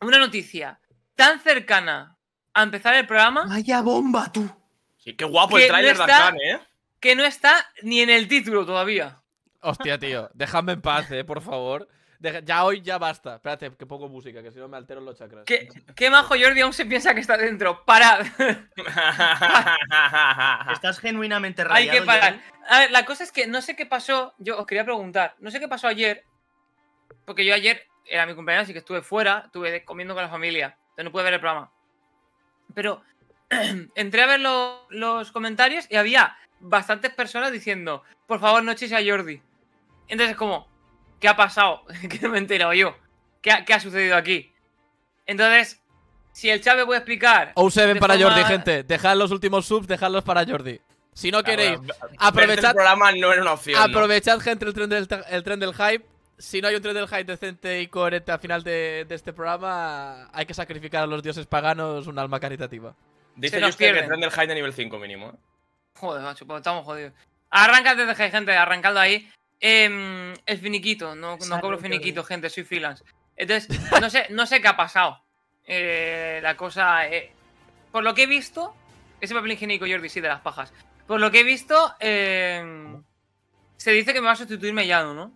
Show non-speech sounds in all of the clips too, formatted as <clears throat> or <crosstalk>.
una noticia tan cercana a empezar el programa. Vaya bomba, tú. Sí, qué guapo el trailer de ¿eh? Que no está ni en el título todavía. Hostia, tío, Déjame en paz, eh, por favor. ya hoy ya basta. Espérate, que pongo música, que si no me altero los chakras. ¿Qué, qué majo Jordi aún se piensa que está dentro. ¡Parad! <laughs> Estás genuinamente rayado. Hay que parar. A ver, la cosa es que no sé qué pasó. Yo os quería preguntar. No sé qué pasó ayer. Porque yo ayer era mi cumpleaños, así que estuve fuera, estuve comiendo con la familia, entonces no pude ver el programa. Pero <clears throat> entré a ver los comentarios y había bastantes personas diciendo, por favor, no a Jordi. Entonces, como, ¿qué ha pasado? <laughs> que me he enterado yo. ¿Qué ha, sucedido aquí? Entonces, si el chat me puede explicar. o ven para Jordi, gente. Dejad los últimos subs, dejadlos para Jordi. Si no ah, queréis, este aprovechar El programa no era una opción. Aprovechad, gente, el tren del hype si no hay un tren del decente y coherente al final de, este programa, hay que sacrificar a los dioses paganos un alma caritativa. Dice nos que el tren del de nivel 5 mínimo. ¿eh? Joder, macho, pues estamos jodidos. Arranca desde gente, arrancando ahí. Em, el finiquito, no, no cobro finiquito, gente, soy freelance. Entonces, no sé, no sé qué ha pasado. Eh, la cosa. Eh, por lo que he visto, ese papel higiénico, Jordi, sí, de las pajas. Por lo que he visto, em, se dice que me va a sustituir Mellado, ¿no?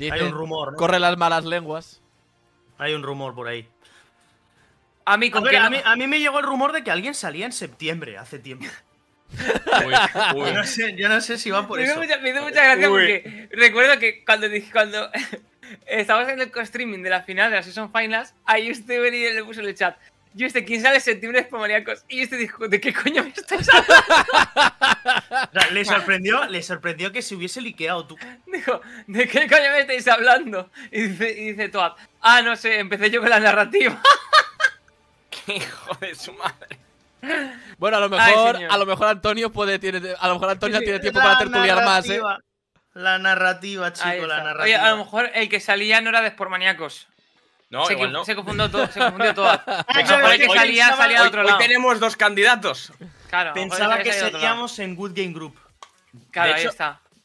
Hay un rumor. Corre las malas lenguas. Hay un rumor por ahí. A mí, a, mí, me llegó el rumor de que alguien salía en septiembre, hace tiempo. <laughs> Yo, no sé, si va por eso. me hizo mucha gracia porque recuerdo que cuando cuando <laughs> estábamos en el co-streaming de la final de la Season Finals, ahí usted venía y le puso en el chat yo este quién sale septiembre es maníacos. Y este dijo, ¿de qué coño me estás <laughs> hablando? le sorprendió, le sorprendió que se hubiese liqueado tú. Dijo, ¿de qué coño me estáis hablando? Y dice, Toad, ah, no sé, empecé yo con la narrativa. <laughs> qué hijo de su madre. Bueno, a lo mejor, a lo mejor Antonio puede, tiene, a lo mejor Antonio tiene tiempo para tertuliar más, ¿eh? La narrativa, chico, la narrativa. Oye, a lo mejor el que salía no era de Maníacos. No, se, confundió todo. Se confundió todo. hoy, tenemos dos candidatos. pensaba que seríamos en Good Game Group. Claro,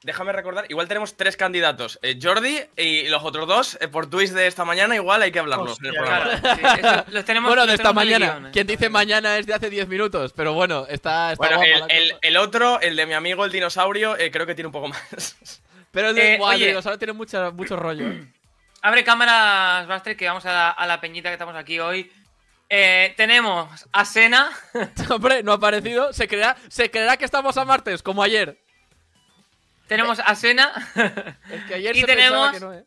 Déjame recordar, igual tenemos tres candidatos. Eh, Jordi y los otros dos, eh, por Twitch de esta mañana, igual hay que hablarlos. los tenemos, bueno, de esta mañana. Quien dice mañana es de hace 10 minutos, pero bueno, está... está bueno, el, otro, el de mi amigo, el dinosaurio, eh, creo que tiene un poco más. Pero el de, dinosaurio tiene mucho, mucho rollo. Abre cámaras, Bastre, que vamos a la, peñita que estamos aquí hoy. Eh, tenemos a Sena. <laughs> Hombre, no ha aparecido. Se creerá, se que estamos a martes, como ayer. Tenemos a Sena. <laughs> y tenemos ¿eh?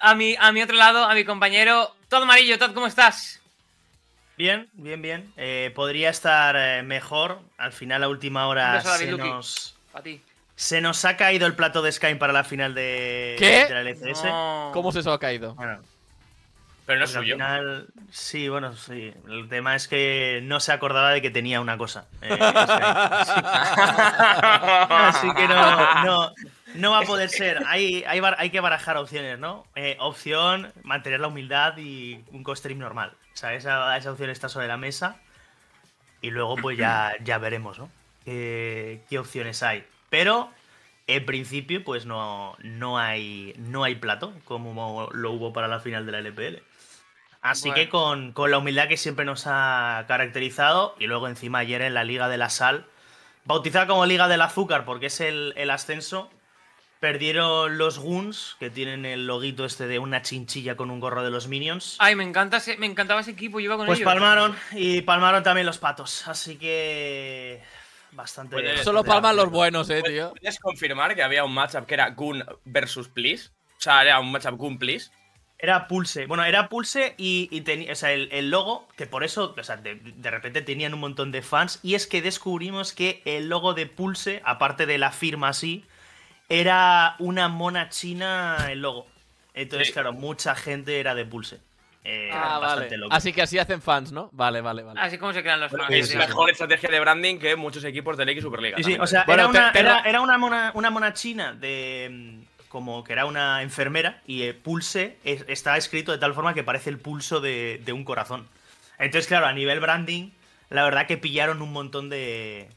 a, mi, a mi otro lado, a mi compañero Todd Amarillo. Todd, ¿cómo estás? Bien, bien, bien. Eh, podría estar mejor. Al final, a última hora, se ti. Se nos ha caído el plato de Skype para la final de, la LCS. E ¿Cómo se ha caído? Bueno, pero no es pues suyo. Al final, sí, bueno, sí. El tema es que no se acordaba de que tenía una cosa. Eh, <laughs> Así que no, no, va a poder ser. Hay, hay, que barajar opciones, ¿no? Eh, opción, mantener la humildad y un cost stream normal. O sea, esa, opción está sobre la mesa. Y luego, pues ya, ya veremos, ¿no? ¿Qué opciones hay? Pero en principio, pues no, no, hay, no hay plato como lo hubo para la final de la LPL. Así que con, la humildad que siempre nos ha caracterizado, y luego encima ayer en la Liga de la Sal, bautizada como Liga del Azúcar porque es el, ascenso, perdieron los goons, que tienen el loguito este de una chinchilla con un gorro de los Minions. Ay, me, encanta me encantaba ese equipo, yo iba con pues ellos. Pues palmaron, y palmaron también los patos. Así que bastante. Puedes, Solo palmas los buenos, eh, tío. ¿Puedes confirmar que había un matchup que era Gun versus Please? O sea, era un matchup Gun Please. Era Pulse. Bueno, era Pulse y, tenía. O sea, el, logo, que por eso, o sea, de, repente tenían un montón de fans. Y es que descubrimos que el logo de Pulse, aparte de la firma así, era una mona china el logo. Entonces, claro, mucha gente era de Pulse. Eh, ah, vale. Así que así hacen fans, ¿no? Vale, vale, vale. Así como se crean los fans. es la mejor estrategia de branding que muchos equipos de la X Superliga. era, una, mona, china de mm, como que era una enfermera y el eh, pulse estaba está escrito de tal forma que parece el pulso de, un corazón. Entonces, claro, a nivel branding, la verdad que pillaron un montón de.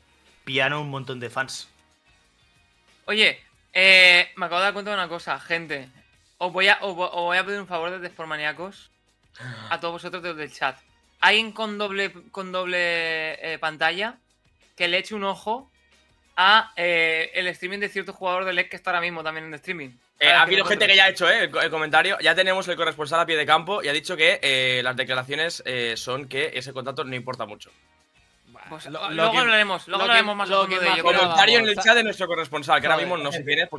Pillaron un montón de fans. Oye, eh, me acabo de dar cuenta de una cosa, gente. Os voy a, voy pedir un favor desde ForManiacos a todos vosotros desde el chat. Alguien con doble, con doble eh, pantalla que le eche un ojo a eh, el streaming de cierto jugador del LEC que está ahora mismo también en streaming. Eh, ha habido gente que ya ha hecho eh, el, comentario. Ya tenemos el corresponsal a pie de campo y ha dicho que las declaraciones son que ese contrato no importa mucho. Pues lo, luego hablaremos, lo hablaremos más lo que de ello. Comentario en el chat de nuestro corresponsal, que ahora mismo no se tiene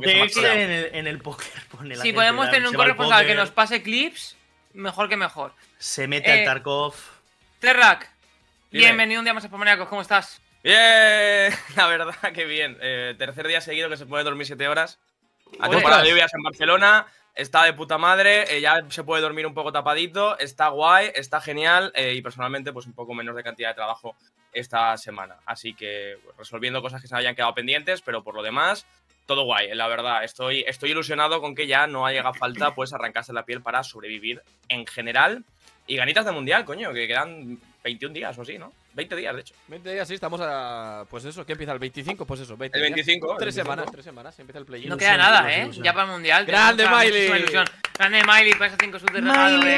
si podemos tener un corresponsal que nos pase clips mejor que mejor. Se mete al eh, Tarkov. Terrak, bienvenido un día más a Pomaniacos, ¿cómo estás? Bien, <laughs> la verdad que bien. Eh, tercer día seguido que se puede dormir 7 horas. de pues- lluvias en Barcelona, está de puta madre, eh, ya se puede dormir un poco tapadito, está guay, está genial y personalmente pues un poco menos de cantidad de trabajo esta semana. Así que pues, resolviendo cosas que se habían quedado pendientes, pero por lo demás, todo guay, la verdad. Estoy, estoy ilusionado con que ya no haya falta pues, arrancarse la piel para sobrevivir en general. Y ganitas de mundial, coño, que quedan 21 días o así, ¿no? 20 días, de hecho. 20 días, sí, estamos a. Pues eso, ¿qué empieza? El 25, pues eso, 20. El 25. Días. Tres semanas, tres semanas, empieza el play. No queda nada, ¿eh? Ya para el mundial. ¡Grande Miley! ¡Grande Miley! Pasa 5 subs de Miley,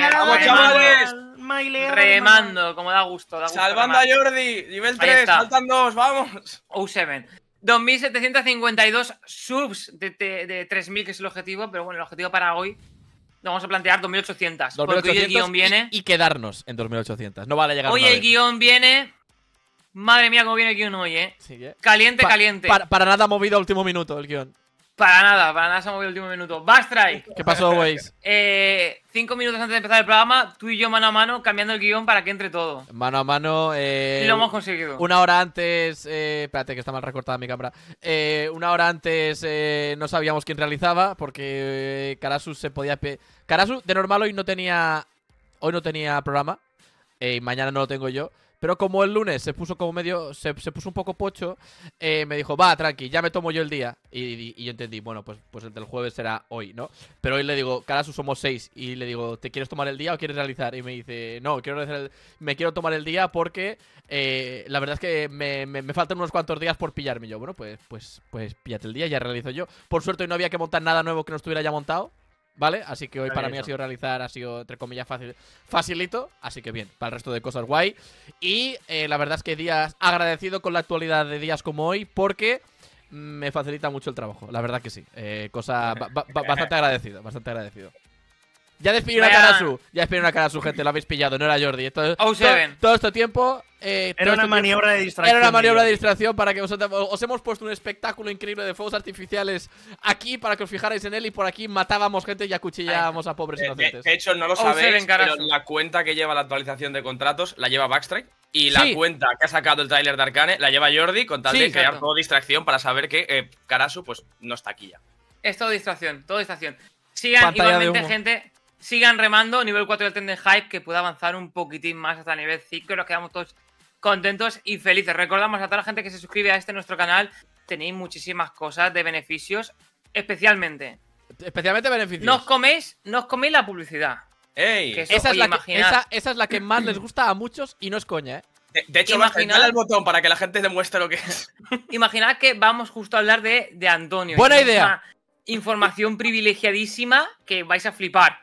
Miley, remando, como da gusto. Da gusto Salvando a Jordi, nivel 3, faltan dos, vamos. O7. 2.752 subs de, 3.000, que es el objetivo, pero bueno, el objetivo para hoy lo vamos a plantear 2.800. porque hoy el guión viene. Y, quedarnos en 2.800. No vale llegar Hoy el guión viene. Madre mía, cómo viene el guión hoy, eh. Caliente, caliente. Para, para nada movido a último minuto el guión. Para nada, para nada se ha movido el último minuto. ¡Bastrike! ¿Qué pasó, Waze? Eh, cinco minutos antes de empezar el programa, tú y yo mano a mano cambiando el guión para que entre todo. Mano a mano. Eh, Lo hemos conseguido. Una hora antes. Eh, espérate, que está mal recortada mi cámara. Eh, una hora antes no sabíamos quién realizaba porque Karasu se podía. Karasu, de normal, hoy no tenía. Hoy no tenía programa. y mañana no lo tengo yo. Pero como el lunes se puso como medio, se, puso un poco pocho, eh, me dijo, va, tranqui, ya me tomo yo el día. Y, yo entendí, bueno, pues, pues el jueves será hoy, ¿no? Pero hoy le digo, Carasu, somos seis. Y le digo, ¿te quieres tomar el día o quieres realizar? Y me dice, no, quiero me quiero tomar el día porque eh, la verdad es que me, faltan unos cuantos días por pillarme. yo, bueno, pues, pues, pues píllate el día, ya realizo yo. Por suerte hoy no había que montar nada nuevo que no estuviera ya montado. ¿vale? Así que hoy para mí ha sido realizar, ha sido, entre comillas, fácil, facilito. Así que bien, para el resto de cosas guay. Y eh, la verdad es que días agradecido con la actualidad de días como hoy porque me facilita mucho el trabajo, la verdad que sí. Eh, cosa bastante agradecido, bastante agradecido. Ya despidió a Karasu. Ya despidió a Karasu, gente. Lo habéis pillado, no era Jordi. todo eh, este tiempo. Era una maniobra de distracción. Era una maniobra de distracción para que vosotros. Os hemos puesto un espectáculo increíble de fuegos artificiales aquí para que os fijarais en él y por aquí matábamos gente y acuchillábamos a pobres eh, inocentes. de hecho, no lo sabéis, pero la cuenta que lleva la actualización de contratos la lleva Backstrike. Y la cuenta que ha sacado el trailer de Arcane la lleva Jordi con tal de crear todo distracción para saber que Karasu eh, pues no está aquí ya. Es todo distracción, todo distracción. Sigan igualmente, gente sigan remando, nivel 4 del Tenden hype, que pueda avanzar un poquitín más hasta nivel 5 nos quedamos todos contentos y felices. Recordamos a toda la gente que se suscribe a este nuestro canal, tenéis muchísimas cosas de beneficios, especialmente. Especialmente beneficios. nos coméis, nos la publicidad. esa, es la que, es la que, más les gusta a muchos y no es coña, ¿eh? De, hecho, imaginad, el botón para que la gente demuestre lo que es. <laughs> Imaginad que vamos justo a hablar de, Antonio. Buena idea. información privilegiadísima que vais a flipar.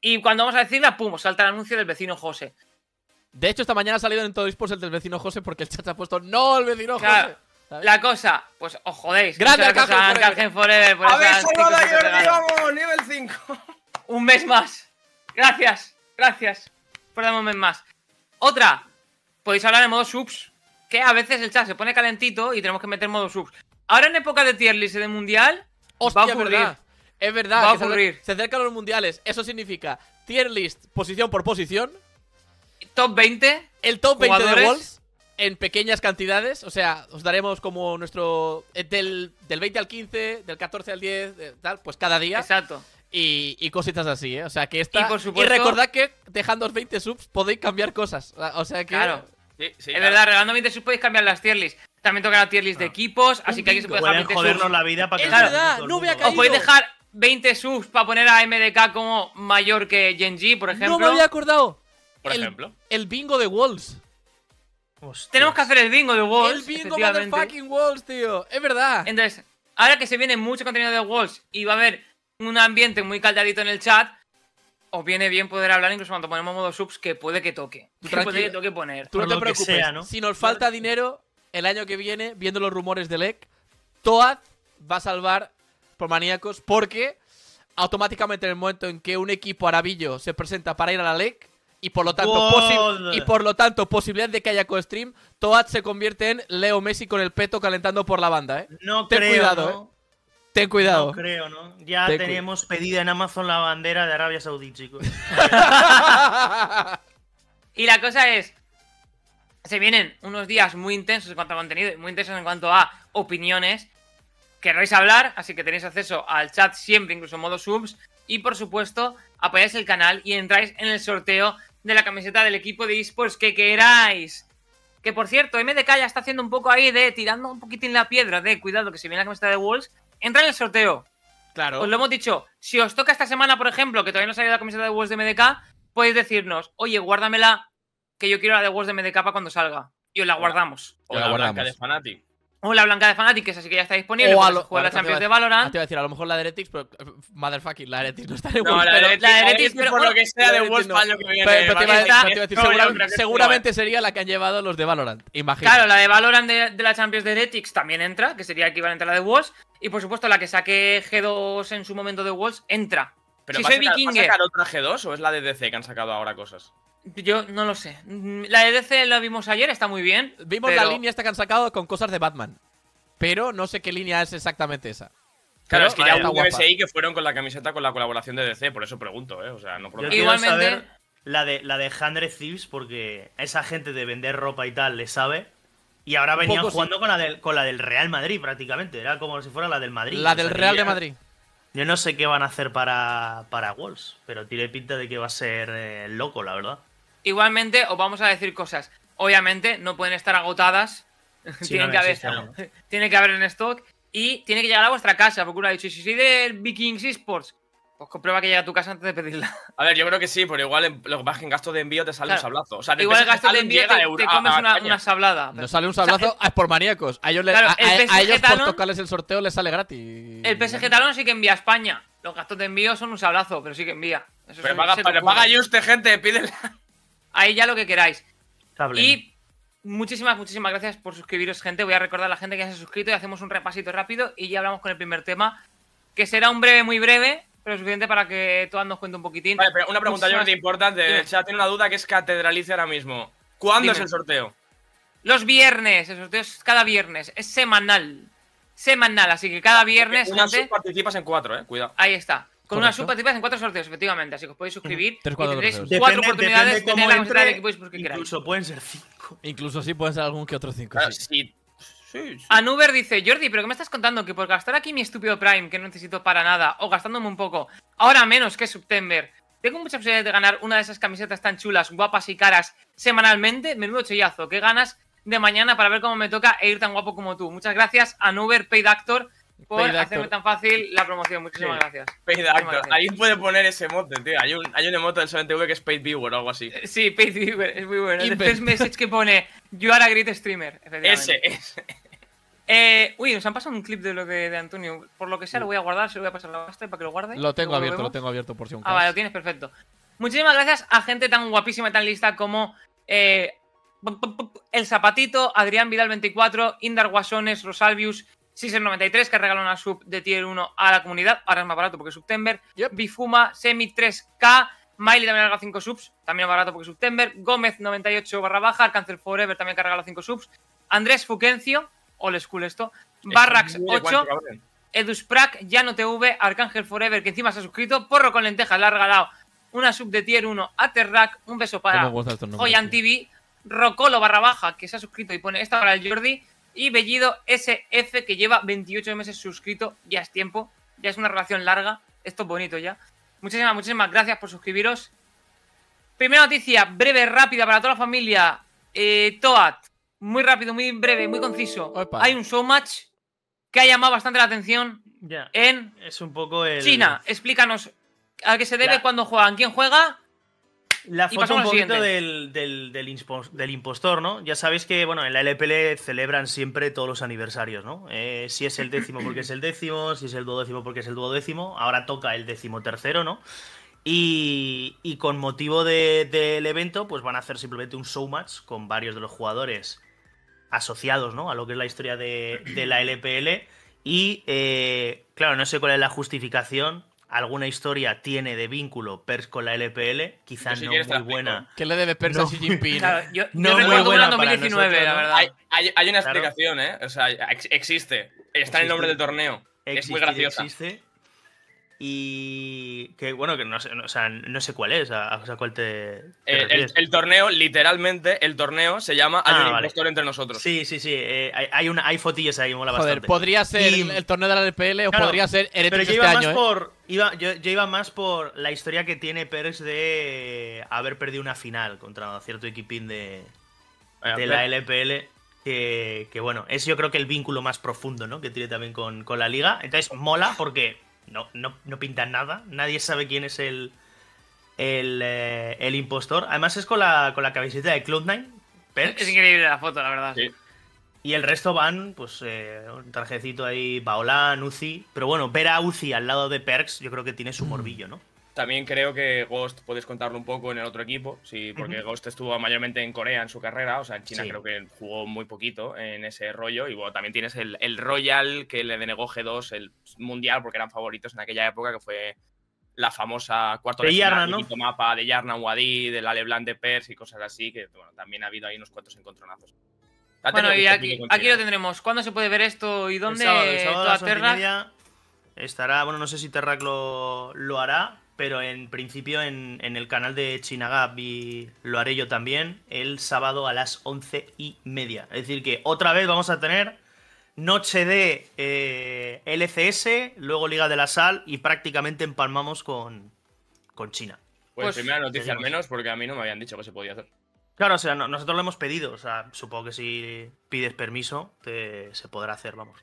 Y cuando vamos a decirla, pum, salta el anuncio del vecino José. De hecho, esta mañana ha salido en todo Sports el del vecino José porque el chat ha puesto ¡No, el vecino José! La cosa, pues os jodéis. Gracias, a Forever. Forever por ¡Habéis a ¡Nivel 5! <laughs> Un mes más. Gracias, gracias por darme un mes más. Otra, podéis hablar en modo subs, que a veces el chat se pone calentito y tenemos que meter modo subs. Ahora en época de tier list y de mundial, Hostia, va a ocurrir. Es verdad. Se, acercan los mundiales. Eso significa tier list, posición por posición. Top 20. El top 20 de Wolves en pequeñas cantidades. O sea, os daremos como nuestro. Eh, del, 20 al 15, del 14 al 10, tal, pues cada día. Exacto. Y, cositas así, ¿eh? O sea, que esta... Y, recordad que dejando 20 subs podéis cambiar cosas. O sea que... Claro. es verdad, regalando 20 subs podéis cambiar las tier lists. También tocará tier list de equipos, así que aquí se puede la vida para que... Es verdad, no voy a caído. Os podéis dejar 20 subs para poner a MDK como mayor que Genji, por ejemplo. No me había acordado. Por ejemplo. El bingo de Walls. Tenemos que hacer el bingo de Walls. El bingo fucking Walls, tío. Es verdad. Entonces, ahora que se viene mucho contenido de Walls y va a haber un ambiente muy caldadito en el chat, os viene bien poder hablar incluso cuando ponemos modo subs que puede que toque. Que puede que toque poner. Tú no te preocupes. ¿no? Si nos falta dinero, el año que viene, viendo los rumores de LEC, Toad va a salvar por maníacos, porque automáticamente en el momento en que un equipo arabillo se presenta para ir a la LEC, y por lo tanto, y por lo tanto posibilidad de que haya co-stream, Toad se convierte en Leo Messi con el peto calentando por la banda, ¿eh? No Ten cuidado, ¿eh? Ten cuidado. creo, ¿no? Ya tenemos pedida en Amazon la bandera de Arabia Saudí, chicos. <laughs> y la cosa es, se vienen unos días muy intensos en cuanto a contenido, muy intensos en cuanto a opiniones, querréis hablar, así que tenéis acceso al chat siempre, incluso en modo subs. Y por supuesto, apoyáis el canal y entráis en el sorteo de la camiseta del equipo de esports que queráis. Que por cierto, MDK ya está haciendo un poco ahí de tirando un poquitín la piedra de cuidado que si viene la camiseta de Wolves, entra en el sorteo. Claro. Os lo hemos dicho, si os toca esta semana, por ejemplo, que todavía no salido la camiseta de Wolves de MDK, podéis decirnos, oye, guárdamela, que yo quiero la de Wolves de MDK para cuando salga. Y os la guardamos. O, la, guardamos. de fanati. O la blanca de Fnatic, que así que ya está disponible. O a la Champions de Valorant. Te iba a decir, a lo mejor la de Heretics, pero. Eh, motherfucking, la Heretics no está de Wolf. la de Heretics, pero por lo que sea de Wolf, lo que viene. decir, seguramente sería la que han llevado los de Valorant, imagino. Claro, la de Valorant de, la Champions de Heretics también entra, que sería equivalente a la de Wolves. Y por supuesto, la que saque G2 en su momento de Wolves entra si otra G2 o es la de DC que han sacado ahora cosas? Yo no lo sé. La de DC la vimos ayer, está muy bien. Vimos la línea esta que han sacado con cosas de Batman. Pero no sé qué línea es exactamente esa. Claro, es que ya hubo ahí que fueron con la camiseta con la colaboración de DC, por eso pregunto, ¿eh? O sea, no Igualmente. la de, la de Thieves, porque esa gente de vender ropa y tal le sabe. Y ahora venían jugando con, la con la del Real Madrid prácticamente. Era como si fuera la del Madrid. La del Real de Madrid. Yo no sé qué van a hacer para, para Wolves, pero tiene pinta de que va a ser eh, loco, la verdad. Igualmente, os vamos a decir cosas. Obviamente, no pueden estar agotadas. <laughs> <laughs> tiene que haber en stock. Y tiene que llegar a vuestra casa, porque uno ha dicho, si soy del Vikings Esports, pues comprueba que llega a tu casa antes de pedirla. <laughs> A ver, yo creo que sí, pero igual lo que en gasto de envío te sale un sablazo. O sea, igual el gasto de envío te, comes una, sablada. No sale un sablazo, es por maníacos. A ellos, a, ellos por tocarles el sorteo les sale gratis. El PSG Talón sí que envía a España. Los gastos de envío son un sablazo, pero sí que envía. pero, paga, usted, gente, pídela. Ahí ya lo que queráis. Y muchísimas, muchísimas gracias por suscribiros, gente. Voy a recordar a la gente que ya se ha suscrito y hacemos un repasito rápido y ya hablamos con el primer tema, que será un breve, muy breve, pero suficiente para que todas nos cuente un poquitín. Vale, pero una pregunta, yo importante. O sea, tiene una duda que es catedralice ahora mismo. ¿Cuándo es el sorteo? Los viernes, el sorteo es cada viernes, es semanal. Semanal, así que cada viernes. Una sub participas en cuatro, eh, cuidado. Ahí está. Con unas una sub participas en cuatro sorteos, efectivamente. Así que os podéis suscribir. Tres, cuatro, y tendréis cuatro oportunidades de tener la entre, podéis que incluso pueden ser cinco. Incluso sí pueden ser algún que otro cinco. sí. Anuber dice, Jordi, ¿pero qué me estás contando? Que por gastar aquí mi estúpido Prime, que no necesito para nada, o gastándome un poco, ahora menos que September, tengo muchas posibilidades de ganar una de esas camisetas tan chulas, guapas y caras semanalmente. Menudo chillazo, qué ganas de mañana para ver cómo me toca e ir tan guapo como tú. Muchas gracias, Anuber Paid Actor, por hacerme tan fácil la promoción. Muchísimas gracias. Alguien Ahí puede poner ese emote, tío. Hay un, hay un emote del V que es Paid Viewer o algo así. Eh, sí, Paid Viewer, es muy bueno. El tres message que pone You are a streamer. Ese, ese. Eh, uy, nos han pasado un clip de lo de, Antonio. Por lo que sea, lo voy a guardar, se lo voy a pasar a la basta para que lo guarde. Lo tengo abierto, lo, tengo abierto por si un caso. Ah, vale, lo tienes perfecto. Muchísimas gracias a gente tan guapísima, y tan lista como eh, El Zapatito, Adrián Vidal24, Indar Guasones, Rosalvius, Season 93, que ha regalado una sub de tier 1 a la comunidad. Ahora es más barato porque es September. Bifuma, Semi 3K. Miley también ha regalado 5 subs, también más barato porque es September. Gómez 98 barra baja. Arcángel Forever también ha regalado 5 subs. Andrés Fuquencio, all school esto. Este Barrax 8. Edusprac, no TV, Arcángel Forever, que encima se ha suscrito. Porro con lentejas, le ha regalado una sub de tier 1 a Terrac. Un beso para Hoyan TV. Rocolo barra baja, que se ha suscrito y pone esta para el Jordi. Y Bellido SF, que lleva 28 meses suscrito, ya es tiempo, ya es una relación larga, esto es bonito ya. Muchísimas, muchísimas gracias por suscribiros. Primera noticia, breve, rápida para toda la familia. Eh, Toad, muy rápido, muy breve, muy conciso. Hay un showmatch que ha llamado bastante la atención en es un poco China. Explícanos a qué se debe, cuando juegan, quién juega la foto un poquito del, del, impostor, ¿no? Ya sabéis que, bueno, en la LPL celebran siempre todos los aniversarios, ¿no? Eh, si es el décimo porque es el décimo, si es el duodécimo porque es el duodécimo, ahora toca el décimo tercero, ¿no? Y, con motivo del evento, pues van a hacer simplemente un showmatch con varios de los jugadores asociados, ¿no? A lo que es la historia de, la LPL. Y, eh, claro, no sé cuál es la justificación alguna historia tiene de vínculo Pers con la LPL, quizás <laughs> no muy buena. ¿Qué le debe Pers no. a Xi Jinping? no yo recuerdo una 2019, la verdad. Hay, hay, una explicación, ¿eh? O sea, existe. Está en el nombre del torneo. es muy graciosa. Existe. Y que bueno, que no sé, o no sé cuál es, O sea, cuál te. Eh, el, torneo, literalmente, el torneo se llama Hay ah, impostor entre nosotros. Sí, sí, sí. Eh, hay, hay, fotillas ahí, mola bastante. Podría ser el torneo de la LPL o podría ser el pero yo este iba más ¿eh? Por, yo, iba más por la historia que tiene Pérez de haber perdido una final contra cierto equipín de, de la LPL. Que, bueno, es yo creo que el vínculo más profundo ¿no? que tiene también con, con la liga. Entonces mola porque no, no, no pinta nada. Nadie sabe quién es el, el, eh, impostor. Además es con la, con la cabecita de Cloud9. Es increíble la foto, la verdad. Y el resto van, pues, eh, un trajecito ahí, Paola, Uzi. Pero bueno, ver a Uzi al lado de Perks, yo creo que tiene su morbillo, ¿no? También creo que Ghost puedes contarlo un poco en el otro equipo, sí, porque Ghost estuvo mayormente en Corea en su carrera, o sea, en China creo que jugó muy poquito en ese rollo. Y bueno, también tienes el, Royal que le denegó G2 el Mundial porque eran favoritos en aquella época, que fue la famosa cuarto de, mapa de Yarna Wadi, del Aleblanc de Pers y cosas así, que bueno, también ha habido ahí unos cuantos encontronazos. bueno, y aquí, lo tendremos. ¿Cuándo se puede ver esto y dónde? El sábado, el estará, bueno, no sé si Terrac lo hará, pero en principio en, el canal de ChinaGap y lo haré yo también el sábado a las once y media. Es decir, que otra vez vamos a tener noche de eh, LCS, luego Liga de la Sal y prácticamente empalmamos con, con China. Pues, pues primera noticia al menos, porque a mí no me habían dicho que se podía hacer. Claro, o sea, nosotros lo hemos pedido, o sea, supongo que si pides permiso se podrá hacer, vamos.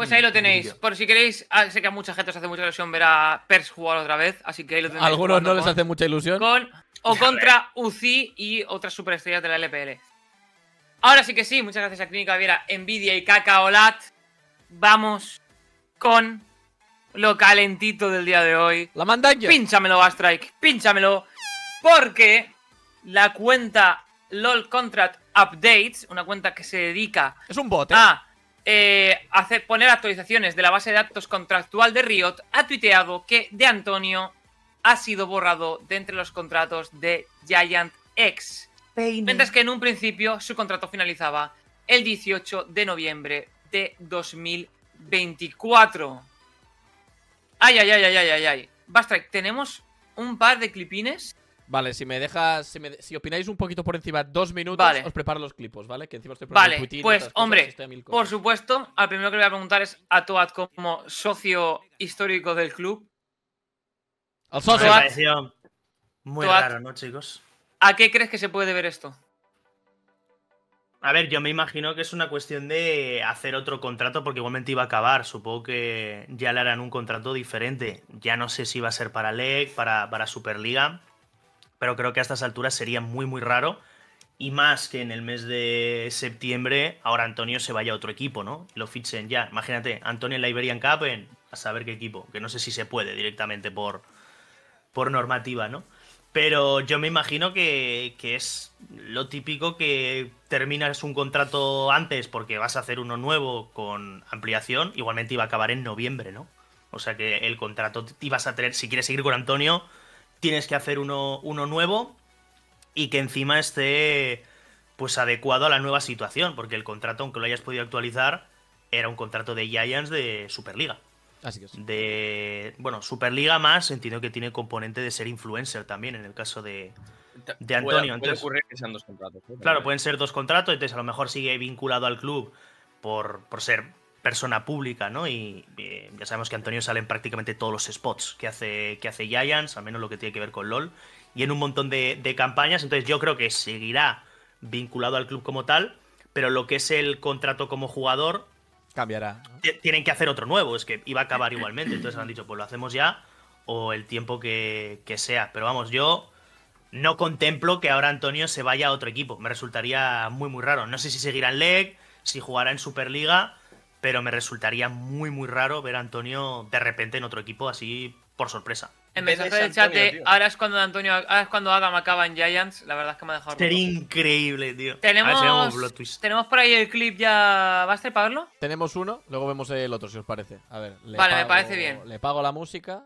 Pues mm, ahí lo tenéis. Por si queréis, ah, sé que a mucha gente os hace mucha ilusión ver a Pers jugar otra vez, así que ahí lo tenéis. Algunos no les hace mucha ilusión. Con o contra UCI y otras superestrellas de la LPL. Ahora sí que sí, muchas gracias a Clínica Viera, Envidia y Cacaolat. Vamos con lo calentito del día de hoy. La mandaña. Pínchamelo, Astrike, pínchamelo. Porque la cuenta LOL Contract Updates, una cuenta que se dedica. Es un bot, ¿eh? Eh, hacer, poner actualizaciones de la base de datos contractual de Riot, ha tuiteado que De Antonio ha sido borrado de entre los contratos de Giant X. Mientras que en un principio su contrato finalizaba el 18 de noviembre de 2024. Ay, ay, ay, ay, ay, ay, ay. tenemos un par de clipines Vale, si me dejas, si, me, opináis un poquito por encima, dos minutos, os preparo los clipos, ¿vale? Que encima estoy Vale, pues hombre, por supuesto, al primero que le voy a preguntar es a Toad como socio histórico del club. Al socio. muy raro, ¿no, chicos? ¿A qué crees que se puede ver esto? A ver, yo me imagino que es una cuestión de hacer otro contrato porque igualmente iba a acabar. Supongo que ya le harán un contrato diferente. Ya no sé si va a ser para leg para, para Superliga pero creo que a estas alturas sería muy, muy raro. Y más que en el mes de septiembre, ahora Antonio se vaya a otro equipo, ¿no? Lo fichen ya. Imagínate, Antonio en la Iberian Cup a saber qué equipo, que no sé si se puede directamente por, por normativa, ¿no? Pero yo me imagino que, que, es lo típico que terminas un contrato antes porque vas a hacer uno nuevo con ampliación. Igualmente iba a acabar en noviembre, ¿no? O sea que el contrato ibas a tener, si quieres seguir con Antonio, tienes que hacer uno, nuevo y que encima esté pues adecuado a la nueva situación, porque el contrato, aunque lo hayas podido actualizar, era un contrato de Giants de Superliga. Así que sí. De, bueno, Superliga más, entiendo que tiene componente de ser influencer también, en el caso de, de Antonio. Puede, puede ocurrir que sean dos contratos. ¿eh? Claro, pueden ser dos contratos, entonces a lo mejor sigue vinculado al club por, por ser persona pública, ¿no? Y eh, ya sabemos que Antonio sale en prácticamente todos los spots que hace, que hace Giants, al menos lo que tiene que ver con LOL, y en un montón de, campañas, entonces yo creo que seguirá vinculado al club como tal, pero lo que es el contrato como jugador... Cambiará. Tienen que hacer otro nuevo, es que iba a acabar <clears throat> igualmente, entonces han dicho, pues lo hacemos ya o el tiempo que, que sea, pero vamos, yo no contemplo que ahora Antonio se vaya a otro equipo. Me resultaría muy, muy raro. No sé si seguirá en LEG, si jugará en Superliga, pero me resultaría muy, muy raro ver a Antonio de repente en otro equipo así por sorpresa. En mensaje de chat, ahora es cuando Antonio, ahora es cuando Adam acaba en Giants, la verdad es que me ha dejado. Sería increíble, tío. Tenemos, tenemos por ahí el clip ya. ¿Vas a pagarlo? Tenemos uno, luego vemos el otro, si os parece. A ver, le Vale, pago, me parece bien. Le pago la música.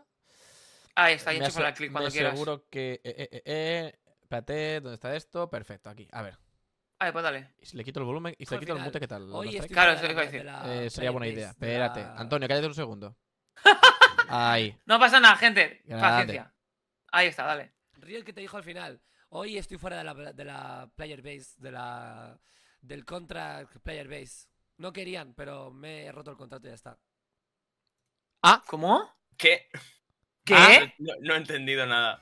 Ahí está, ahí he con el clip cuando me quieras. Seguro que. Eh, eh, eh, espérate, ¿dónde está esto? Perfecto, aquí. A ver. Ah, pues dale. si le quito el volumen y si le quito el mute, ¿qué tal? Oye, este claro, eso es decir. Eh, sería buena idea. Espérate. Antonio, cállate un segundo. <laughs> Ahí. No pasa nada, gente. Paciencia. Ahí está, dale. Río, que te dijo al final. Hoy estoy fuera de la, de la player base, de la, del contract player base. No querían, pero me he roto el contrato y ya está. ¿Ah? ah. ¿Cómo? ¿Qué? ¿Qué? no, no, he entendido nada.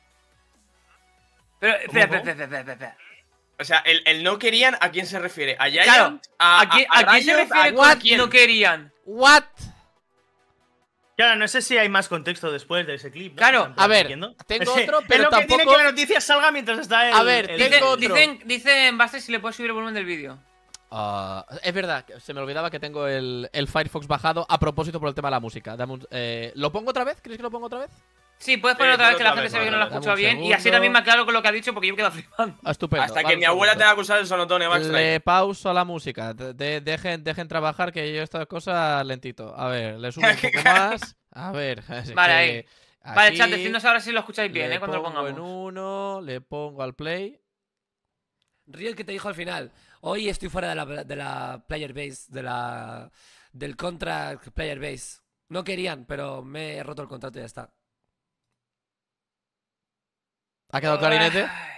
Pero, espera, espera, espera, espera, espera. O sea, el, no querían, ¿a quién se refiere? ¿A Giant? ¿A, quién, se refiere ¿A quién? no querían? ¿What? Claro, no sé si hay más contexto después de ese clip. Claro, a ver, tengo <laughs> otro, pero es lo que tiene que la noticia salga mientras está el... A ver, dicen, base si le puedo subir el volumen del vídeo. Ah, es verdad, se me olvidaba que tengo el, Firefox bajado a propósito por el tema de la música. Eh, ¿Lo pongo otra vez? ¿Crees que lo pongo otra vez? Sí, puedes poner eh, otra vez que la gente se ve que no la escuchó bien. Y así también me aclaro con lo que ha dicho porque yo quedo flipando. <laughs> Hasta que mi abuela tenga que usar el sonotone, ¿eh, Max. Le pauso la música. dejen, trabajar que yo estas cosas lentito. A ver, le subo un poco <laughs> más. A ver. <laughs> Vale, ahí. Vale, chat, decidnos ahora si lo escucháis bien, ¿eh? Cuando lo pongamos. en uno, le pongo al play. Río el que te dijo al final. Hoy estoy fuera de la, player base, de la, del contract player base. No querían, pero me he roto el contrato y ya está. ¿Ha quedado clarinete? Ah,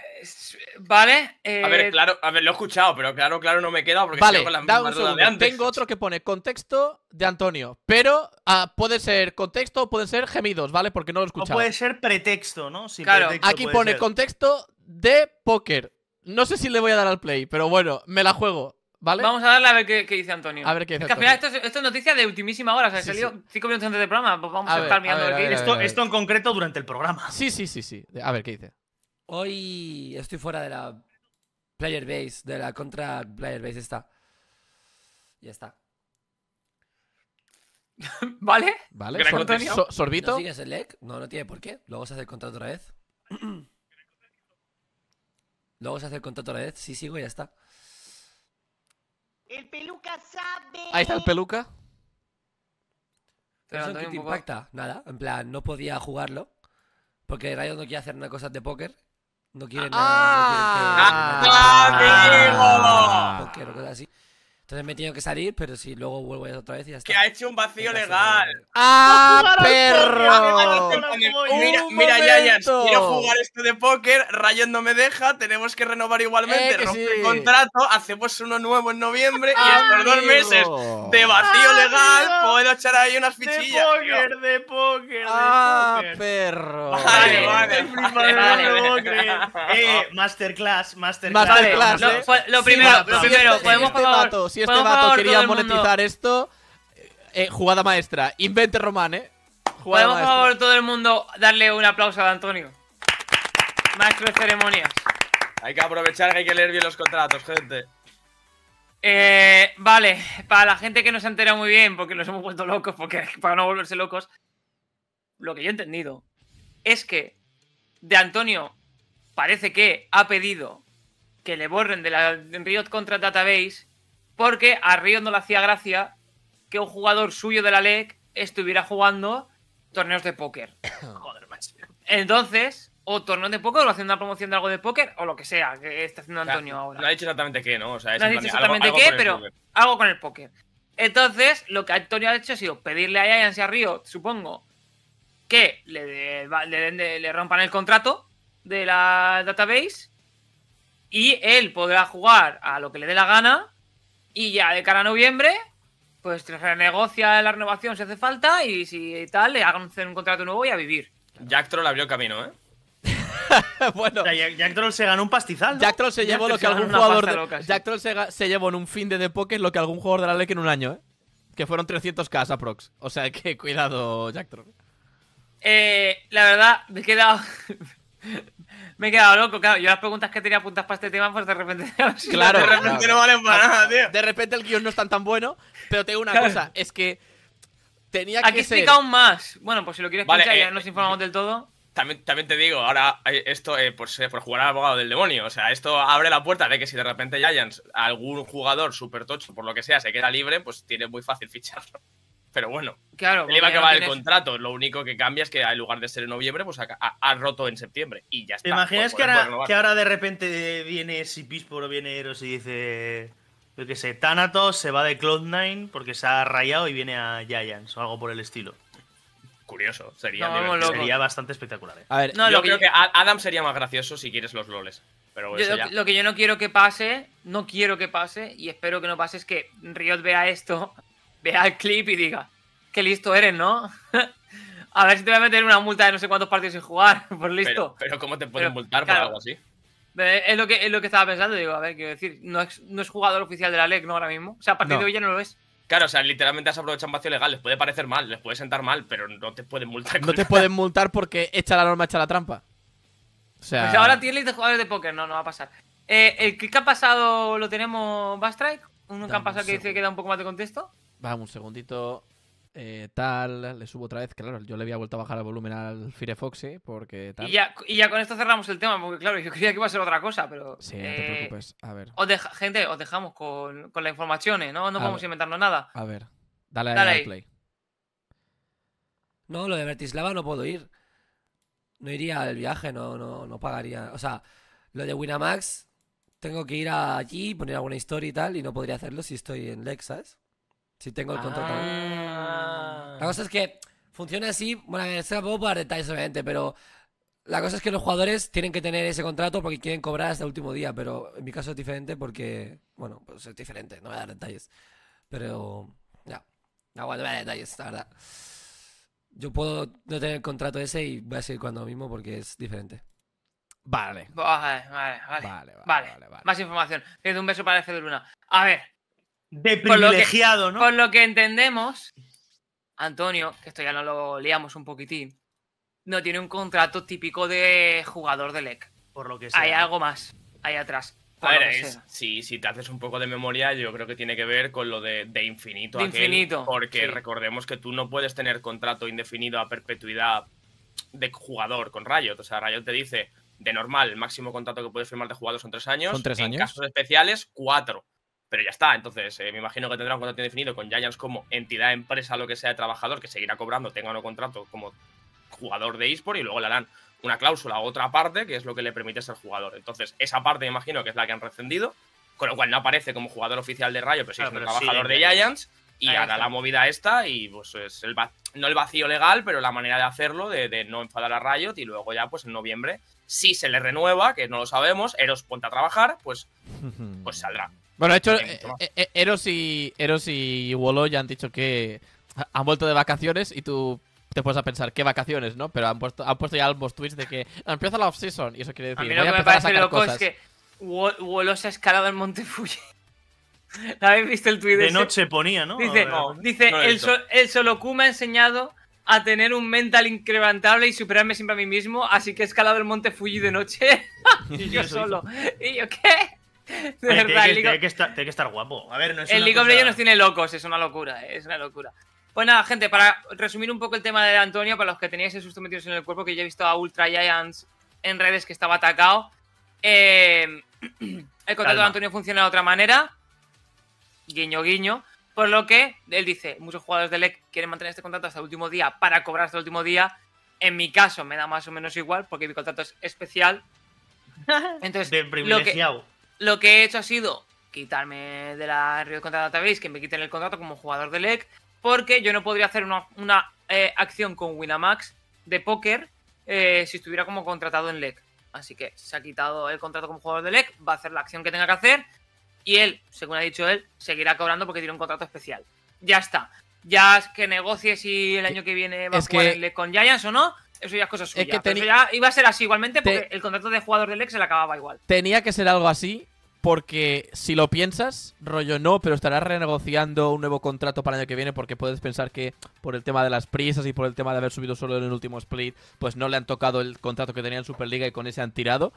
vale. A ver, eh, claro, a ver, lo he escuchado, pero claro, claro, no me he quedado porque vale, estoy con las da antes. Tengo otro que pone contexto de Antonio, pero ah, puede ser contexto o pueden ser gemidos, ¿vale? Porque no lo he escuchado. O puede ser pretexto, ¿no? claro, aquí pone contexto de póker. No sé si le voy a dar al play, pero bueno, me la juego. ¿Vale? Vamos a darle a ver qué, dice Antonio. A ver qué dice es que al final esto es, noticia de ultimísima hora. O sea, sí, salió cinco minutos antes del programa. Pues vamos a, estar mirando a ver, esto, esto en concreto durante el programa. Sí, sí, sí, sí. A ver qué dice. Hoy estoy fuera de la player base, de la contra player base está. Ya está. <laughs> ¿Vale? ¿Vale? ¿Sorbito? ¿No sigues el leg? No, no tiene por qué. Luego se hace el contra otra vez. Luego <clears throat> se hace el contrato otra vez. Sí, sigo y ya está. El peluca sabe. Ahí está el peluca. Pero Eso que te impacta, nada. En plan, no podía jugarlo. Porque Rayo no quiere hacer una cosa de póker. No quieren ah, ah, nada. Ah, que, así. Entonces me he tenido que salir, pero si luego vuelvo otra vez y ya Que ha hecho un vacío legal. <laughs> ¡Ah, perro! Mira, mira, ya. quiero jugar esto de póker, Rayon no me deja, tenemos que renovar igualmente, eh, rompe el contrato, hacemos uno nuevo en noviembre y ah, estos dos meses de vacío ah, legal puedo echar ahí unas fichillas. De póker, de ah, póker, ¡Ah, perro! <laughs> Vale, vale. <laughs> eh, masterclass, masterclass. masterclass ¿eh? pues lo, primero, lo primero, podemos pagar este si este vato quería monetizar esto, eh, eh, jugada maestra. Invente Román, ¿eh? Jugada por favor, todo el mundo darle un aplauso a Antonio? Maestro de ceremonias. Hay que aprovechar que hay que leer bien los contratos, gente. Eh, vale, para la gente que no se ha enterado muy bien, porque nos hemos vuelto locos, porque <laughs> para no volverse locos, lo que yo he entendido es que de Antonio parece que ha pedido que le borren de la Riot Contra Database porque a Río no le hacía gracia que un jugador suyo de la LEC estuviera jugando torneos de póker. <coughs> Entonces, o torneos de póker, o haciendo una promoción de algo de póker, o lo que sea que está haciendo Antonio ahora. No ha dicho exactamente qué, ¿no? O sea, es no ha dicho exactamente qué, pero algo con el póker. Entonces, lo que Antonio ha hecho ha sido pedirle a Giants y a Río, supongo, que le rompan el contrato de la database y él podrá jugar a lo que le dé la gana y ya de cara a noviembre, pues renegocia la renovación si hace falta y si tal, le hagan un contrato nuevo y a vivir. Jack Troll abrió camino, ¿eh? <laughs> bueno, Jack, Troll se ganó un pastizal. ¿no? Jack Troll se llevó lo que algún jugador. se, llevó en un fin de The lo que algún jugador de la LEC en un año, ¿eh? Que fueron 300k aprox. O sea que cuidado, Jack Troll. Eh, la verdad, me he quedado. <laughs> Me he quedado loco, claro. Yo las preguntas que tenía apuntadas para este tema, pues de repente. <laughs> Claro. de repente no valen para nada, tío. De repente el guión no es tan tan bueno, pero tengo una cosa: es que. Tenía que Aquí explica aún más. Bueno, pues si lo quieres escuchar, ya eh, nos informamos del todo. También, también, te digo, ahora eh, esto, eh, por, por jugar al abogado del demonio, o sea, esto abre la puerta de que si de repente Giants, algún jugador super tocho, por lo que sea, se queda libre, pues tiene muy fácil ficharlo pero bueno. Claro, le iba a acabar el contrato. Lo único que cambia es que en lugar de ser en noviembre, pues ha, roto en septiembre. Y ya está. ¿Te imaginas que ahora, que ahora, de repente viene o viene Eros y dice. Yo qué sé, Thanatos se va de Cloud9 porque se ha rayado y viene a Giants o algo por el estilo. Curioso, sería, bastante espectacular. no, Adam sería más gracioso si quieres los loles. Pero lo, que yo no quiero que pase, no quiero que pase, y espero que no pase, es que Riot vea esto vea el clip y diga, qué listo eres, ¿no? <laughs> a ver si te voy a meter una multa de no sé cuántos partidos sin jugar, <laughs> por pues listo. Pero, ¿cómo te pueden multar por algo así? Es lo, que, es lo que estaba pensando, digo, a ver, quiero decir, no es, no es jugador oficial de la LEC, ¿no? Ahora mismo. O sea, a partir de hoy ya no lo es. Claro, o sea, literalmente has aprovechado un vacío legal, les puede parecer mal, les puede sentar mal, pero no te pueden multar. No te pueden multar porque echa la norma, echa la trampa. O sea... sea, pues ahora tienes de jugadores de póker, no, no va a pasar. Eh, ¿El que ha pasado lo tenemos Bastrike? ¿Uno que ha pasado que dice que da un poco más de contexto? Vamos, un segundito. Eh, tal, le subo otra vez. Claro, yo le había vuelto a bajar el volumen al Firefox porque Y ya, con esto cerramos el tema, porque claro, yo creía que iba a ser otra cosa, pero. Sí, no te eh, preocupes. A ver. gente, os dejamos con, con las informaciones, ¿no? No a podemos inventarnos nada. A ver, dale, dale play. No, lo de Bratislava no puedo ir. No iría al viaje, no, no, pagaría. O sea, lo de Winamax, tengo que ir allí, poner alguna historia y tal, y no podría hacerlo si estoy en Lexas si tengo el contrato. Ah. La cosa es que funciona así. Bueno, es No poco para detalles, obviamente, pero la cosa es que los jugadores tienen que tener ese contrato porque quieren cobrar hasta el último día. Pero en mi caso es diferente porque, bueno, pues es diferente. No voy a dar detalles. Pero, ya. No, no voy a dar detalles, la verdad. Yo puedo no tener el contrato ese y voy a seguir cuando mismo porque es diferente. Vale. Vale, vale, vale. Vale, vale. Más información. un beso para F de Luna. A ver, de privilegiado, ¿no? Por lo que entendemos, Antonio, que esto ya no lo liamos un poquitín, no tiene un contrato típico de jugador de LEC. Por lo que sea. Hay algo más ahí atrás. A ver, si, te haces un poco de memoria, yo creo que tiene que ver con lo de, infinito. De infinito. Porque recordemos que tú no puedes tener contrato indefinido a perpetuidad de jugador con Riot. O sea, Riot te dice, de normal, el máximo contrato que puedes firmar de jugador son tres años. Son tres años. En casos especiales, cuatro pero ya está. Entonces, eh, me imagino que tendrá un contrato indefinido con Giants como entidad, empresa, lo que sea de trabajador, que seguirá cobrando, tenga un contrato como jugador de eSport y luego le harán una cláusula a otra parte, que es lo que le permite ser jugador. Entonces, esa parte me imagino que es la que han rescindido, con lo cual no aparece como jugador oficial de Rayo, pero sí como trabajador de Giants. Y hará la movida esta y pues es no el vacío legal, pero la manera de hacerlo, de, no enfadar a Riot y luego ya pues en noviembre, si se le renueva, que no lo sabemos, Eros ponte a trabajar, pues, pues saldrá. Bueno, de hecho, eh, eh, Eros, y, Eros y Wolo ya han dicho que han vuelto de vacaciones y tú te puedes a pensar, ¿qué vacaciones, no? Pero han puesto, han puesto ya ambos tweets de que empieza la off-season y eso quiere decir. A mí lo que me parece loco es que Wolo se ha escalado Fuji. ¿La <laughs> ¿Habéis visto el tweet de, de noche ponía, ¿no? Dice, dice el, solo el Soloku me ha enseñado a tener un mental incrementable y superarme siempre a mí mismo, así que he escalado el monte Fuji de noche. <laughs> y yo <laughs> solo. ¿Y yo qué? tiene, que, estar, guapo. El League of Legends nos tiene locos, es una locura, eh, es una locura. Pues nada, gente, para resumir un poco el tema de Antonio, para los que teníais susto metidos en el cuerpo, que yo he visto a Ultra Giants en redes que estaba atacado. Eh, <clears throat> el contrato de Antonio funciona de otra manera. Guiño, guiño. Por lo que él dice, muchos jugadores de LEC quieren mantener este contrato hasta el último día para cobrar hasta el último día. En mi caso me da más o menos igual porque mi contrato es especial. <laughs> Entonces, de privilegiado. Lo que he hecho ha sido quitarme de la Riot Contra Database, que me quiten el contrato como jugador de LEC, porque yo no podría hacer una, eh, acción con Winamax de póker eh, si estuviera como contratado en LEC. Así que se ha quitado el contrato como jugador de LEC, va a hacer la acción que tenga que hacer y él, según ha dicho él, seguirá cobrando porque tiene un contrato especial. Ya está. Ya es que negocie si el año que viene va a jugar e con Giants o no, eso ya es cosa que iba a ser así igualmente porque el contrato de jugador del ex se le acababa igual. Tenía que ser algo así porque si lo piensas, rollo no, pero estarás renegociando un nuevo contrato para el año que viene porque puedes pensar que por el tema de las prisas y por el tema de haber subido solo en el último split, pues no le han tocado el contrato que tenía en Superliga y con ese han tirado.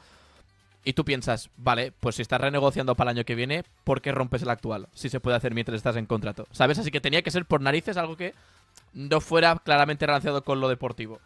Y tú piensas, vale, pues si estás renegociando para el año que viene, ¿por qué rompes el actual? Si se puede hacer mientras estás en contrato, ¿sabes? Así que tenía que ser por narices algo que no fuera claramente relacionado con lo deportivo.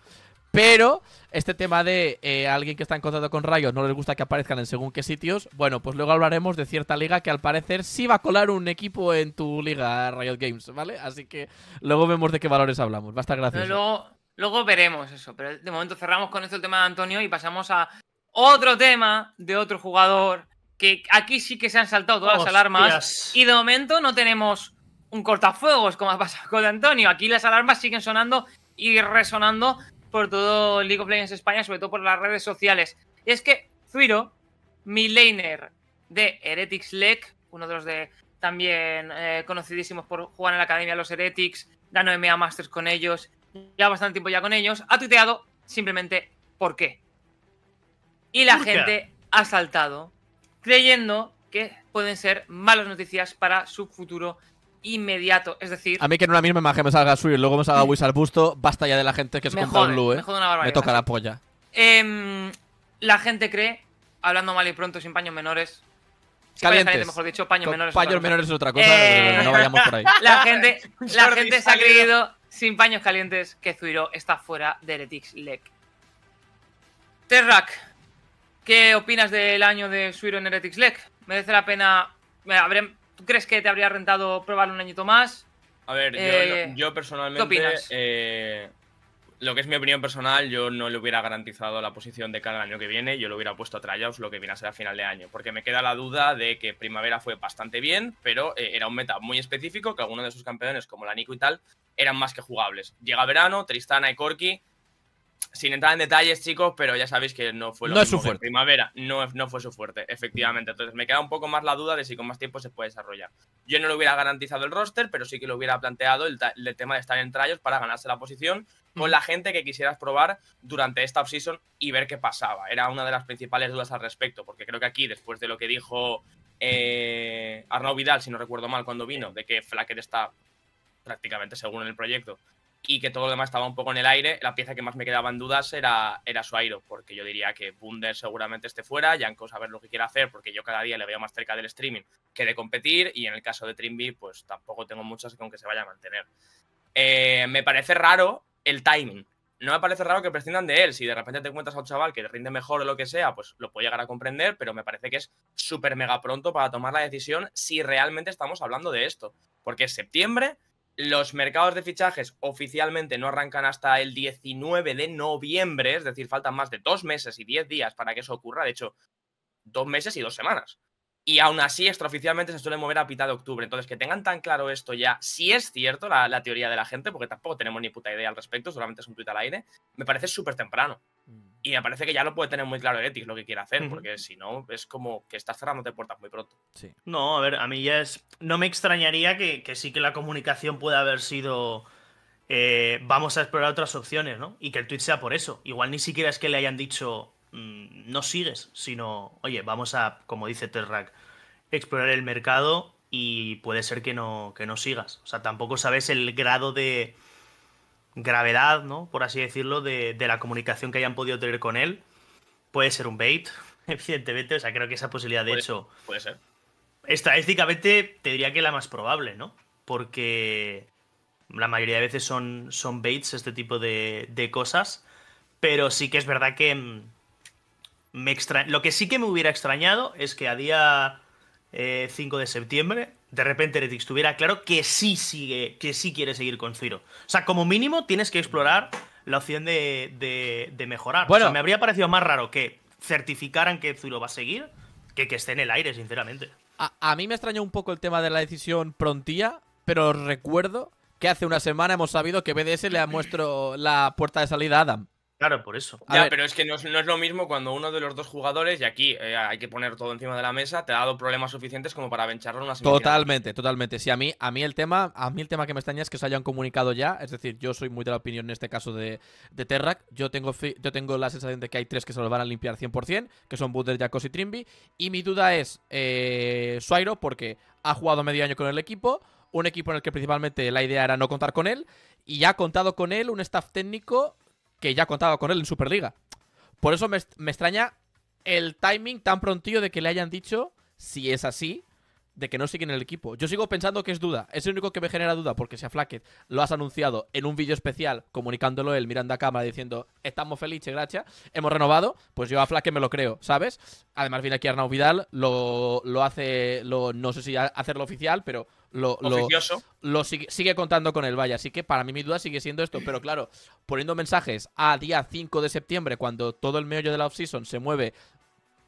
Pero este tema de eh, alguien que está en contacto con Rayos no les gusta que aparezcan en según qué sitios, bueno, pues luego hablaremos de cierta liga que al parecer sí va a colar un equipo en tu liga, Riot Games, ¿vale? Así que luego vemos de qué valores hablamos. Basta, gracias. Luego, veremos eso, pero de momento cerramos con esto el tema de Antonio y pasamos a otro tema de otro jugador que aquí sí que se han saltado todas las alarmas y de momento no tenemos un cortafuegos como ha pasado con Antonio. Aquí las alarmas siguen sonando y resonando por todo League of Legends España, sobre todo por las redes sociales. Y es que Zuiro, mi laner de Heretics League, uno de los de también eh, conocidísimos por jugar en la Academia de los Heretics, ganó MA Masters con ellos, lleva bastante tiempo ya con ellos, ha tuiteado simplemente por qué. Y la gente ha saltado, creyendo que pueden ser malas noticias para su futuro inmediato. Es decir. A mí que en una misma imagen me salga Swir luego me salga Wiss al busto, basta ya de la gente que es compra un Blue, Me, toca la polla. Em, la gente cree, hablando mal y pronto, sin paños menores. calientes, mejor dicho, paños menores. Paños menores es otra cosa, eh, no vayamos por ahí. La gente, <laughs> la gente se ha creído, sin paños calientes, que Zuiro está fuera de Heretics Leg. Terrak, ¿qué opinas del año de Zuiro en Heretics Leg? ¿Merece la pena? Habré ¿Tú crees que te habría rentado probar un añito más? A ver, yo, eh, personalmente. ¿Qué opinas? Eh, lo que es mi opinión personal, yo no le hubiera garantizado la posición de cada año que viene, yo lo hubiera puesto a tryouts lo que viene a ser a final de año, porque me queda la duda de que primavera fue bastante bien, pero eh, era un meta muy específico, que algunos de sus campeones, como la Nico y tal, eran más que jugables. Llega verano, Tristana y Corki sin entrar en detalles, chicos, pero ya sabéis que no fue lo no mismo su primavera, no, no fue su fuerte, efectivamente. Entonces me queda un poco más la duda de si con más tiempo se puede desarrollar. Yo no lo hubiera garantizado el roster, pero sí que lo hubiera planteado el, tema de estar en trayos para ganarse la posición con la gente que quisieras probar durante esta offseason y ver qué pasaba. Era una de las principales dudas al respecto, porque creo que aquí, después de lo que dijo eh, Arnaud Vidal, si no recuerdo mal, cuando vino, de que Flaquet está prácticamente seguro en el proyecto y que todo lo demás estaba un poco en el aire. La pieza que más me quedaba en dudas era, era Suairo, porque yo diría que Bunder seguramente esté fuera, Janko saber lo que quiere hacer, porque yo cada día le veo más cerca del streaming que de competir, y en el caso de Trimby, pues tampoco tengo muchas con que se vaya a mantener. Eh, me parece raro el timing. No me parece raro que prescindan de él. Si de repente te encuentras a un chaval que te rinde mejor o lo que sea, pues lo puedo llegar a comprender, pero me parece que es súper mega pronto para tomar la decisión si realmente estamos hablando de esto. Porque es septiembre, los mercados de fichajes oficialmente no arrancan hasta el 19 de noviembre, es decir, faltan más de dos meses y diez días para que eso ocurra. De hecho, dos meses y dos semanas. Y aún así, extraoficialmente se suele mover a mitad de octubre. Entonces, que tengan tan claro esto ya, si es cierto la, teoría de la gente, porque tampoco tenemos ni puta idea al respecto, solamente es un tuit al aire, me parece súper temprano. Y me parece que ya lo puede tener muy claro Etic lo que quiere hacer, porque si no, es como que estás cerrándote puertas muy pronto. Sí. No, a ver, a mí ya es. No me extrañaría que, sí que la comunicación pueda haber sido. Eh, vamos a explorar otras opciones, ¿no? Y que el tweet sea por eso. Igual ni siquiera es que le hayan dicho mm, no sigues, sino, oye, vamos a, como dice Terrak, explorar el mercado y puede ser que no, que no sigas. O sea, tampoco sabes el grado de gravedad, ¿no? Por así decirlo, de, la comunicación que hayan podido tener con él. Puede ser un bait, <laughs> evidentemente. O sea, creo que esa posibilidad, de hecho. Puede ser. Estadísticamente te diría que la más probable, ¿no? Porque la mayoría de veces son, son baits este tipo de, cosas. Pero sí que es verdad que mm, me extra... Lo que sí que me hubiera extrañado es que a día 5 eh, de septiembre de repente Heretics estuviera claro que sí sigue, que sí quiere seguir con Ciro. O sea, como mínimo tienes que explorar la opción de, mejorar. Bueno, me habría parecido más raro que certificaran que Ciro va a seguir que que esté en el aire, sinceramente. A, mí me extrañó un poco el tema de la decisión prontía, pero recuerdo que hace una semana hemos sabido que BDS le ha muestro la puerta de salida a Adam. Claro, por eso. pero es que no es, lo mismo cuando uno de los dos jugadores, y aquí eh, hay que poner todo encima de la mesa, te ha dado problemas suficientes como para vencharlo en una Totalmente, totalmente. Sí, a mí, a mí el tema, a mí el tema que me extraña es que se hayan comunicado ya. Es decir, yo soy muy de la opinión en este caso de, de Terrak. Yo tengo, yo tengo la sensación de que hay tres que se los van a limpiar 100%, que son Butler, Jacos y Trimby. Y mi duda es eh, Suairo, porque ha jugado medio año con el equipo, un equipo en el que principalmente la idea era no contar con él, y ya ha contado con él un staff técnico que ya contaba con él en Superliga. Por eso me, me extraña el timing tan prontillo de que le hayan dicho, si es así, de que no sigue en el equipo. Yo sigo pensando que es duda. Es el único que me genera duda porque si a lo has anunciado en un vídeo especial comunicándolo él mirando a cámara diciendo estamos felices, gracias, hemos renovado, pues yo a Flackett me lo creo, ¿sabes? Además viene aquí Arnau Vidal, lo, lo hace, lo, no sé si hacerlo oficial, pero lo, lo, sigue, contando con el Vaya. Así que para mí mi duda sigue siendo esto. Pero claro, poniendo mensajes a día 5 de septiembre, cuando todo el meollo de la offseason se mueve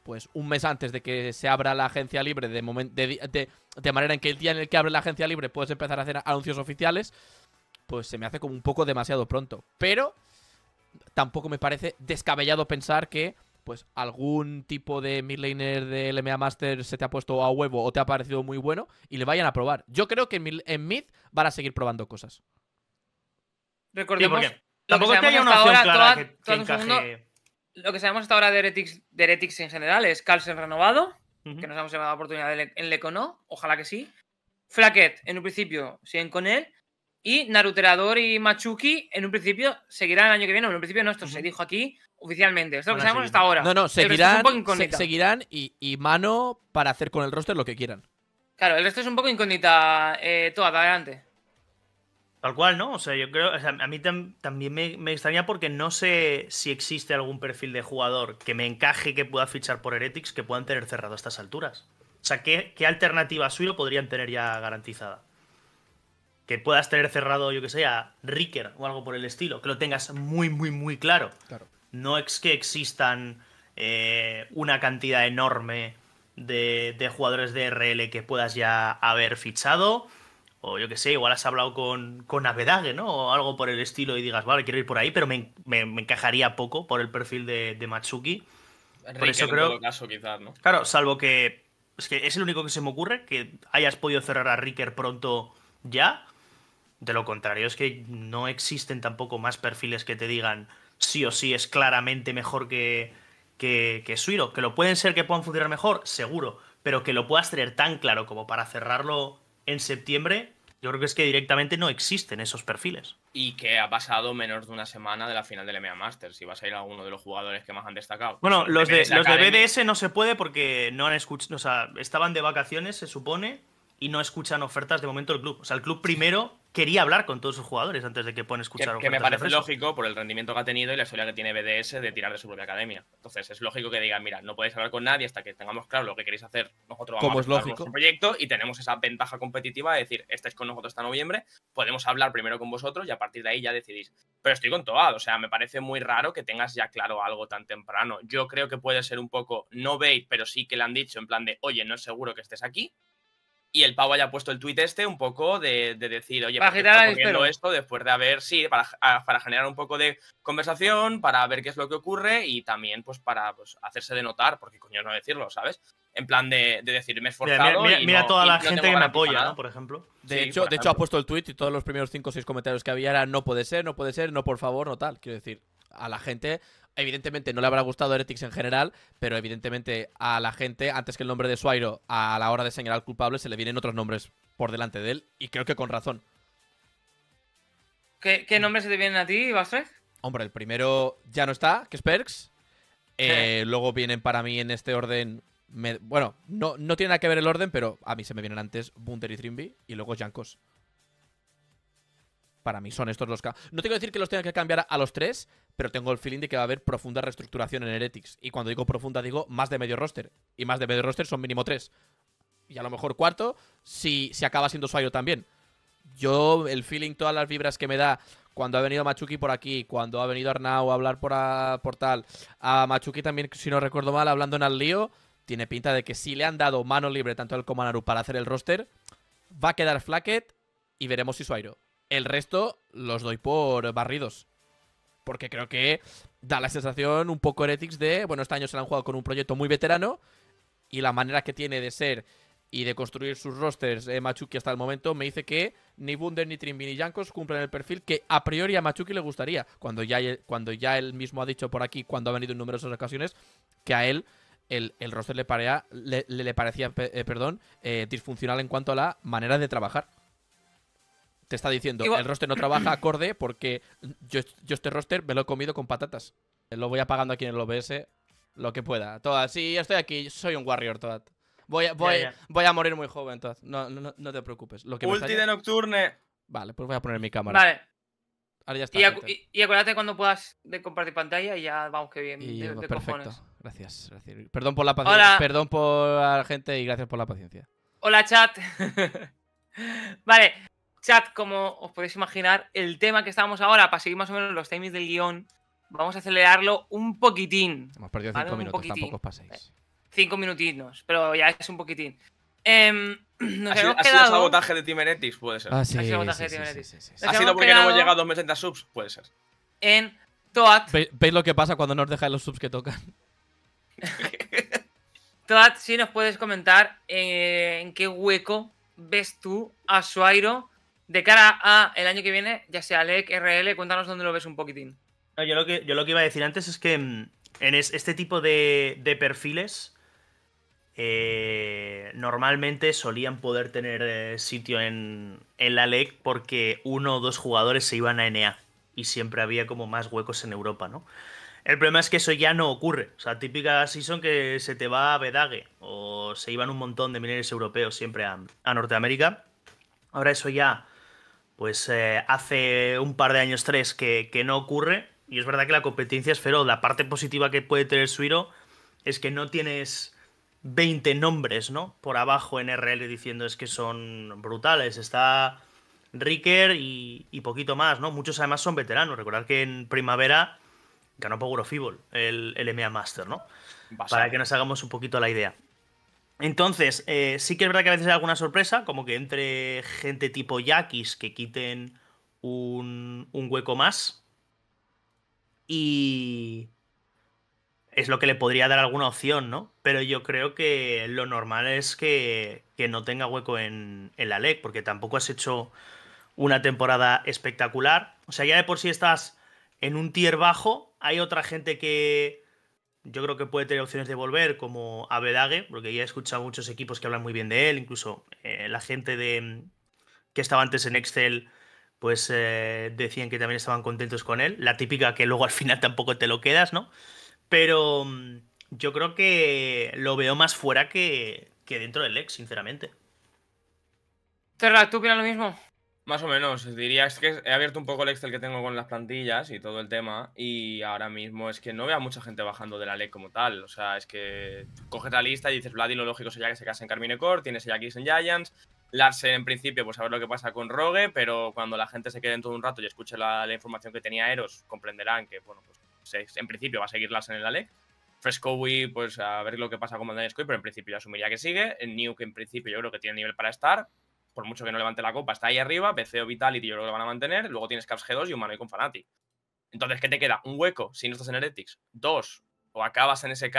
pues un mes antes de que se abra la agencia libre, de, de, manera en que el día en el que abre la agencia libre puedes empezar a hacer anuncios oficiales, pues se me hace como un poco demasiado pronto. Pero tampoco me parece descabellado pensar que pues algún tipo de midlaner de LMA Master se te ha puesto a huevo o te ha parecido muy bueno y le vayan a probar. Yo creo que en mid van a seguir probando cosas. Recordemos tampoco es que haya una opción clara que encaje lo que sabemos hasta ahora de Heretics, de en general es Carlsen renovado, que nos hemos llevado la oportunidad en Lecono, ojalá que sí. Flaquet, en un principio, siguen con él. Y Naruterador y Machuki, en un principio, seguirán el año que viene. En un principio no, esto se dijo aquí oficialmente. Esto es lo que sabemos hasta ahora. No, no, seguirán, seguirán y, mano para hacer con el roster lo que quieran. Claro, el resto es un poco incógnita. Eh, adelante. Tal cual, ¿no? O sea, yo creo, a mí también me, extraña porque no sé si existe algún perfil de jugador que me encaje que pueda fichar por Heretics que puedan tener cerrado a estas alturas. O sea, ¿qué, alternativa suyo podrían tener ya garantizada? Que puedas tener cerrado, yo que sé, a Ricker o algo por el estilo, que lo tengas muy, muy, muy claro. No es que existan eh, una cantidad enorme de, de jugadores de RL que puedas ya haber fichado o yo qué sé, igual has hablado con, con Avedague, ¿no? O algo por el estilo y digas, vale, quiero ir por ahí, pero me, encajaría poco por el perfil de, de Matsuki. por eso en creo. caso, quizás, ¿no? Claro, salvo que. Es que es el único que se me ocurre que hayas podido cerrar a Riker pronto ya. De lo contrario, es que no existen tampoco más perfiles que te digan sí o sí es claramente mejor que, que, que Suiro. Que lo pueden ser que puedan funcionar mejor, seguro. Pero que lo puedas tener tan claro como para cerrarlo en septiembre, yo creo que es que directamente no existen esos perfiles. Y que ha pasado menos de una semana de la final del EMEA Masters. Si vas a ir a alguno de los jugadores que más han destacado. Bueno, pues los, de, los de BDS no se puede porque no han escuchado. O estaban de vacaciones, se supone, y no escuchan ofertas de momento del club. O sea, el club primero quería hablar con todos sus jugadores antes de que puedan escuchar. Que, que me parece lógico por el rendimiento que ha tenido y la historia que tiene BDS de tirar de su propia academia. Entonces es lógico que digan, mira, no podéis hablar con nadie hasta que tengamos claro lo que queréis hacer. Nosotros vamos a lógico? un proyecto y tenemos esa ventaja competitiva de decir, estáis con nosotros hasta noviembre, podemos hablar primero con vosotros y a partir de ahí ya decidís. Pero estoy con todo o sea, me parece muy raro que tengas ya claro algo tan temprano. Yo creo que puede ser un poco no veis, pero sí que le han dicho en plan de, oye, no es seguro que estés aquí y el pavo haya puesto el tuit este un poco de, decir, oye, pues esto después de haber, sí, ah, para, generar un poco de conversación, para ver qué es lo que ocurre y también pues para pues, hacerse de notar, porque coño no decirlo, ¿sabes? En plan de, decir, me he esforzado. Mira, toda la gente que me apoya, Por ejemplo. De, hecho, de hecho, puesto el tuit y todos los primeros cinco o seis comentarios que había eran no puede ser, no puede ser, no por favor, no tal. Quiero decir, a la gente Evidentemente no le habrá gustado Heretics en general, pero evidentemente a la gente, antes que el nombre de Suairo, a la hora de señalar al culpable, se le vienen otros nombres por delante de él, y creo que con razón. ¿Qué, nombres se te vienen a ti, Bastre? Hombre, el primero ya no está, que es Perks. Eh, luego vienen para mí en este orden. bueno, no, no tiene nada que ver el orden, pero a mí se me vienen antes Bunter y Trimby y luego Jankos para mí son estos los... No tengo que decir que los tenga que cambiar a los tres, pero tengo el feeling de que va a haber profunda reestructuración en Heretics. Y cuando digo profunda, digo más de medio roster. Y más de medio roster son mínimo tres. Y a lo mejor cuarto, si, si acaba siendo Suayo también. Yo, el feeling, todas las vibras que me da cuando ha venido Machuki por aquí, cuando ha venido Arnau a hablar por, tal, a Machuki también, si no recuerdo mal, hablando en el lío, tiene pinta de que si le han dado mano libre tanto al él como para hacer el roster, va a quedar Flacket y veremos si Suairo. El resto los doy por barridos. Porque creo que da la sensación un poco Heretics de, bueno, este año se han jugado con un proyecto muy veterano y la manera que tiene de ser y de construir sus rosters eh, Machuki hasta el momento me dice que ni Bunder, ni Trimbi, ni Jankos cumplen el perfil que a priori a Machuki le gustaría. Cuando ya, cuando ya él mismo ha dicho por aquí, cuando ha venido en numerosas ocasiones, que a él el, el roster le, le, parecía eh, perdón, eh, disfuncional en cuanto a la manera de trabajar te está diciendo, el roster no trabaja acorde porque yo, este roster me lo he comido con patatas. Lo voy apagando aquí en el OBS lo que pueda. todo sí, estoy aquí, soy un warrior, todas. Voy, a, voy, a morir muy joven, Toad. No, te preocupes. Lo que de Nocturne. Vale, pues voy a poner mi cámara. Vale. está. Y, acuérdate cuando puedas de compartir pantalla y ya vamos que bien. perfecto. Gracias, gracias. Perdón por la paciencia. Perdón por la gente y gracias por la paciencia. Hola, chat. <laughs> vale, Chat, como os podéis imaginar, el tema que estábamos ahora, para seguir más o menos los timings del guión, vamos a acelerarlo un poquitín. Hemos perdido cinco minutos, tampoco os paséis. Eh, cinco minutitos, pero ya es un poquitín. Em, <clears throat> ¿Ha, sido, el sabotaje de Timenetis? Puede ser. Ah, ha sido ¿Ha sido porque no hemos llegado a 2.30 subs? Puede ser. En Toad. ¿Veis lo que pasa cuando nos dejáis los subs que tocan? <laughs> Toad, si nos puedes comentar en, eh, en qué hueco ves tú a Suairo de cara a el año que viene, ya sea LEC, RL, cuéntanos dónde lo ves un poquitín. yo, lo que, yo lo que iba a decir antes es que mm, en este tipo de, perfiles eh, normalmente solían poder tener eh, sitio en, en, la LEC porque uno o dos jugadores se iban a NA y siempre había como más huecos en Europa, ¿no? El problema es que eso ya no ocurre. O sea, típica season que se te va a Bedague o se iban un montón de mineros europeos siempre a Norteamérica. Ahora eso ya pues eh, hace un par de años, tres, que, no ocurre. Y es verdad que la competencia es feroz. La parte positiva que puede tener Suiro es que no tienes 20 nombres, ¿no? Por abajo en RL diciendo es que son brutales. Está Riker y, poquito más, ¿no? Muchos además son veteranos. Recordad que en primavera ganó Power of Evil, el, el MA Master, ¿no? Para que nos hagamos un poquito la idea. Entonces, eh, sí que es verdad que a veces hay alguna sorpresa, como que entre gente tipo Yakis que quiten un, hueco más. Y es lo que le podría dar alguna opción, ¿no? Pero yo creo que lo normal es que, que no tenga hueco en, en, la LEC, porque tampoco has hecho una temporada espectacular. O sea, ya de por sí estás en un tier bajo, hay otra gente que yo creo que puede tener opciones de volver como a Abedague, porque ya he escuchado muchos equipos que hablan muy bien de él, incluso eh, la gente de que estaba antes en Excel, pues eh, decían que también estaban contentos con él. La típica que luego al final <laughs> tampoco te lo quedas, ¿no? Pero mm, yo creo que lo veo más fuera que, dentro del ex, sinceramente. Terra, ¿tú opinas lo mismo? Más o menos, diría, es que he abierto un poco el Excel que tengo con las plantillas y todo el tema, y ahora mismo es que no veo a mucha gente bajando de la ley como tal. O sea, es que coges la lista y dices, Vladi, lo lógico sería que se en Carmine Core, tienes ya en Giants, Larsen en principio, pues a ver lo que pasa con Rogue, pero cuando la gente se quede en todo un rato y escuche la, información que tenía Eros, comprenderán que, bueno, pues en principio va a seguir Larsen en la e Fresco y pues a ver lo que pasa con Mandan pero en principio yo asumiría que sigue. Nuke, en principio, yo creo que tiene nivel para estar por mucho que no levante la copa, está ahí arriba. BCO Vitality yo creo lo van a mantener. Luego tienes Caps G2 y un Humanoid con fanati Entonces, ¿qué te queda? Un hueco si no estás en Heretics. Dos, o acabas en SK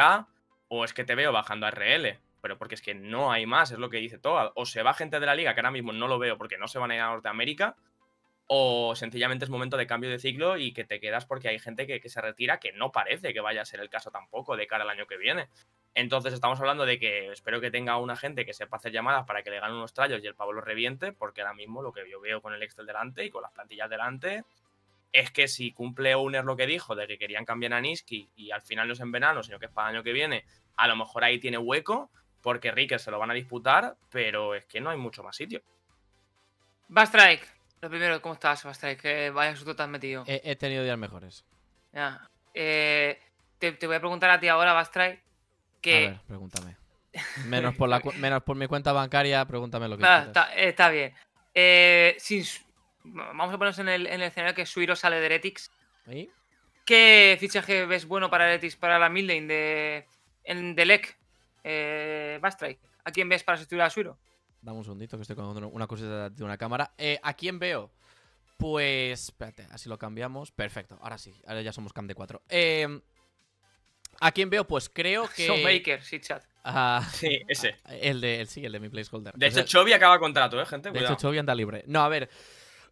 o es que te veo bajando a RL. Pero porque es que no hay más, es lo que dice todo. O se va gente de la liga, que ahora mismo no lo veo porque no se van a ir a Norteamérica, o sencillamente es momento de cambio de ciclo y que te quedas porque hay gente que, que se retira que no parece que vaya a ser el caso tampoco de cara al año que viene. Entonces estamos hablando de que espero que tenga una gente que sepa hacer llamadas para que le ganen unos trayos y el pavo lo reviente, porque ahora mismo lo que yo veo con el Excel delante y con las plantillas delante es que si cumple Owner lo que dijo de que querían cambiar a Niski y al final no es en verano, sino que es para el año que viene, a lo mejor ahí tiene hueco, porque Ricker se lo van a disputar, pero es que no hay mucho más sitio. Bastrike, lo primero, ¿cómo estás, Bastrike? Que vaya susto metido. He, tenido días mejores. Eh, te, te, voy a preguntar a ti ahora, Bastrike, que... A ver, pregúntame. <laughs> Menos por, la, menos por mi cuenta bancaria, pregúntame lo que está, bien. Eh, vamos a ponernos en el, escenario que Suiro sale de Heretics. ¿Qué fichaje ves bueno para Heretics, para la midlane de, en, de LEC? Eh, Bastray, ¿a quién ves para sustituir a Suiro? Dame un segundito que estoy con una cosita de una cámara. Eh, ¿A quién veo? Pues, espérate, así lo cambiamos. Perfecto, ahora sí, ahora ya somos Cam de 4. Eh, ¿A quién veo? Pues creo que. Baker, sí, chat. Ah, sí, ese. Ah, el de, el, sí, el de mi placeholder. De hecho, Chovy acaba contrato, ¿eh, gente? De hecho, Chovy anda libre. No, a ver.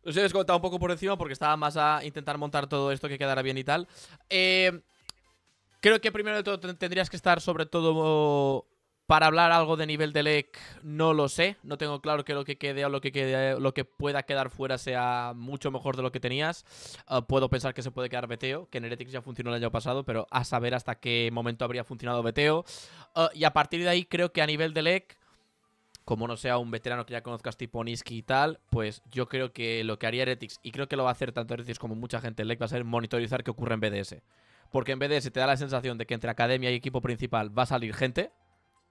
Os he descontado un poco por encima porque estaba más a intentar montar todo esto que quedara bien y tal. Eh, creo que primero de todo tendrías que estar sobre todo para hablar algo de nivel de LEC, no lo sé. No tengo claro que lo que quede o lo que, quede, lo que pueda quedar fuera sea mucho mejor de lo que tenías. Ah, puedo pensar que se puede quedar Veteo, que en Heretics ya funcionó el año pasado, pero a saber hasta qué momento habría funcionado Veteo. Ah, y a partir de ahí, creo que a nivel de LEC, como no sea un veterano que ya conozcas tipo Niski y tal, pues yo creo que lo que haría Heretics, y creo que lo va a hacer tanto Heretics como mucha gente en LEC, va a ser monitorizar qué ocurre en BDS. Porque en BDS te da la sensación de que entre academia y equipo principal va a salir gente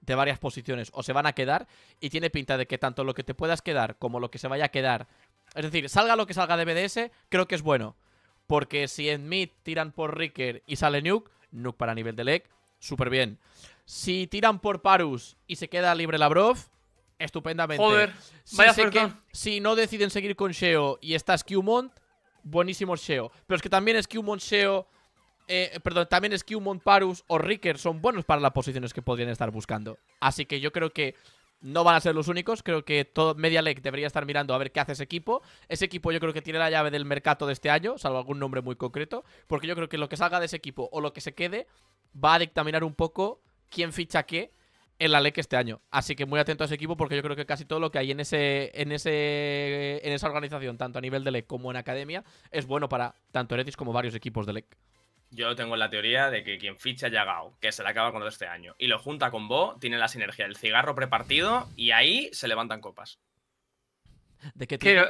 de varias posiciones o se van a quedar y tiene pinta de que tanto lo que te puedas quedar como lo que se vaya a quedar, es decir, salga lo que salga de BDS, creo que es bueno. Porque si en mid tiran por Ricker y sale Nuke, Nuke para nivel de leg, súper bien. Si tiran por Parus y se queda libre Lavrov, estupendamente. Joder, si, no deciden seguir con Sheo y está Skewmont, buenísimo Sheo. Pero es que también es Skewmont Sheo eh, perdón, también un Parus o Ricker son buenos para las posiciones que podrían estar buscando. Así que yo creo que no van a ser los únicos. Creo que todo Media lec debería estar mirando a ver qué hace ese equipo. Ese equipo yo creo que tiene la llave del mercado de este año, salvo algún nombre muy concreto. Porque yo creo que lo que salga de ese equipo o lo que se quede va a dictaminar un poco quién ficha qué en la LEC este año. Así que muy atento a ese equipo porque yo creo que casi todo lo que hay en ese en ese en esa organización, tanto a nivel de LEC como en academia, es bueno para tanto Heretis como varios equipos de LEC. Yo tengo la teoría de que quien ficha a Yagao, que se le acaba cuando este año, y lo junta con Bo, tiene la sinergia del cigarro prepartido y ahí se levantan copas. ¿De qué, tipo?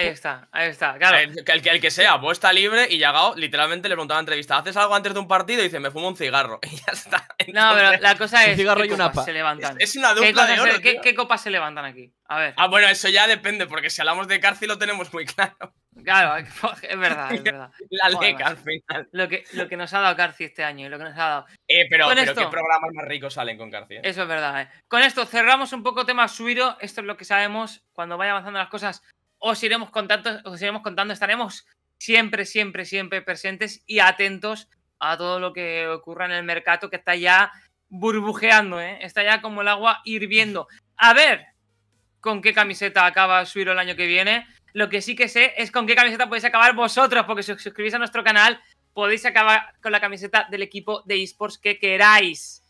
Ahí está, ahí está. El, que sea, Bo está libre y Yagao literalmente le preguntaba en entrevista: ¿haces algo antes de un partido? Y dice: Me fumo un cigarro. <laughs> Y ya está. no, pero la cosa es. Un cigarro y una se Es, una duda ¿Qué copas se levantan aquí? Ah, bueno, eso ya depende, porque si hablamos de Carci lo tenemos muy claro. Claro, <laughs> es verdad, es <laughs> verdad. La leca al final. Lo que, lo que nos ha dado Carci este año y lo que nos ha dado. Eh, pero, ¿qué programas más ricos salen con Carci? Eso es verdad. Eh. Con esto cerramos un poco tema Suiro. Esto es lo que sabemos. Cuando vaya avanzando las cosas, os iremos contando, os iremos contando. Estaremos siempre, siempre, siempre presentes y atentos a todo lo que ocurra en el mercado que está ya burbujeando, ¿eh? está ya como el agua hirviendo. A ver, con qué camiseta acaba Suiro el año que viene. Lo que sí que sé es con qué camiseta podéis acabar vosotros, porque si os suscribís a nuestro canal podéis acabar con la camiseta del equipo de esports que queráis.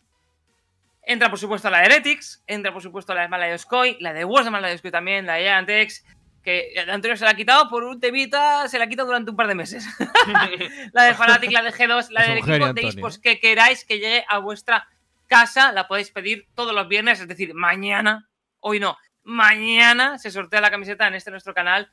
Entra, por supuesto, la de Heretics, entra, por supuesto, la de Malayoskoy, la de World de Malayoskoy también, la de Antex, que anterior se la ha quitado por un temita, se la ha quitado durante un par de meses. <laughs> la de Fanatic, la de G2, la del equipo de esports que queráis que llegue a vuestra casa, la podéis pedir todos los viernes, es decir, mañana, hoy no, Mañana se sortea la camiseta en este nuestro canal.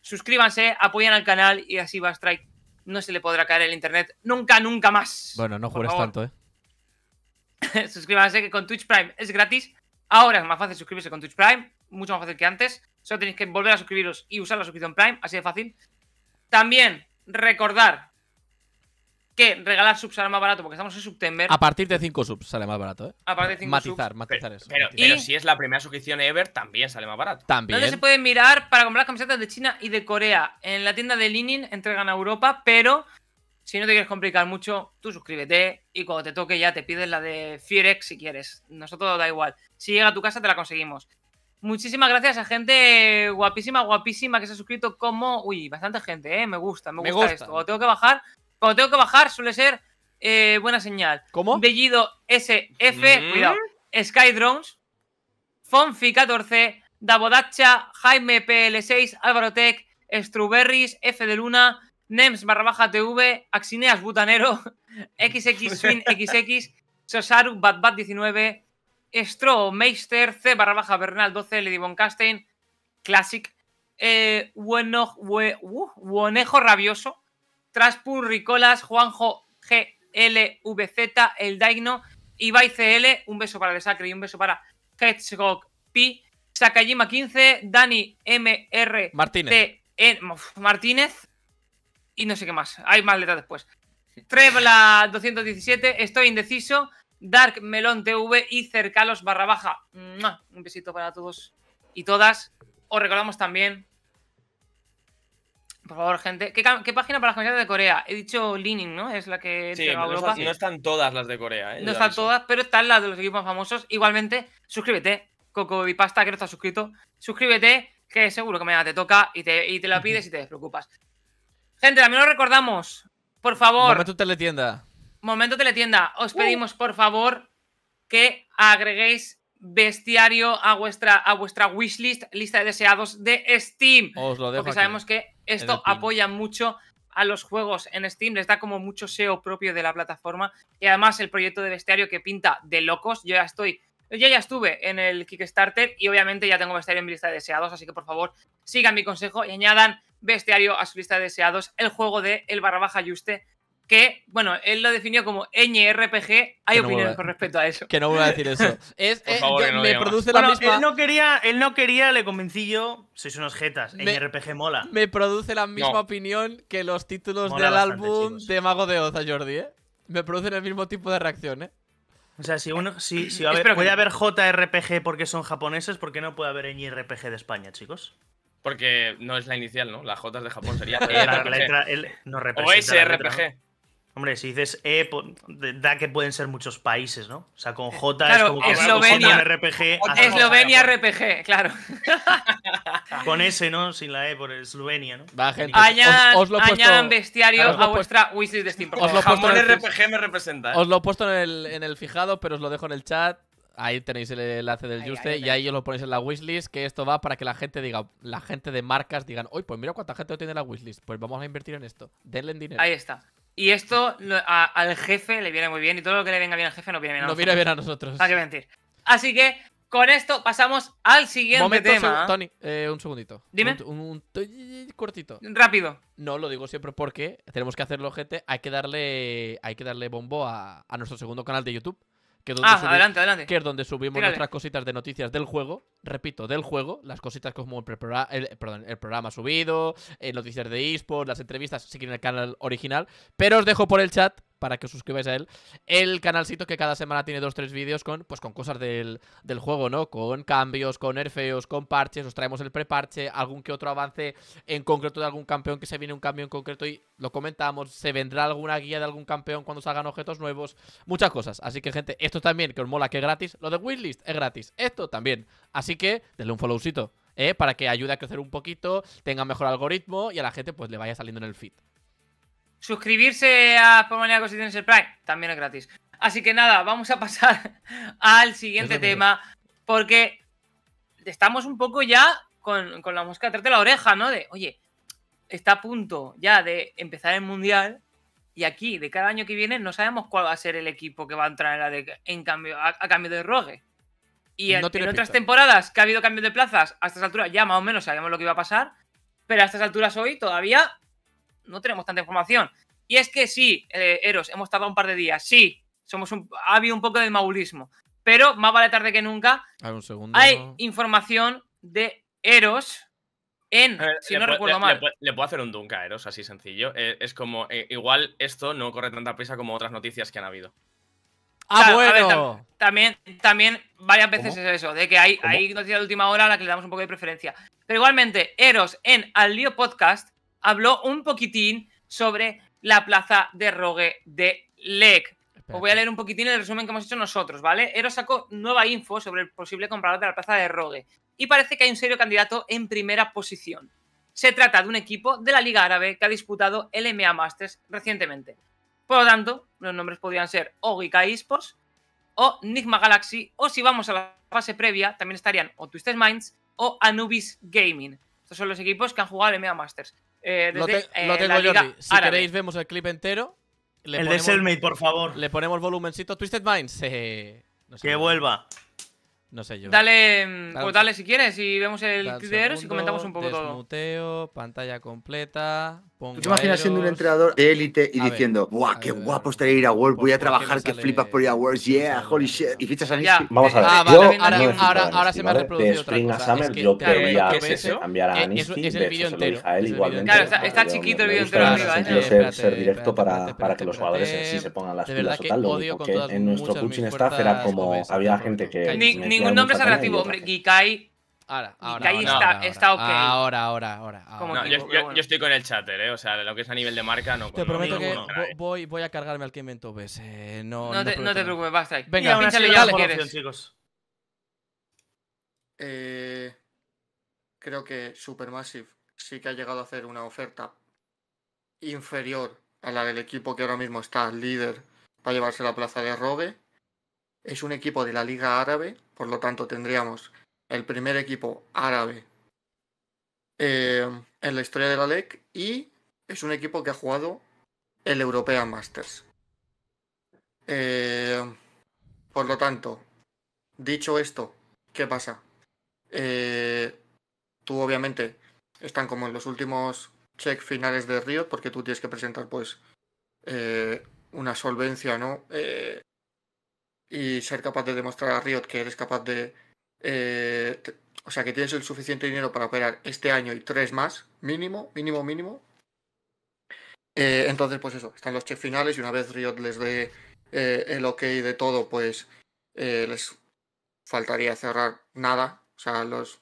Suscríbanse, apoyan al canal y así va Strike. No se le podrá caer el internet nunca, nunca más. Bueno, no jures tanto, ¿eh? <laughs> Suscríbanse que con Twitch Prime es gratis. Ahora es más fácil suscribirse con Twitch Prime, mucho más fácil que antes. Solo tenéis que volver a suscribiros y usar la suscripción Prime, así de fácil. También recordar que regalar subs sale más barato porque estamos en septiembre. A partir de 5 subs sale más barato, ¿eh? A partir de 5 subs. Matizar, matizar eso. Pero, si es la primera suscripción ever, también sale más barato. También. ¿Dónde se puede mirar para comprar camisetas de China y de Corea? En la tienda de Linin entregan a Europa, pero si no te quieres complicar mucho, tú suscríbete y cuando te toque ya te pides la de Firex si quieres. Nosotros da igual. Si llega a tu casa, te la conseguimos. Muchísimas gracias a gente guapísima, guapísima que se ha suscrito como... Uy, bastante gente, ¿eh? Me gusta, me gusta, me esto. O tengo que bajar cuando tengo que bajar suele ser eh, buena señal. ¿Cómo? Bellido SF, mm. cuidado. Sky Drones, Fonfi14, Dabodacha, Jaime PL6, Álvaro Tech, Struberries, F de Luna, Nems barra baja TV, Axineas Butanero, XX <laughs> Swin XX, <laughs> Sosaru BatBat19, Meister, C barra baja Bernal 12, Lady Von Castein, Classic, eh, Wonejo uh, Rabioso, Traspurricolas, Juanjo GLVZ, El Daigno, Ibai CL, un beso para Desacre y un beso para Hedgehog Pi, Sakajima 15, Dani MR Martínez. E, Martínez y no sé qué más. Hay más letras después. Trebla 217, estoy indeciso. Dark Melon TV y Cercalos barra baja. Un besito para todos y todas. Os recordamos también por favor, gente. ¿Qué, página para las camisetas de Corea? He dicho Leaning, ¿no? Es la que sí, no, no están todas las de Corea. ¿eh? No están todas, pero están las de los equipos famosos. Igualmente, suscríbete, Coco y Pasta, que no estás suscrito. Suscríbete, que seguro que mañana te toca y te, y te la pides y te despreocupas. Gente, también lo recordamos, por favor. Momento teletienda. Momento teletienda. Os uh. pedimos, por favor, que agreguéis bestiario a vuestra, a vuestra wishlist, lista de deseados de Steam. Os lo porque sabemos que esto apoya mucho a los juegos en Steam, les da como mucho SEO propio de la plataforma. Y además el proyecto de bestiario que pinta de locos. Yo ya estoy. Yo ya estuve en el Kickstarter y obviamente ya tengo bestiario en mi lista de deseados, así que por favor sigan mi consejo y añadan bestiario a su lista de deseados, el juego de El barra baja Juste que, bueno, él lo definió como ñRPG. Hay opiniones con respecto a eso. Que no voy a decir eso. <laughs> Eh, me produce misma. Él no, quería, él no quería, le convencí yo. Sois unos jetas. ñRPG mola. Me produce la misma opinión que los títulos del álbum de Mago de Oza, Jordi, ¿eh? Me produce el mismo tipo de reacción, ¿eh? O sea, si uno. Si, si puede haber JRPG porque son japoneses, ¿por qué no puede haber ñRPG de España, chicos? Porque no es la inicial, ¿no? La J de Japón, sería. <laughs> o SRPG. Hombre, si dices E, pues, da que pueden ser muchos países, ¿no? O sea, con eh, J es como que Eslovenia, RPG. Eslovenia RPG, claro. <laughs> con S, ¿no? Sin la E, por Eslovenia, ¿no? Va, gente. bestiario a vuestra wishlist de Steam. Os lo Jamón RPG me representa. ¿eh? Os lo he puesto en el, fijado, pero os lo dejo en el chat. Ahí tenéis el enlace del Juste y ahí os lo ponéis en la wishlist, que esto va para que la gente diga, la gente de marcas digan, uy, pues mira cuánta gente tiene la wishlist, pues vamos a invertir en esto, denle dinero. Ahí está. Y esto al jefe le viene muy bien y todo lo que le venga bien al jefe no viene bien a nosotros. No viene bien a nosotros. Hay ah, que mentir. Así que con esto pasamos al siguiente tema. Tony, eh, un segundito. Dime. Un, cortito. Rápido. No, lo digo siempre porque tenemos que hacerlo, gente. Hay que darle, hay que darle bombo a nuestro segundo canal de YouTube. Ah, que es donde subimos Otras nuestras cositas de noticias del juego. Repito, del juego. Las cositas como el, programa, el, programa subido, eh, noticias de eSports, las entrevistas, siguen en el canal original. Pero os dejo por el chat para que os suscribáis a él, el canalcito que cada semana tiene dos, tres vídeos con, pues, con cosas del, del juego, ¿no? Con cambios, con nerfeos, con parches, os traemos el preparche, algún que otro avance en concreto de algún campeón que se viene un cambio en concreto y lo comentamos, se vendrá alguna guía de algún campeón cuando salgan objetos nuevos, muchas cosas. Así que, gente, esto también, que os mola que es gratis, lo de Winlist es gratis, esto también. Así que, denle un followcito. ¿Eh? para que ayude a crecer un poquito, tenga mejor algoritmo y a la gente pues le vaya saliendo en el feed. Suscribirse a Tienes el Prime también es gratis. Así que nada, vamos a pasar <laughs> al siguiente tema, porque estamos un poco ya con, la mosca detrás de la oreja, ¿no? De, oye, está a punto ya de empezar el Mundial y aquí, de cada año que viene, no sabemos cuál va a ser el equipo que va a entrar en, cambio, a, cambio de Rogue. Y en, otras temporadas que ha habido cambio de plazas, a estas alturas ya más o menos sabemos lo que iba a pasar, pero a estas alturas hoy todavía no tenemos tanta información. Y es que sí, eh, Eros, hemos tardado un par de días, sí, somos un, ha habido un poco de maulismo, pero más vale tarde que nunca. Hay información de Eros en, si no recuerdo mal. Le, puedo hacer un dunk a Eros, así sencillo. Eh, es como, eh, igual esto no corre tanta prisa como otras noticias que han habido. Ah, ¡Ah bueno. también, también varias veces es eso, de que hay, hay noticias de última hora a la que le damos un poco de preferencia. Pero igualmente, Eros en Al Lío Podcast habló un poquitín sobre la plaza de Rogue de Lec. Os voy a leer un poquitín el resumen que hemos hecho nosotros, ¿vale? Eros sacó nueva info sobre el posible comprador de la plaza de Rogue y parece que hay un serio candidato en primera posición. Se trata de un equipo de la Liga Árabe que ha disputado el MA Masters recientemente. Por lo tanto, los nombres podrían ser Ogica Ispos o Nigma Galaxy, o si vamos a la fase previa, también estarían o Twisted Minds o Anubis Gaming. Estos son los equipos que han jugado el MA Masters. Eh, lo, eh, tengo, Jordi. si queréis, vemos el clip entero. el de Selmate, por favor. Le ponemos volumencito. Twisted Minds. <laughs> que vuelva. No sé yo. Dale, pues dale si quieres y vemos el video y comentamos un poco desmuteo, todo. pantalla completa. ¿Tú te imaginas siendo un entrenador de élite y diciendo, ¡guau, qué guapo estaría ir a World! Voy a trabajar que flipas por ir a World, yeah, holy shit. Y fichas a Nishi. Vamos a ah, ver. Ah, yo, ahora, no se me ha reproducido. De Spring otra a Summer, yo claro, quería que se cambiara a Nishi. Es, el vídeo entero. A él igualmente. Claro, está, chiquito el vídeo entero arriba. ser directo para que los jugadores en sí se pongan las pilas o tal. Lo único que en nuestro coaching staff era como había gente que Ningún nombre es atractivo, hombre. Gikai. Ahora, ahora, Gikai está, ok. Ahora, ahora, ahora. yo, estoy con el chatter, ¿eh? O sea, lo que es a nivel de marca, no. Te prometo que voy, voy, a cargarme al que inventó ves. Pues, eh, no, te, no, te, preocupes, basta. Venga, pínchale ya lo quieres. Chicos. Eh, creo que Supermassive sí que ha llegado a hacer una oferta inferior a la del equipo que ahora mismo está líder para llevarse la plaza de Robe Es un equipo de la Liga Árabe por lo tanto, tendríamos el primer equipo árabe eh, en la historia de la LEC y es un equipo que ha jugado el European Masters. Eh, por lo tanto, dicho esto, ¿qué pasa? Eh, tú obviamente están como en los últimos check finales de Riot porque tú tienes que presentar pues una solvencia, ¿no? y ser capaz de demostrar a Riot que eres capaz de... Eh, o sea, que tienes el suficiente dinero para operar este año y tres más, mínimo, mínimo, mínimo. Eh, entonces, pues eso, están los chefs finales y una vez Riot les dé eh, el ok de todo, pues les faltaría cerrar nada. O sea, los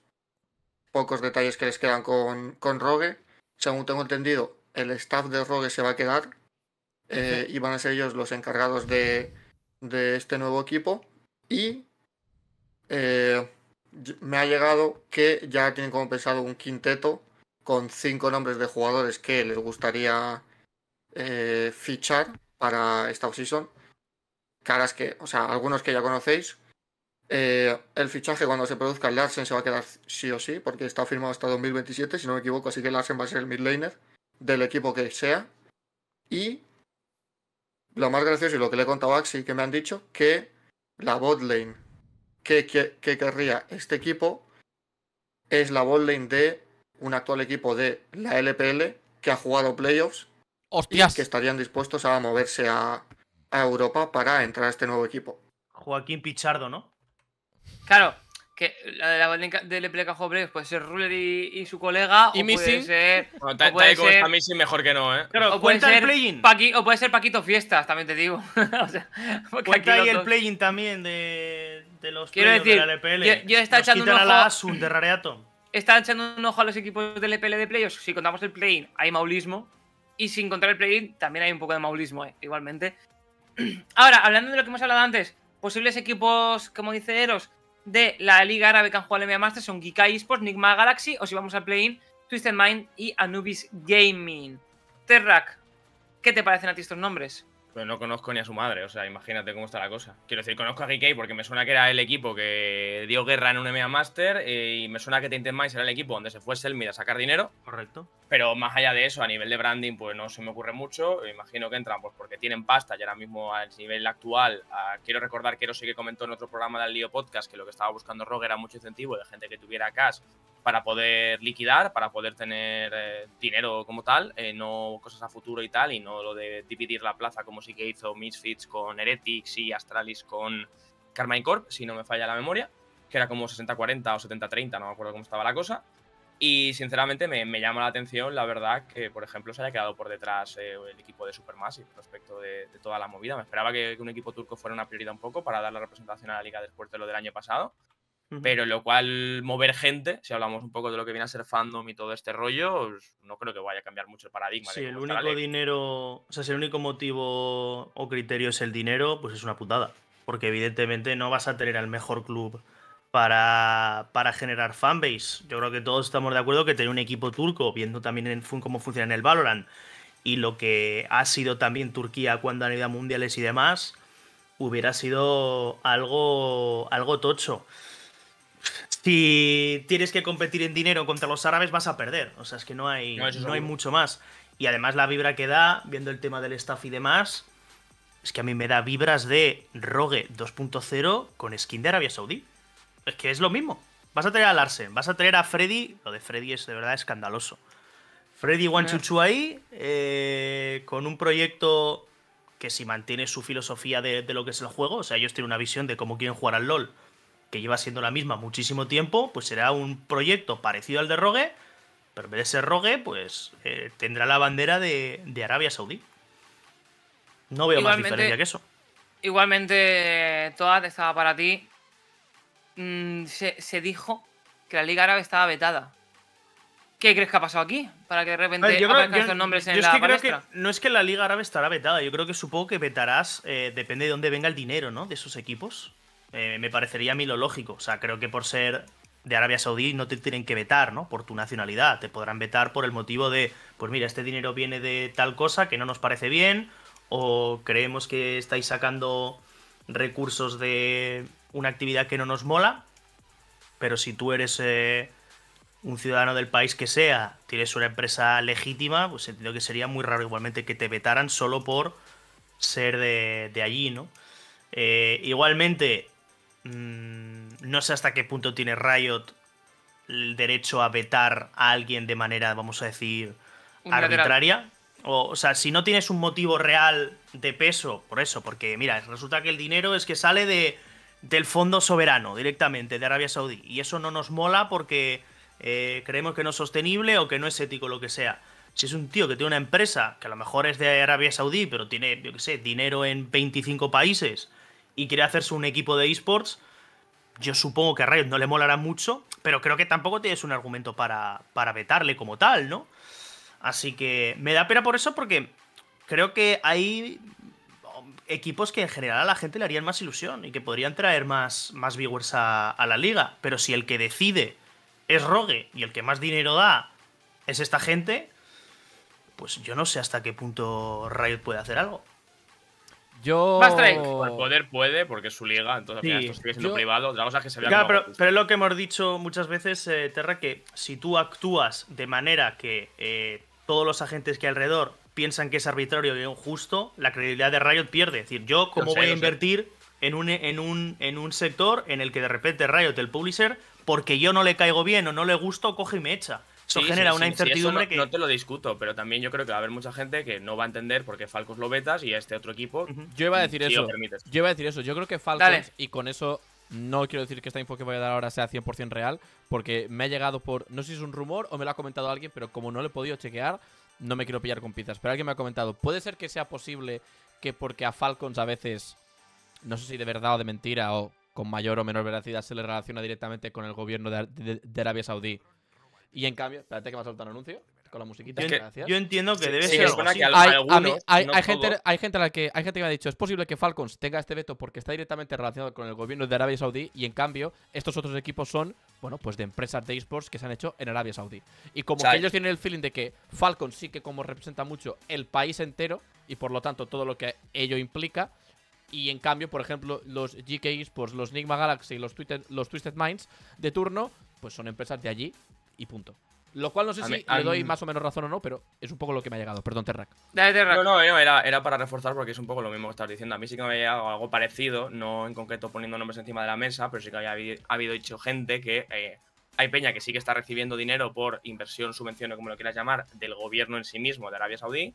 pocos detalles que les quedan con, Rogue. Según tengo entendido, el staff de Rogue se va a quedar y van a ser ellos los encargados de, de este nuevo equipo y eh, me ha llegado que ya tienen como pensado un quinteto con cinco nombres de jugadores que les gustaría eh, fichar para esta season. Caras que, o sea, algunos que ya conocéis. Eh, el fichaje cuando se produzca el Larsen se va a quedar sí o sí, porque está firmado hasta 2027, si no me equivoco, así que Larsen va a ser el midlaner del equipo que sea. Y lo más gracioso y lo que le he contado a Axi, que me han dicho que la botlane que, que, querría este equipo es la botlane de un actual equipo de la LPL que ha jugado playoffs y que estarían dispuestos a moverse a Europa para entrar a este nuevo equipo. Joaquín Pichardo, ¿no? Claro, que la de la del Cajo Breves puede ser Ruler y, su colega. o puede ser. mejor que no, ¿eh? o, puede ser o puede ser Paquito Fiestas, también te digo. <laughs> o sea, el play también de, de los Quiero de la LPL. Yo, yo está echando un ojo. La Asun de <laughs> Está echando un ojo a los equipos del LPL de playoffs. Si contamos el play hay maulismo. Y sin contar el play también hay un poco de maulismo, ¿eh? igualmente. <clears throat> Ahora, hablando de lo que hemos hablado antes, posibles equipos, como dice Eros, de la Liga Árabe que han jugado Masters son Gikai Esports, Nigma Galaxy, o si vamos al play-in, Twisted Mind y Anubis Gaming. Terrak, ¿qué te parecen a ti estos nombres? Pues no conozco ni a su madre, o sea, imagínate cómo está la cosa. Quiero decir, conozco a GK porque me suena que era el equipo que dio guerra en un EMEA Master eh, y me suena que Tainted Minds era el equipo donde se fue Selmid a sacar dinero. Correcto. Pero más allá de eso, a nivel de branding, pues no se me ocurre mucho. Imagino que entran pues porque tienen pasta y ahora mismo al nivel actual. quiero recordar que no sé que comentó en otro programa del Lío Podcast que lo que estaba buscando Rogue era mucho incentivo de gente que tuviera cash para poder liquidar, para poder tener eh, dinero como tal, eh, no cosas a futuro y tal, y no lo de dividir la plaza como sí que hizo Misfits con Heretics y Astralis con Carmine Corp, si no me falla la memoria, que era como 60-40 o 70-30, no me acuerdo cómo estaba la cosa. Y sinceramente me, llama la atención, la verdad, que por ejemplo se haya quedado por detrás eh, el equipo de Supermassive respecto de, de, toda la movida. Me esperaba que, un equipo turco fuera una prioridad un poco para dar la representación a la Liga de de lo del año pasado pero lo cual mover gente, si hablamos un poco de lo que viene a ser fandom y todo este rollo, no creo que vaya a cambiar mucho el paradigma. Si el único dinero, o sea, si el único motivo o criterio es el dinero, pues es una putada, porque evidentemente no vas a tener el mejor club. Para, generar fanbase. Yo creo que todos estamos de acuerdo que tener un equipo turco, viendo también en, cómo funciona en el Valorant y lo que ha sido también Turquía cuando han ido a mundiales y demás, hubiera sido algo, algo tocho si tienes que competir en dinero contra los árabes vas a perder. O sea, es que no hay, no, hay mucho más. Y además la vibra que da, viendo el tema del staff y demás, es que a mí me da vibras de Rogue 2.0 con skin de Arabia Saudí. Es que es lo mismo. Vas a traer a Larsen, vas a traer a Freddy. Lo de Freddy es de verdad escandaloso. Freddy Wanchuchu eh. ahí, eh, con un proyecto que si mantiene su filosofía de, de, lo que es el juego, o sea, ellos tienen una visión de cómo quieren jugar al LOL que lleva siendo la misma muchísimo tiempo, pues será un proyecto parecido al de Rogue, pero en vez de ser Rogue, pues eh, tendrá la bandera de, Arabia Saudí. No veo más diferencia que eso. Igualmente, Toad estaba para ti. Mm, se, dijo que la Liga Árabe estaba vetada. ¿Qué crees que ha pasado aquí? Para que de repente nombres en la no es que la Liga Árabe estará vetada. Yo creo que supongo que vetarás, eh, depende de dónde venga el dinero, ¿no? De esos equipos. Eh, me parecería a mí lo lógico. O sea, creo que por ser de Arabia Saudí no te tienen que vetar, ¿no? Por tu nacionalidad. Te podrán vetar por el motivo de, pues mira, este dinero viene de tal cosa que no nos parece bien, o creemos que estáis sacando recursos de una actividad que no nos mola, pero si tú eres eh, un ciudadano del país que sea, tienes una empresa legítima, pues entiendo que sería muy raro igualmente que te vetaran solo por ser de, allí, ¿no? Eh, igualmente, Mm, no sé hasta qué punto tiene Riot el derecho a vetar a alguien de manera, vamos a decir, arbitraria. O, o sea, si no tienes un motivo real de peso, por eso, porque mira, resulta que el dinero es que sale de, del fondo soberano directamente de Arabia Saudí. Y eso no nos mola porque eh, creemos que no es sostenible o que no es ético, lo que sea. Si es un tío que tiene una empresa que a lo mejor es de Arabia Saudí, pero tiene, yo qué sé, dinero en 25 países y quiere hacerse un equipo de esports, yo supongo que a Riot no le molará mucho, pero creo que tampoco tienes un argumento para, para vetarle como tal, ¿no? Así que me da pena por eso porque creo que hay equipos que en general a la gente le harían más ilusión y que podrían traer más, más viewers a, a la liga, pero si el que decide es Rogue y el que más dinero da es esta gente, pues yo no sé hasta qué punto Riot puede hacer algo. Yo. El poder puede, porque es su liga, entonces al final esto siendo privado. La cosa que se vea claro, pero, es lo que hemos dicho muchas veces, eh, Terra, que si tú actúas de manera que eh, todos los agentes que hay alrededor piensan que es arbitrario y injusto, la credibilidad de Riot pierde. Es decir, yo, ¿cómo voy a invertir en un, en, un, en un sector en el que de repente Riot, el publisher, porque yo no le caigo bien o no le gusto, coge y me echa? Eso genera una incertidumbre no, que. No te lo discuto, pero también yo creo que va a haber mucha gente que no va a entender por qué Falcons lo vetas y este otro equipo. Yo iba a mm, decir eso. Yo iba a decir eso. Yo creo que Falcons, y con eso no quiero decir que esta info que voy a dar ahora sea 100% real, porque me ha llegado por. No sé si es un rumor o me lo ha comentado alguien, pero como no lo he podido chequear, no me quiero pillar con pizzas. Pero alguien me ha comentado: ¿puede ser que sea posible que porque a Falcons a veces, no sé si de verdad o de mentira, o con mayor o menor veracidad, se le relaciona directamente con el gobierno de Arabia Saudí? Y en cambio, espérate que va a soltar un anuncio con la musiquita. Yo entiendo que debe ser. hay, gente, a la que hay gente que me ha dicho es posible que Falcons tenga este veto porque está directamente relacionado con el gobierno de Arabia Saudí y en cambio estos otros equipos son bueno pues de empresas de esports que se han hecho en Arabia Saudí y como ellos tienen el feeling de que Falcons sí que como representa mucho el país entero y por lo tanto todo lo que ello implica y en cambio, por ejemplo, los GK Esports, los Nigma Galaxy, los, los Twisted Minds de turno, pues son empresas de allí y punto. Lo cual no sé si le doy más o menos razón o no, pero es un poco lo que me ha llegado. Perdón, Terrak. No, no, era, era, para reforzar porque es un poco lo mismo que estás diciendo. A mí sí que me había llegado algo parecido, no en concreto poniendo nombres encima de la mesa, pero sí que ha habido, dicho gente que eh, hay peña que sí que está recibiendo dinero por inversión, subvención o como lo quieras llamar, del gobierno en sí mismo de Arabia Saudí.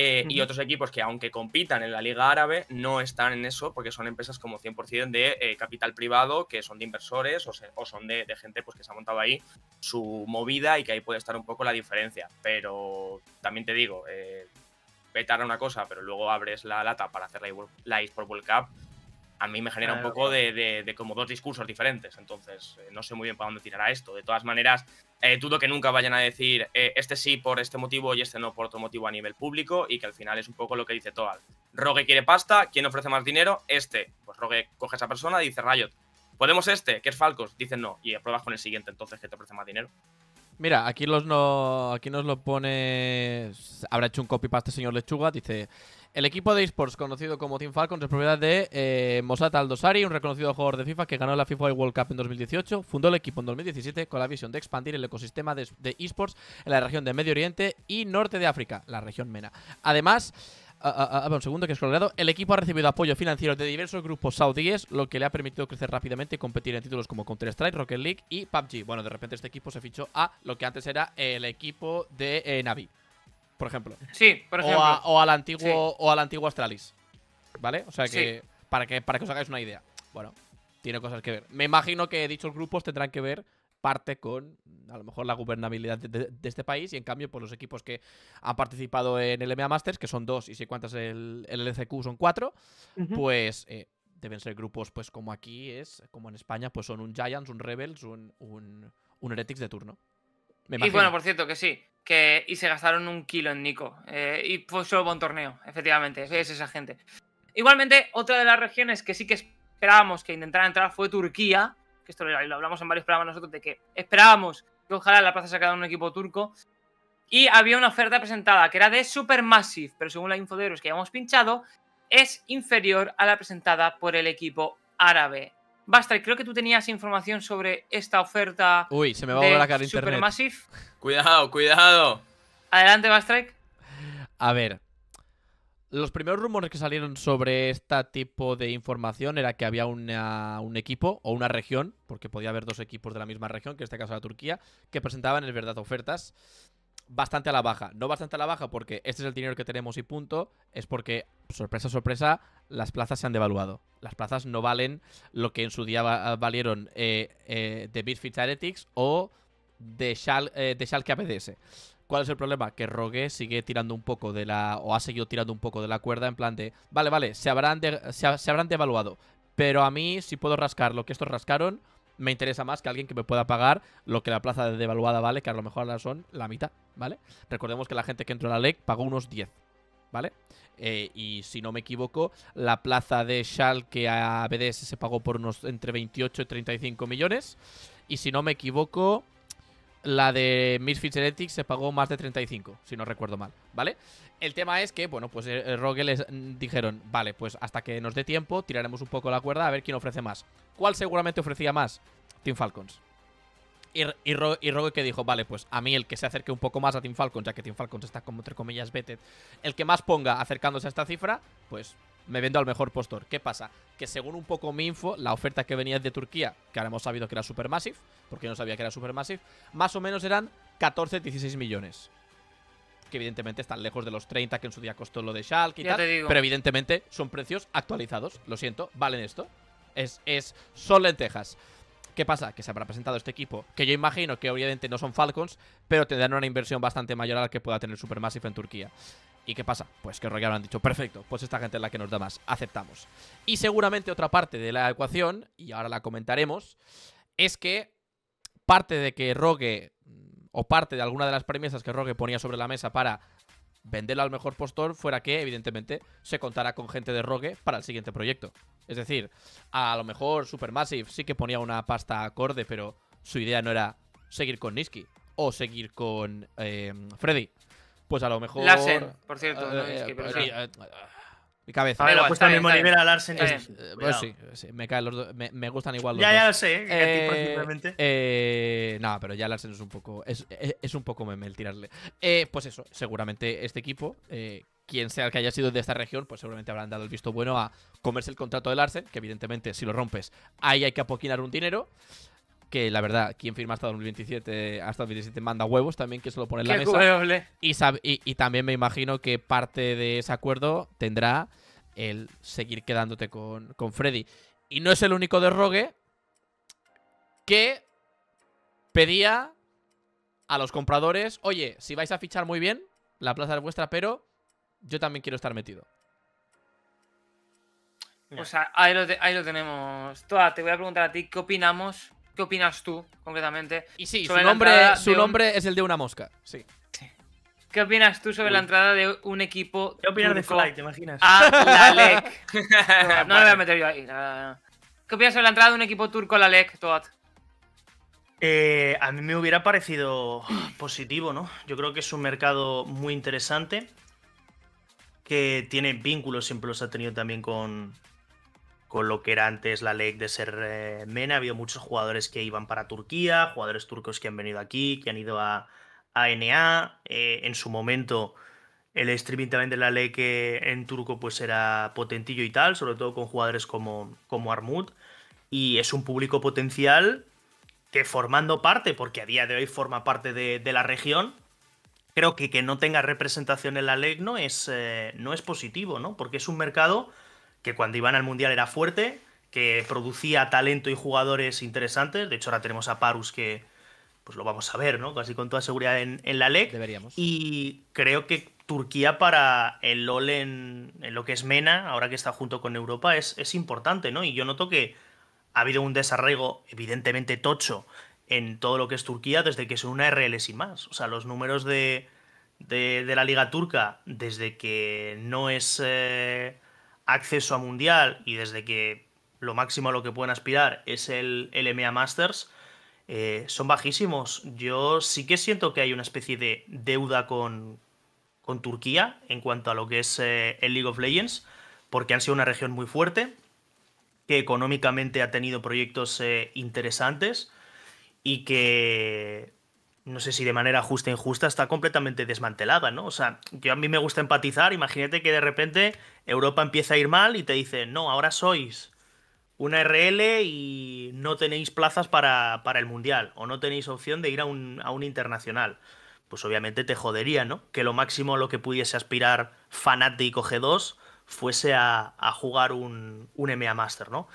Eh, y otros equipos que, aunque compitan en la Liga Árabe, no están en eso porque son empresas como 100% de eh, capital privado, que son de inversores o, son de, gente pues, que se ha montado ahí su movida y que ahí puede estar un poco la diferencia. Pero también te digo, eh, a una cosa, pero luego abres la lata para hacer la, la eSport World Cup a mí me genera un poco de, como dos discursos diferentes. Entonces, eh, no sé muy bien para dónde tirará esto. De todas maneras, eh, dudo que nunca vayan a decir eh, este sí por este motivo y este no por otro motivo a nivel público y que al final es un poco lo que dice Toad. Rogue quiere pasta, ¿quién ofrece más dinero? Este. Pues Rogue coge a esa persona y dice Riot, ¿podemos este? que es Falcos? Dicen no y apruebas con el siguiente entonces que te ofrece más dinero. Mira, aquí, los no, aquí nos lo pone. Habrá hecho un copy paste señor Lechuga. Dice: el equipo de esports conocido como Team Falcons es propiedad de eh, Mossad Aldosari, un reconocido jugador de FIFA que ganó la FIFA World Cup en 2018. Fundó el equipo en 2017 con la visión de expandir el ecosistema de esports en la región de Medio Oriente y Norte de África, la región MENA. Además, ah, ah, ah, un segundo que es colorado. El equipo ha recibido apoyo financiero de diversos grupos saudíes, lo que le ha permitido crecer rápidamente y competir en títulos como Counter-Strike, Rocket League y PUBG. Bueno, de repente este equipo se fichó a lo que antes era el equipo de eh, Navi por ejemplo. Sí, por ejemplo. O, al antiguo, o al antiguo Astralis. ¿Vale? O sea que, para que para que os hagáis una idea. Bueno, tiene cosas que ver. Me imagino que dichos grupos tendrán que ver parte con a lo mejor la gobernabilidad de, este país y en cambio por pues, los equipos que han participado en el MA Masters, que son dos y si cuántas el, LCQ son cuatro, pues eh, deben ser grupos pues como aquí es, como en España, pues son un Giants, un Rebels, un, un, Heretics de turno. y bueno, por cierto que sí, y se gastaron un kilo en Nico. Eh, y fue solo buen torneo, efectivamente, es esa gente. Igualmente, otra de las regiones que sí que esperábamos que intentara entrar fue Turquía, que esto lo, hablamos en varios programas nosotros, de que esperábamos que ojalá la plaza sacara un equipo turco. Y había una oferta presentada que era de Supermassive, pero según la info de Euros que habíamos pinchado, es inferior a la presentada por el equipo árabe. Basta, creo que tú tenías información sobre esta oferta. Uy, se me va a volver a cara Cuidado, cuidado. Adelante, Bastrike. A ver. Los primeros rumores que salieron sobre este tipo de información era que había un equipo o una región, porque podía haber dos equipos de la misma región, que en este caso era Turquía, que presentaban es verdad ofertas bastante a la baja. No bastante a la baja porque este es el dinero que tenemos y punto, es porque, sorpresa, sorpresa, las plazas se han devaluado. Las plazas no valen lo que en su día ah, valieron eh, eh, de Bitfit Analytics o de, Shal eh, APDS. ¿Cuál es el problema? Que Rogue sigue tirando un poco de la... o ha seguido tirando un poco de la cuerda en plan de... Vale, vale, se habrán, se habrán devaluado, pero a mí si puedo rascar lo que estos rascaron me interesa más que alguien que me pueda pagar lo que la plaza de devaluada vale, que a lo mejor ahora son la mitad, ¿vale? Recordemos que la gente que entró en la LEC pagó unos 10, ¿vale? Eh, y si no me equivoco, la plaza de que a BDS se pagó por unos entre 28 y 35 millones. Y si no me equivoco, la de Misfits Heretics se pagó más de 35, si no recuerdo mal, ¿vale? El tema es que, bueno, pues eh, Rogue les dijeron, vale, pues hasta que nos dé tiempo tiraremos un poco la cuerda a ver quién ofrece más. ¿Cuál seguramente ofrecía más? Team Falcons. Y, y, Rogue que dijo, vale, pues a mí el que se acerque un poco más a Team Falcons, ya que Team Falcons está como entre comillas vetted, el que más ponga acercándose a esta cifra, pues me vendo al mejor postor. ¿Qué pasa? Que según un poco mi info, la oferta que venía de Turquía, que ahora hemos sabido que era Supermassive, porque no sabía que era Supermassive, más o menos eran 14, 16 millones. Que evidentemente están lejos de los 30 que en su día costó lo de Schalke y tal. Pero evidentemente son precios actualizados. Lo siento, valen esto. Es, es, en lentejas. ¿Qué pasa? Que se habrá presentado este equipo, que yo imagino que obviamente no son Falcons, pero tendrán una inversión bastante mayor a la que pueda tener Supermassive en Turquía. ¿Y qué pasa? Pues que Rogue han dicho, perfecto, pues esta gente es la que nos da más, aceptamos. Y seguramente otra parte de la ecuación, y ahora la comentaremos, es que parte de que Rogue, o parte de alguna de las premisas que Rogue ponía sobre la mesa para venderlo al mejor postor, fuera que, evidentemente, se contara con gente de Rogue para el siguiente proyecto. Es decir, a lo mejor Supermassive sí que ponía una pasta acorde, pero su idea no era seguir con Niski o seguir con eh, Freddy pues a lo mejor. Larsen, por cierto. Eh, eh, eh, mi cabeza. Me mismo nivel a Larsen. pues sí, me gustan igual los ya, dos. Ya, lo sé, Nada, pero ya Larsen es un poco. Es, es un poco meme el tirarle. pues eso, seguramente este equipo. quien sea el que haya sido de esta región, pues seguramente habrán dado el visto bueno a comerse el contrato de Larsen, que evidentemente si lo rompes, ahí hay que apoquinar un dinero que la verdad, quien firma hasta 2027, hasta 2027 manda huevos también, que se lo pone en la mesa. Y, y, también me imagino que parte de ese acuerdo tendrá el seguir quedándote con, Freddy. Y no es el único de Rogue que pedía a los compradores, oye, si vais a fichar muy bien, la plaza es vuestra, pero yo también quiero estar metido. O sea, ahí lo, ahí lo tenemos. Toa, te voy a preguntar a ti, ¿qué opinamos ¿Qué opinas tú, concretamente? Y sí, su, nombre, su nombre es el de una mosca, sí. ¿Qué opinas tú sobre la entrada de un equipo? ¿Qué opinas de Fly, te imaginas? A <laughs> la LEC. <laughs> no, me voy a meter yo ahí. ¿Qué opinas sobre la entrada de un equipo turco a la LEC, Toad? Eh, a mí me hubiera parecido positivo, ¿no? Yo creo que es un mercado muy interesante que tiene vínculos, siempre los ha tenido también con, con lo que era antes la ley de ser eh, MENA. Ha muchos jugadores que iban para Turquía, jugadores turcos que han venido aquí, que han ido a, NA. Eh, en su momento, el streaming también de la ley en turco pues era potentillo y tal, sobre todo con jugadores como, como Armut. Y es un público potencial que formando parte, porque a día de hoy forma parte de, la región, creo que que no tenga representación en la leg no es, eh, no es positivo, ¿no? Porque es un mercado que cuando iban al Mundial era fuerte, que producía talento y jugadores interesantes. De hecho, ahora tenemos a Parus que pues lo vamos a ver, ¿no? Casi con toda seguridad en, la LEC. Deberíamos. Y creo que Turquía para el LOL en, lo que es MENA, ahora que está junto con Europa, es, importante, ¿no? Y yo noto que ha habido un desarraigo evidentemente tocho en todo lo que es Turquía desde que son una RL y e más. O sea, los números de, la liga turca desde que no es... Eh, acceso a mundial y desde que lo máximo a lo que pueden aspirar es el LMA Masters, eh, son bajísimos. Yo sí que siento que hay una especie de deuda con, con Turquía en cuanto a lo que es eh, el League of Legends, porque han sido una región muy fuerte, que económicamente ha tenido proyectos eh, interesantes y que no sé si de manera justa o injusta, está completamente desmantelada, ¿no? O sea, yo a mí me gusta empatizar, imagínate que de repente Europa empieza a ir mal y te dice, no, ahora sois una RL y no tenéis plazas para, el Mundial, o no tenéis opción de ir a un, internacional. Pues obviamente te jodería, ¿no? Que lo máximo a lo que pudiese aspirar fanático G2 fuese a, jugar un, un MA Master, ¿no?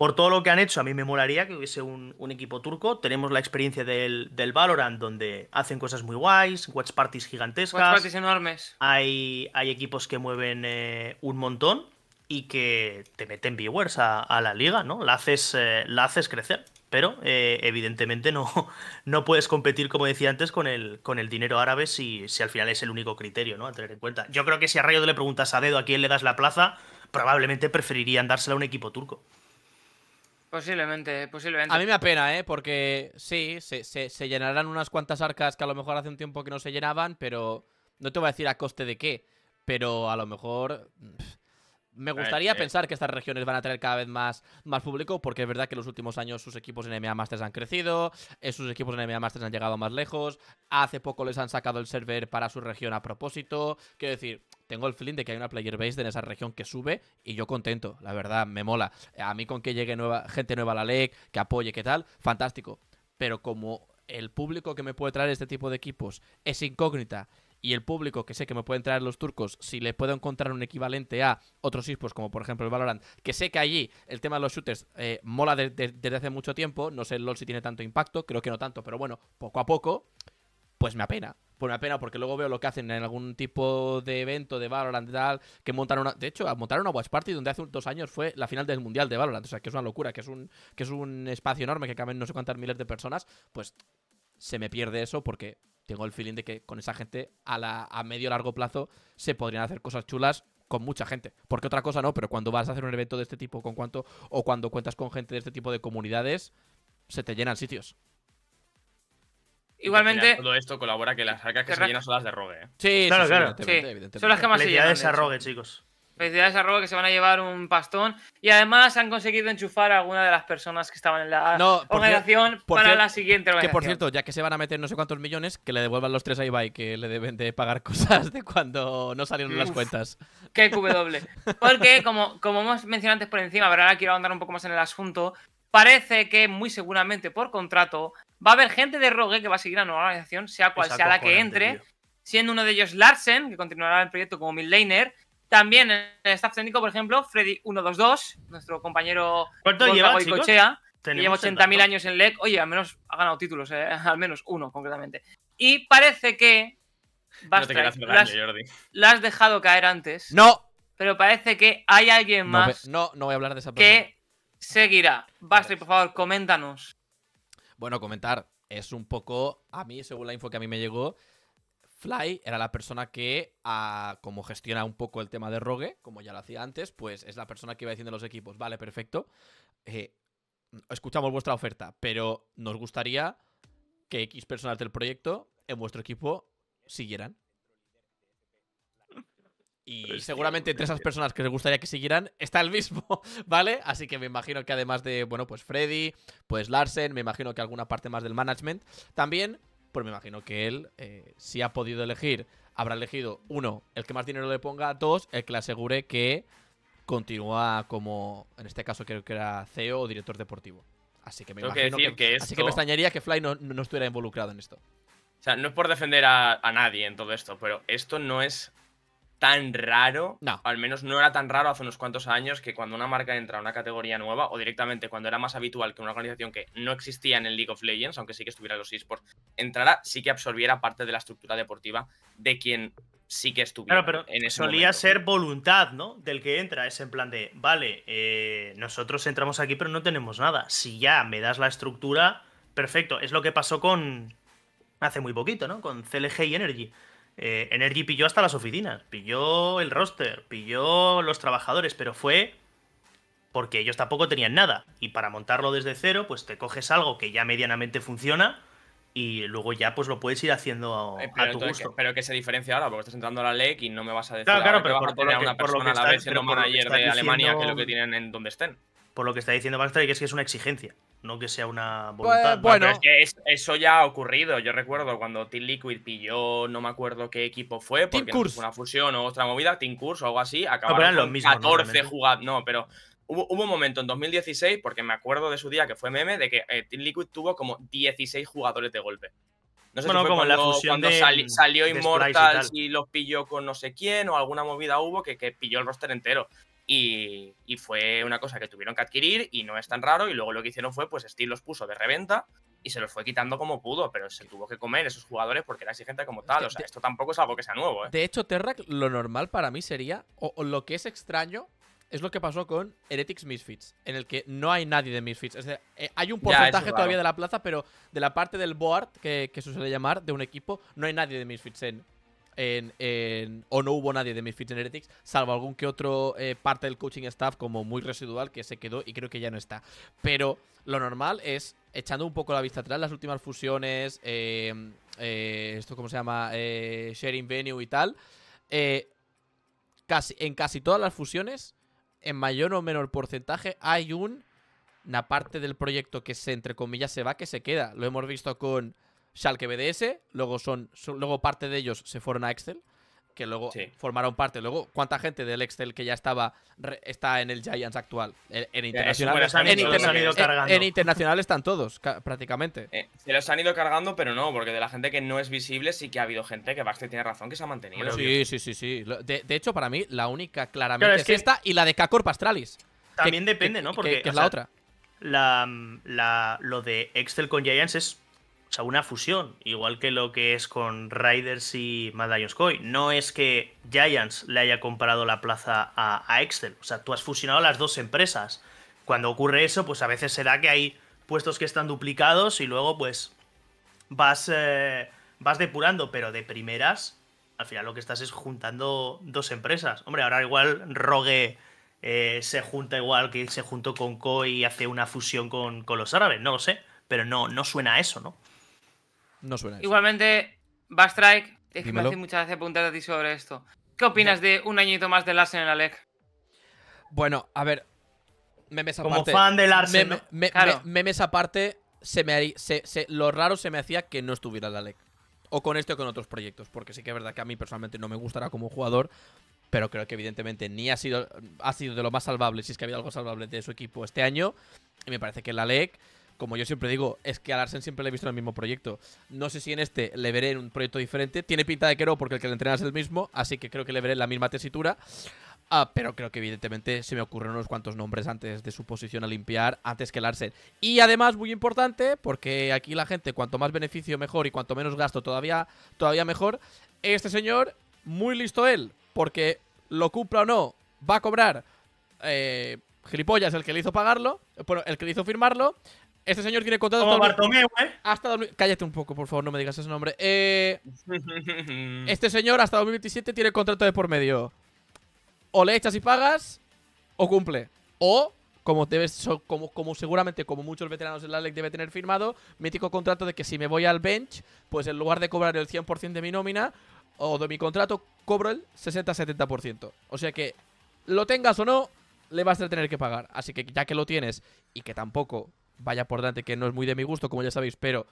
por todo lo que han hecho, a mí me molaría que hubiese un, equipo turco. Tenemos la experiencia del, del, Valorant, donde hacen cosas muy guays, watch parties gigantescas. Watch parties enormes. Hay, hay equipos que mueven eh, un montón y que te meten viewers a, la liga, ¿no? La haces, eh, la haces crecer. Pero eh, evidentemente no, <laughs> no puedes competir, como decía antes, con el, con el dinero árabe si, si al final es el único criterio, ¿no? A tener en cuenta. Yo creo que si a Rayo le preguntas a dedo a quién le das la plaza, probablemente preferirían dársela a un equipo turco. Posiblemente, posiblemente. A mí me apena, ¿eh? Porque sí, se, se, llenarán unas cuantas arcas que a lo mejor hace un tiempo que no se llenaban, pero no te voy a decir a coste de qué, pero a lo mejor... Me gustaría eh. pensar que estas regiones van a tener cada vez más, más público, porque es verdad que en los últimos años sus equipos en NMA Masters han crecido, eh, sus equipos en NMA Masters han llegado más lejos, hace poco les han sacado el server para su región a propósito. Quiero decir, tengo el feeling de que hay una player base en esa región que sube y yo contento, la verdad, me mola. A mí con que llegue nueva, gente nueva a la LEC, que apoye, que tal, fantástico. Pero como el público que me puede traer este tipo de equipos es incógnita y el público que sé que me pueden traer los turcos, si le puedo encontrar un equivalente a otros equipos como por ejemplo el Valorant, que sé que allí el tema de los shooters eh, mola desde hace mucho tiempo, no sé el LOL si tiene tanto impacto, creo que no tanto, pero bueno, poco a poco, pues me apena pues una pena, porque luego veo lo que hacen en algún tipo de evento de Valorant y tal, que montan una. De hecho, montaron una Watch Party donde hace dos años fue la final del Mundial de Valorant. O sea, que es una locura, que es un, que es un espacio enorme que caben no sé cuántas miles de personas. Pues se me pierde eso porque tengo el feeling de que con esa gente a, la, a medio largo plazo se podrían hacer cosas chulas con mucha gente. Porque otra cosa no, pero cuando vas a hacer un evento de este tipo con cuánto o cuando cuentas con gente de este tipo de comunidades, se te llenan sitios. Igualmente. Todo esto colabora que las arcas que se llenan son las de Rogue. ¿eh? Sí, claro, claro. Son las que más se llenan. Felicidades a Rogue, chicos. Felicidades a Rogue que se van a llevar un pastón. Y además han conseguido enchufar a alguna de las personas que estaban en la organización para la siguiente organización. Que por cierto, ya que se van a meter no sé cuántos millones, que le devuelvan los tres a Ibai, que le deben de pagar <laughs> cosas de cuando no salieron las cuentas. Qué QW. Porque, <laughs> como, como hemos mencionado antes por encima, pero ahora quiero ahondar un poco más en el asunto. Parece que muy seguramente por contrato va a haber gente de Rogue que va a seguir la nueva organización, sea cual sea la que entre, siendo uno de ellos Larsen, que continuará el proyecto como midlaner. También en el staff técnico, por ejemplo, Freddy122, nuestro compañero lleva, y lleva 80.000 años en LEC. Oye, al menos ha ganado títulos, eh, <laughs> al menos uno concretamente. Y parece que... no te La has dejado caer antes. ¡No! Pero parece que hay alguien más... No, voy a hablar de esa Que seguirá. Bastri, por favor, coméntanos bueno, comentar, es un poco, a mí, según la info que a mí me llegó, Fly era la persona que, ah, como gestiona un poco el tema de Rogue, como ya lo hacía antes, pues es la persona que iba diciendo los equipos, vale, perfecto, eh, escuchamos vuestra oferta, pero nos gustaría que X personas del proyecto en vuestro equipo siguieran. Y seguramente entre esas personas que les gustaría que siguieran <laughs> está el mismo, ¿vale? Así que me imagino que además de, bueno, pues Freddy, pues Larsen, me imagino que alguna parte más del management también, pues me imagino que él, eh, si ha podido elegir, habrá elegido, uno, el que más dinero le ponga, dos, el que le asegure que continúa como, en este caso creo que era CEO o director deportivo. Así que me imagino que, Así que me extrañaría que Fly no, no, estuviera involucrado en esto. O sea, no es por defender a, a nadie en todo esto, pero esto no es tan raro. Al menos no era tan raro hace unos cuantos años que cuando una marca entra a una categoría nueva o directamente cuando era más habitual que una organización que no existía en el League of Legends, aunque sí que estuviera en los esports, entrara, sí que absorbiera parte de la estructura deportiva de quien sí que estuviera. Claro, pero en eso solía ser voluntad, ¿no? Del que entra. Es en plan de, vale, eh, nosotros entramos aquí pero no tenemos nada. Si ya me das la estructura, perfecto. Es lo que pasó con... Hace muy poquito, ¿no? Con CLG y Energy eh, Energy pilló hasta las oficinas, pilló el roster, pilló los trabajadores, pero fue porque ellos tampoco tenían nada. Y para montarlo desde cero, pues te coges algo que ya medianamente funciona y luego ya pues lo puedes ir haciendo a tu gusto. pero que se diferencia ahora, porque estás entrando a la LEC y no me vas a decir claro, va pero por, a una persona a la vez siendo manager de Alemania que lo que tienen en donde estén. Por lo que está diciendo Baxter, que es que es una exigencia, no que sea una pues, voluntad. bueno, eso ya ha ocurrido. Yo recuerdo cuando Team Liquid pilló, no me acuerdo qué equipo fue, porque una fusión o otra movida, Team Curse o algo así, ah, acabaron los mismos, 14 jugadas… No, pero Hubo, un momento en 2016, porque me acuerdo de su día que fue meme, de que eh, Team Liquid tuvo como 16 jugadores de golpe. No sé si fue como cuando, la fusión salió Immortal y, los pilló con no sé quién o alguna movida hubo que, pilló el roster entero. Y, fue una cosa que tuvieron que adquirir y no es tan raro. Y luego lo que hicieron fue, pues Steve los puso de reventa y se los fue quitando como pudo, pero se tuvo que comer esos jugadores porque era exigente como tal. O sea, esto tampoco es algo que sea nuevo. ¿eh? De hecho, Terrak, lo normal para mí sería, o lo que es extraño, es lo que pasó con Heretics Misfits, en el que no hay nadie de Misfits. Es eh, hay un porcentaje todavía de la plaza, pero de la parte del board, que, que, se suele llamar, de un equipo, no hay nadie de Misfits en, en, o no hubo nadie de Misfits en Heretics, salvo algún que otro eh, parte del coaching staff como muy residual que se quedó y creo que ya no está. Pero lo normal es, echando un poco la vista atrás, las últimas fusiones, eh, eh, esto como se llama, eh, sharing venue y tal, casi, en casi todas las fusiones en mayor o menor porcentaje hay un, una parte del proyecto que se, entre comillas, se va, que se queda. Lo hemos visto con Schalke BDS, luego, son, luego parte de ellos se fueron a Excel que luego formaron parte. Luego, ¿cuánta gente del Excel que ya estaba está en el Giants actual? Eh, en, eh, internacional, en, internacional están todos, prácticamente. Eh, se los han ido cargando, pero no, porque de la gente que no es visible sí que ha habido gente que Baxter tiene razón que se ha mantenido. sí, sí, sí, sí. De, hecho, para mí, la única claramente es, esta y la de Kakor Pastralis. También depende, ¿no? Porque que, es la otra. la, lo de Excel con Giants es o sea, una fusión, igual que lo que es con Riders y Mad Lions Koi. No es que Giants le haya comprado la plaza a, Excel. O sea, tú has fusionado las dos empresas. Cuando ocurre eso, pues a veces será que hay puestos que están duplicados y luego pues vas, eh, vas depurando, pero de primeras, al final lo que estás es juntando dos empresas. Hombre, ahora igual Rogue eh, se junta igual que se juntó con Koi y hace una fusión con, los árabes, no lo sé, pero no, no suena a eso, ¿no? No suena eso. Igualmente, Bastrike, es que me hace muchas veces preguntar a ti sobre esto. ¿Qué opinas de un añito más de Larsen en la LEC? Bueno, a ver. Memes aparte. Como fan de Larsen. Me, me, memes aparte, se me, lo raro se me hacía que no estuviera en la LEC. O con este o con otros proyectos. Porque sí que es verdad que a mí personalmente no me gustará como jugador. Pero creo que evidentemente ni ha sido, ha sido de lo más salvable, si es que ha habido algo salvable de su equipo este año. Y me parece que en la LEC como yo siempre digo, es que a Larsen siempre le he visto en el mismo proyecto. No sé si en este le veré en un proyecto diferente. Tiene pinta de que no, porque el que le entrena es el mismo, así que creo que le veré en la misma tesitura. Ah, pero creo que evidentemente se me ocurren unos cuantos nombres antes de su posición a limpiar, antes que Larsen. Y además, muy importante, porque aquí la gente, cuanto más beneficio mejor y cuanto menos gasto todavía, todavía mejor. Este señor, muy listo él, porque lo cumpla o no, va a cobrar... Eh, gilipollas el que le hizo pagarlo, bueno, el que le hizo firmarlo, este señor tiene contrato hasta ¿eh? Cállate un poco, por favor, no me digas ese nombre. Eh, <laughs> este señor hasta 2027 tiene contrato de por medio. O le echas y pagas, o cumple. O, como, debes, como, seguramente, como muchos veteranos la ley debe tener firmado, mítico contrato de que si me voy al bench, pues en lugar de cobrar el 100% de mi nómina o de mi contrato, cobro el 60-70%. O sea que, lo tengas o no, le vas a tener que pagar. Así que ya que lo tienes y que tampoco vaya por delante que no es muy de mi gusto, como ya sabéis, pero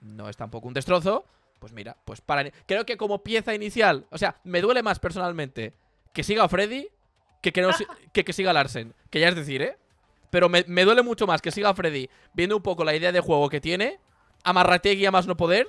no es tampoco un destrozo. Pues mira, pues para... Creo que como pieza inicial, o sea, me duele más personalmente que siga Freddy que que, <laughs> que, siga Larsen, que ya es decir, ¿eh? Pero me, duele mucho más que siga Freddy viendo un poco la idea de juego que tiene, y a más no poder,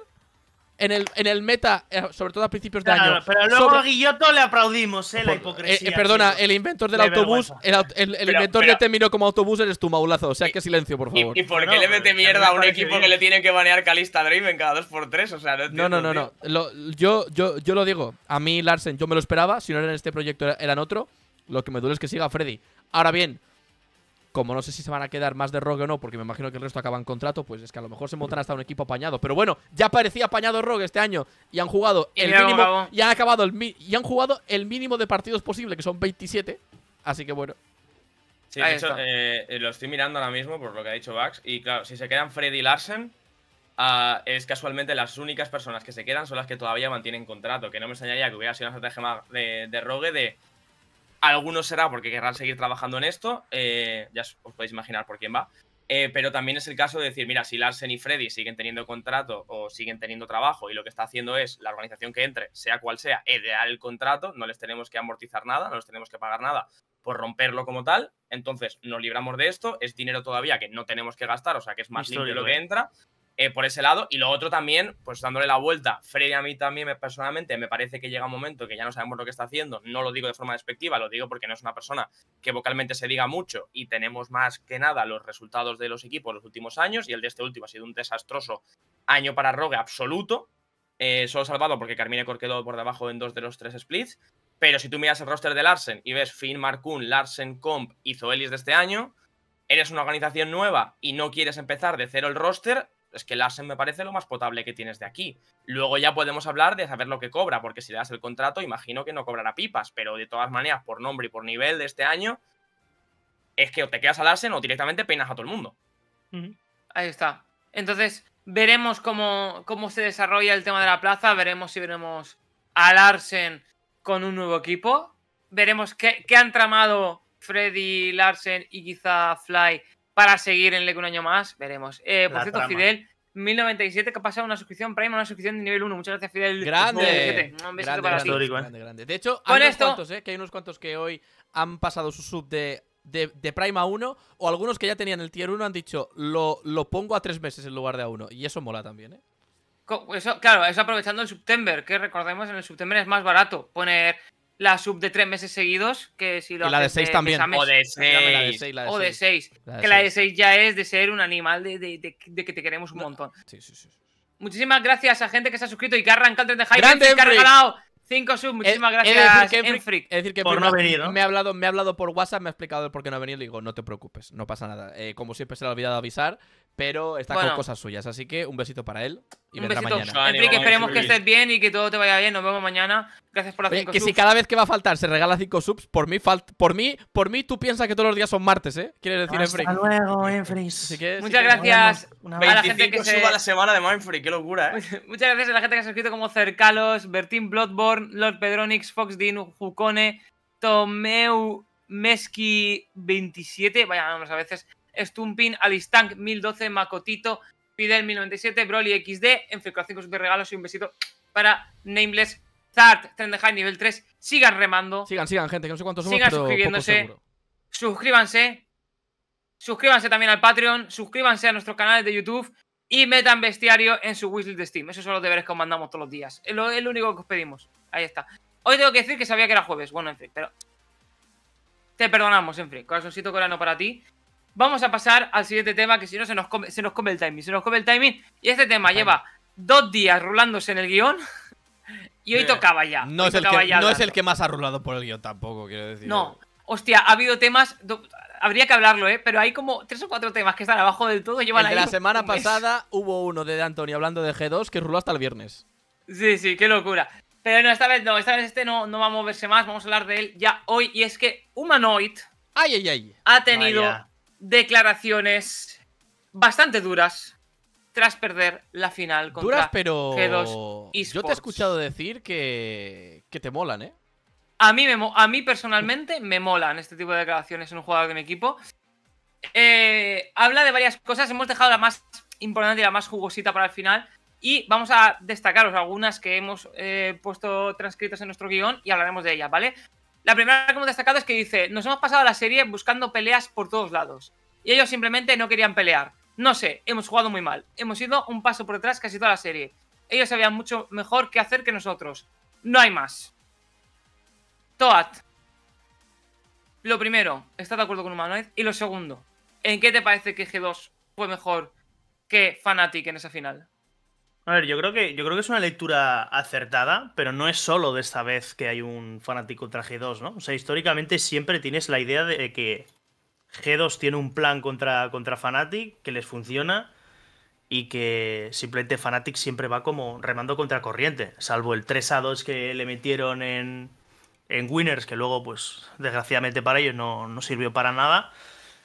en el, en el meta, eh, sobre todo a principios de año. Pero luego a Guilloto le aplaudimos, eh, la hipocresía. Eh, perdona, el inventor del autobús, el, el, inventor de que te como autobús eres tú, Maulazo. O sea, que silencio, por favor. ¿Y, por qué le mete mierda a un equipo que le tiene que banear Calista en cada 2 por 3 O sea, no No, no, no. yo, yo, yo lo digo. A mí, Larsen, yo me lo esperaba. Si no era en este proyecto, era en otro. Lo que me duele es que siga Freddy. Ahora bien, como no sé si se van a quedar más de Rogue o no, porque me imagino que el resto acaban contrato, pues es que a lo mejor se montan hasta un equipo apañado. Pero bueno, ya parecía apañado Rogue este año y han jugado el mínimo y han acabado el y han jugado el mínimo de partidos posible, que son 27. Así que bueno. Sí, eh, eh, lo estoy mirando ahora mismo por lo que ha dicho Vax. Y claro, si se quedan Freddy Larsen, ah, es casualmente las únicas personas que se quedan son las que todavía mantienen contrato. Que no me enseñaría que hubiera sido una estrategia de, de Rogue de algunos será porque querrán seguir trabajando en esto, eh, ya os podéis imaginar por quién va. Eh, pero también es el caso de decir, mira, si Larsen y Freddy siguen teniendo contrato o siguen teniendo trabajo y lo que está haciendo es la organización que entre, sea cual sea, ideal el contrato, no les tenemos que amortizar nada, no les tenemos que pagar nada por romperlo como tal, entonces nos libramos de esto, es dinero todavía que no tenemos que gastar, o sea que es más limpio lo que ¿eh? entra, eh, por ese lado. Y lo otro también, pues dándole la vuelta, Freddy a mí también personalmente me parece que llega un momento que ya no sabemos lo que está haciendo. No lo digo de forma despectiva, lo digo porque no es una persona que vocalmente se diga mucho y tenemos más que nada los resultados de los equipos los últimos años y el de este último ha sido un desastroso año para Rogue absoluto. Eh, solo salvado porque Carmine Cor por debajo en dos de los tres splits. Pero si tú miras el roster de Larsen y ves Finn, Markun, Larsen, Comp y Zoelis de este año, eres una organización nueva y no quieres empezar de cero el roster, es que Larsen me parece lo más potable que tienes de aquí. Luego ya podemos hablar de saber lo que cobra, porque si le das el contrato, imagino que no cobrará pipas, pero de todas maneras, por nombre y por nivel de este año, es que o te quedas a Larsen o directamente peinas a todo el mundo. Ahí está. Entonces, veremos cómo, cómo se desarrolla el tema de la plaza, veremos si veremos a Larsen con un nuevo equipo, veremos qué, qué han tramado Freddy, Larsen y quizá Fly para seguir en LEGO un año más. Veremos. Eh, por cierto, Fidel. 1097 que ha pasado una suscripción Prime una suscripción de nivel 1. Muchas gracias, Fidel. Grande. grande, De hecho, hay unos cuantos, eh, que hay unos cuantos que hoy han pasado su sub de de, Prime a 1 o algunos que ya tenían el tier 1 han dicho lo, lo pongo a 3 meses en lugar de a 1 y eso mola también, ¿eh? claro, eso aprovechando el September, que recordemos en el September es más barato poner la sub de tres meses seguidos, que si la de seis también. o de seis. o de seis. que la de seis ya es de ser un animal de, que te queremos un montón. Sí, sí, sí. Muchísimas gracias a gente que se ha suscrito y que ha arrancado de Hype. Y que ha regalado cinco subs. Muchísimas gracias, Es Me, ha hablado, me ha hablado por WhatsApp, me ha explicado el por qué no ha venido. Le digo, no te preocupes, no pasa nada. Eh, como siempre, se le ha olvidado avisar, pero está con cosas suyas. Así que un besito para él. Y Un besito. Enrique, esperemos que estés bien y que todo te vaya bien. Nos vemos mañana. Gracias por las Oye, cinco Que si cada vez que va a faltar se regala 5 subs, por mí, por mí, por mí tú piensas que todos los días son martes, ¿eh? Quieres decir, Hasta luego, Enfrey. Muchas gracias a la gente que se... suba la semana de Manfrey, qué locura, ¿eh? Muchas gracias a la gente que se ha escrito como Cercalos, Bertín Bloodborne, Lord Pedronix, Fox Dean, Jucone, Tomeu Meski 27, vaya vamos a veces, Stumpin, Alistank 1012, Makotito... Fidel1097, Broly XD, en 5 de regalos y un besito para Nameless Zart, High nivel 3. Sigan remando. Sigan, sigan, gente, que no sé cuántos somos, Sigan suscribiéndose. suscríbanse. Suscríbanse también al Patreon. Suscríbanse a nuestros canales de YouTube. Y metan bestiario en su wishlist de Steam. Esos son los deberes que os mandamos todos los días. Es lo, único que os pedimos. Ahí está. Hoy tengo que decir que sabía que era jueves. Bueno, en fin, pero. Te perdonamos, en fin. Corazoncito coreano para ti. Vamos a pasar al siguiente tema, que si no se nos come, se nos come el timing. Se nos come el timing. Y este tema lleva dos días rulándose en el guión. Y hoy eh, tocaba ya. No, es, el que, más ha rulado por el guión tampoco, quiero decir. No. Hostia, ha habido temas. Habría que hablarlo, ¿eh? Pero hay como tres o cuatro temas que están abajo del todo. Llevan la semana pasada hubo uno de Antonio hablando de G2 que ruló hasta el viernes. Sí, sí, qué locura. Pero no, esta vez no, esta vez este no, no va a moverse más, vamos a hablar de él ya hoy. Y es que Humanoid ay, ay, ay. ha tenido declaraciones bastante duras tras perder la final contra Duras, pero G2 Yo te he escuchado decir que, que te molan, ¿eh? A mí, me, a mí personalmente me molan este tipo de declaraciones en un jugador de mi equipo. Eh, habla de varias cosas, hemos dejado la más importante y la más jugosita para el final. Y vamos a destacaros algunas que hemos eh, puesto transcritas en nuestro guión y hablaremos de ellas, ¿vale? La primera que hemos destacado es que dice, nos hemos pasado la serie buscando peleas por todos lados. Y ellos simplemente no querían pelear. No sé, hemos jugado muy mal. Hemos ido un paso por detrás casi toda la serie. Ellos sabían mucho mejor qué hacer que nosotros. No hay más. Toad. Lo primero, ¿estás de acuerdo con Humanoid? Y lo segundo, ¿en qué te parece que G2 fue mejor que Fnatic en esa final? A ver, yo creo que yo creo que es una lectura acertada, pero no es solo de esta vez que hay un fanático contra G2, ¿no? O sea, históricamente siempre tienes la idea de que G2 tiene un plan contra, contra Fnatic que les funciona y que simplemente Fnatic siempre va como remando contra corriente, salvo el 3 a 2 que le metieron en, en Winners, que luego, pues, desgraciadamente para ellos no, no sirvió para nada.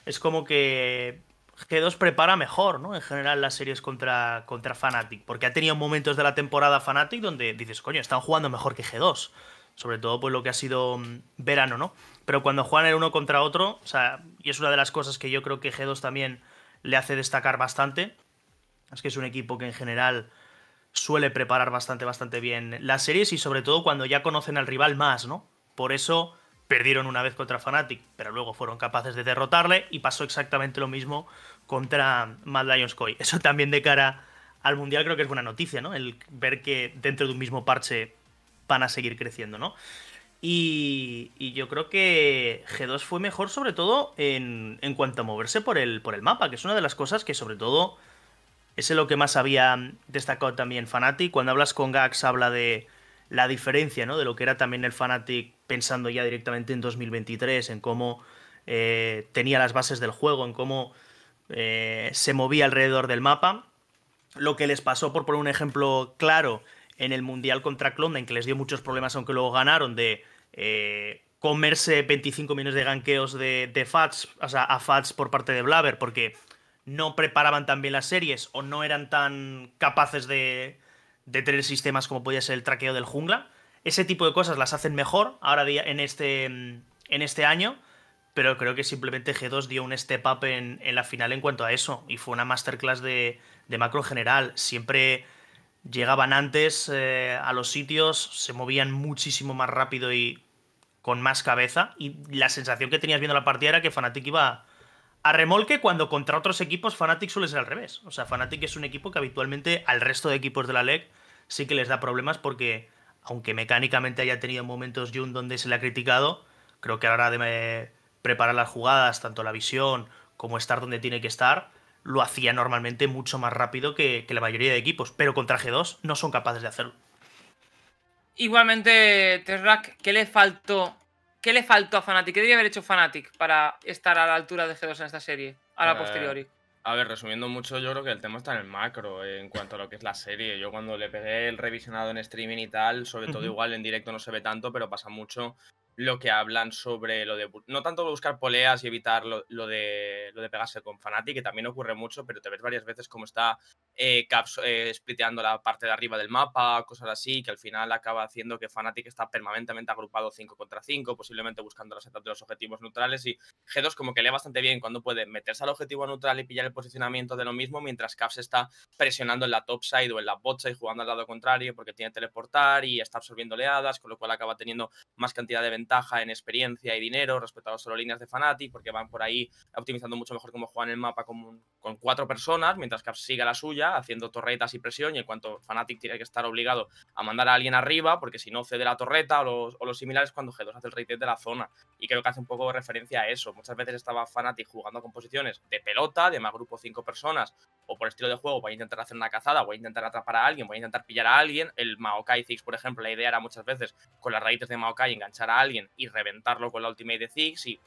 Es como que G2 prepara mejor, ¿no? En general las series contra, contra Fnatic, porque ha tenido momentos de la temporada Fnatic donde dices, coño, están jugando mejor que G2. Sobre todo pues lo que ha sido mm, verano, ¿no? Pero cuando juegan el uno contra otro, o sea, y es una de las cosas que yo creo que G2 también le hace destacar bastante, es que es un equipo que en general suele preparar bastante, bastante bien las series y sobre todo cuando ya conocen al rival más, ¿no? Por eso perdieron una vez contra Fnatic, pero luego fueron capaces de derrotarle y pasó exactamente lo mismo contra Mad Lions Eso también de cara al Mundial creo que es buena noticia, ¿no? El ver que dentro de un mismo parche van a seguir creciendo, ¿no? Y, yo creo que G2 fue mejor sobre todo en, cuanto a moverse por el, por el mapa, que es una de las cosas que sobre todo es lo que más había destacado también Fnatic. Cuando hablas con Gax habla de la diferencia ¿no? de lo que era también el Fanatic pensando ya directamente en 2023, en cómo eh, tenía las bases del juego, en cómo eh, se movía alrededor del mapa. Lo que les pasó, por poner un ejemplo claro, en el Mundial contra Clonda, que les dio muchos problemas, aunque luego ganaron, de eh, comerse 25 millones de ganqueos de, Fats, o sea, a Fats por parte de Blaber, porque no preparaban tan bien las series o no eran tan capaces de, de tener sistemas como podía ser el traqueo del jungla. Ese tipo de cosas las hacen mejor ahora en este, en este año, pero creo que simplemente G2 dio un step up en, la final en cuanto a eso, y fue una masterclass de, de macro general. Siempre llegaban antes eh, a los sitios, se movían muchísimo más rápido y con más cabeza, y la sensación que tenías viendo la partida era que Fnatic iba a remolque cuando contra otros equipos Fnatic suele ser al revés. O sea, Fnatic es un equipo que habitualmente al resto de equipos de la LEC sí que les da problemas porque, aunque mecánicamente haya tenido momentos Jun donde se le ha criticado, creo que a la hora de eh, preparar las jugadas, tanto la visión como estar donde tiene que estar, lo hacía normalmente mucho más rápido que, que la mayoría de equipos. Pero contra G2 no son capaces de hacerlo. Igualmente, Terrak, ¿qué le faltó ¿Qué le faltó a Fnatic? ¿Qué debía haber hecho Fnatic para estar a la altura de G2 en esta serie, a la eh, posteriori? A ver, resumiendo mucho, yo creo que el tema está en el macro, eh, en cuanto a lo que es la serie. Yo cuando le pegué el revisionado en streaming y tal, sobre todo igual en directo no se ve tanto, pero pasa mucho lo que hablan sobre lo de. No tanto buscar poleas y evitar lo, lo de, lo de pegarse con Fnatic, que también ocurre mucho, pero te ves varias veces cómo está eh, caps, eh, spliteando la parte de arriba del mapa, cosas así, que al final acaba haciendo que Fnatic está permanentemente agrupado 5 contra 5, posiblemente buscando las etapas de los objetivos neutrales. Y G2 como que lee bastante bien cuando puede meterse al objetivo neutral y pillar el posicionamiento de lo mismo, mientras Caps está presionando en la topside o en la botside, jugando al lado contrario porque tiene teleportar y está absorbiendo oleadas, con lo cual acaba teniendo más cantidad de ventajas en experiencia y dinero respecto a las solo líneas de Fnatic, porque van por ahí optimizando mucho mejor cómo juegan el mapa con, con cuatro personas, mientras que sigue la suya, haciendo torretas y presión, y en cuanto Fnatic tiene que estar obligado a mandar a alguien arriba, porque si no cede la torreta o los, o los similares cuando G2 hace el raid de la zona. Y creo que hace un poco de referencia a eso. Muchas veces estaba Fnatic jugando con posiciones de pelota, de más grupo cinco personas, o por estilo de juego, voy a intentar hacer una cazada, voy a intentar atrapar a alguien, voy a intentar pillar a alguien. El Maokai Six por ejemplo, la idea era muchas veces con las raíces de Maokai enganchar a alguien y reventarlo con la Ultimate de Ziggs y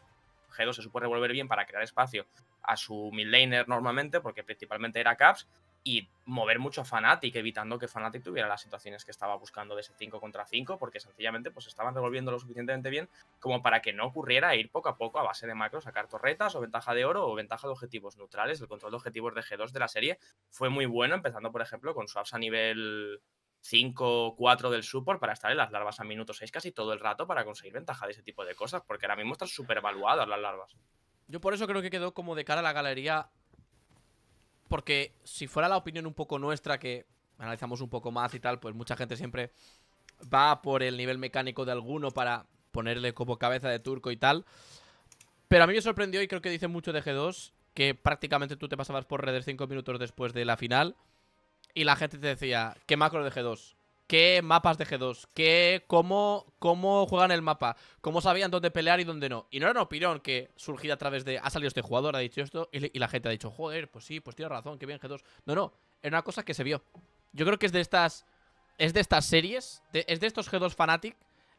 G2 se supo revolver bien para crear espacio a su midlaner normalmente, porque principalmente era Caps, y mover mucho a Fnatic, evitando que Fnatic tuviera las situaciones que estaba buscando de ese 5 contra 5, porque sencillamente pues estaban revolviendo lo suficientemente bien como para que no ocurriera ir poco a poco a base de macro, sacar torretas o ventaja de oro o ventaja de objetivos neutrales. El control de objetivos de G2 de la serie fue muy bueno, empezando por ejemplo con swaps a nivel 5 4 del support para estar en las larvas a minuto 6 casi todo el rato para conseguir ventaja de ese tipo de cosas, porque ahora mismo están súper evaluadas las larvas. Yo por eso creo que quedó como de cara a la galería, porque si fuera la opinión un poco nuestra, que analizamos un poco más y tal, pues mucha gente siempre va por el nivel mecánico de alguno para ponerle como cabeza de turco y tal. Pero a mí me sorprendió y creo que dice mucho de G2 que prácticamente tú te pasabas por redes 5 minutos después de la final y la gente te decía, ¿qué macro de G2? ¿Qué mapas de G2? ¿Qué, cómo, ¿Cómo juegan el mapa? ¿Cómo sabían dónde pelear y dónde no? Y no era una opinión que surgía a través de, ha salido este jugador, ha dicho esto, y, la gente ha dicho, joder, pues sí, pues tiene razón, qué bien G2. No, no, era una cosa que se vio. Yo creo que es de estas, es de estas series, es de estos G2 Fanatic,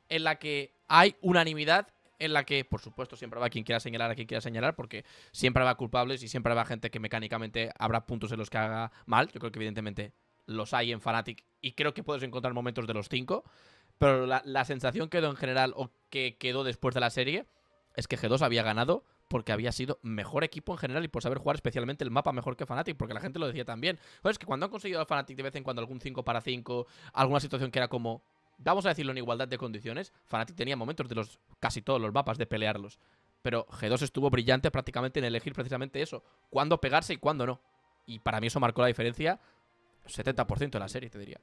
en la que hay unanimidad en la que, por supuesto, siempre va quien quiera señalar a quien quiera señalar, porque siempre va culpables y siempre va gente que mecánicamente habrá puntos en los que haga mal. Yo creo que, evidentemente, los hay en Fnatic y creo que puedes encontrar momentos de los cinco. Pero la, sensación que quedó en general o que quedó después de la serie es que G2 había ganado porque había sido mejor equipo en general y por saber jugar especialmente el mapa mejor que Fnatic, porque la gente lo decía también. Joder, es que cuando han conseguido a Fnatic de vez en cuando algún 5 para 5, alguna situación que era como, vamos a decirlo en igualdad de condiciones, Fnatic tenía momentos de los casi todos los mapas de pelearlos. Pero G2 estuvo brillante prácticamente en elegir precisamente eso, cuándo pegarse y cuándo no. Y para mí eso marcó la diferencia 70% de la serie, te diría.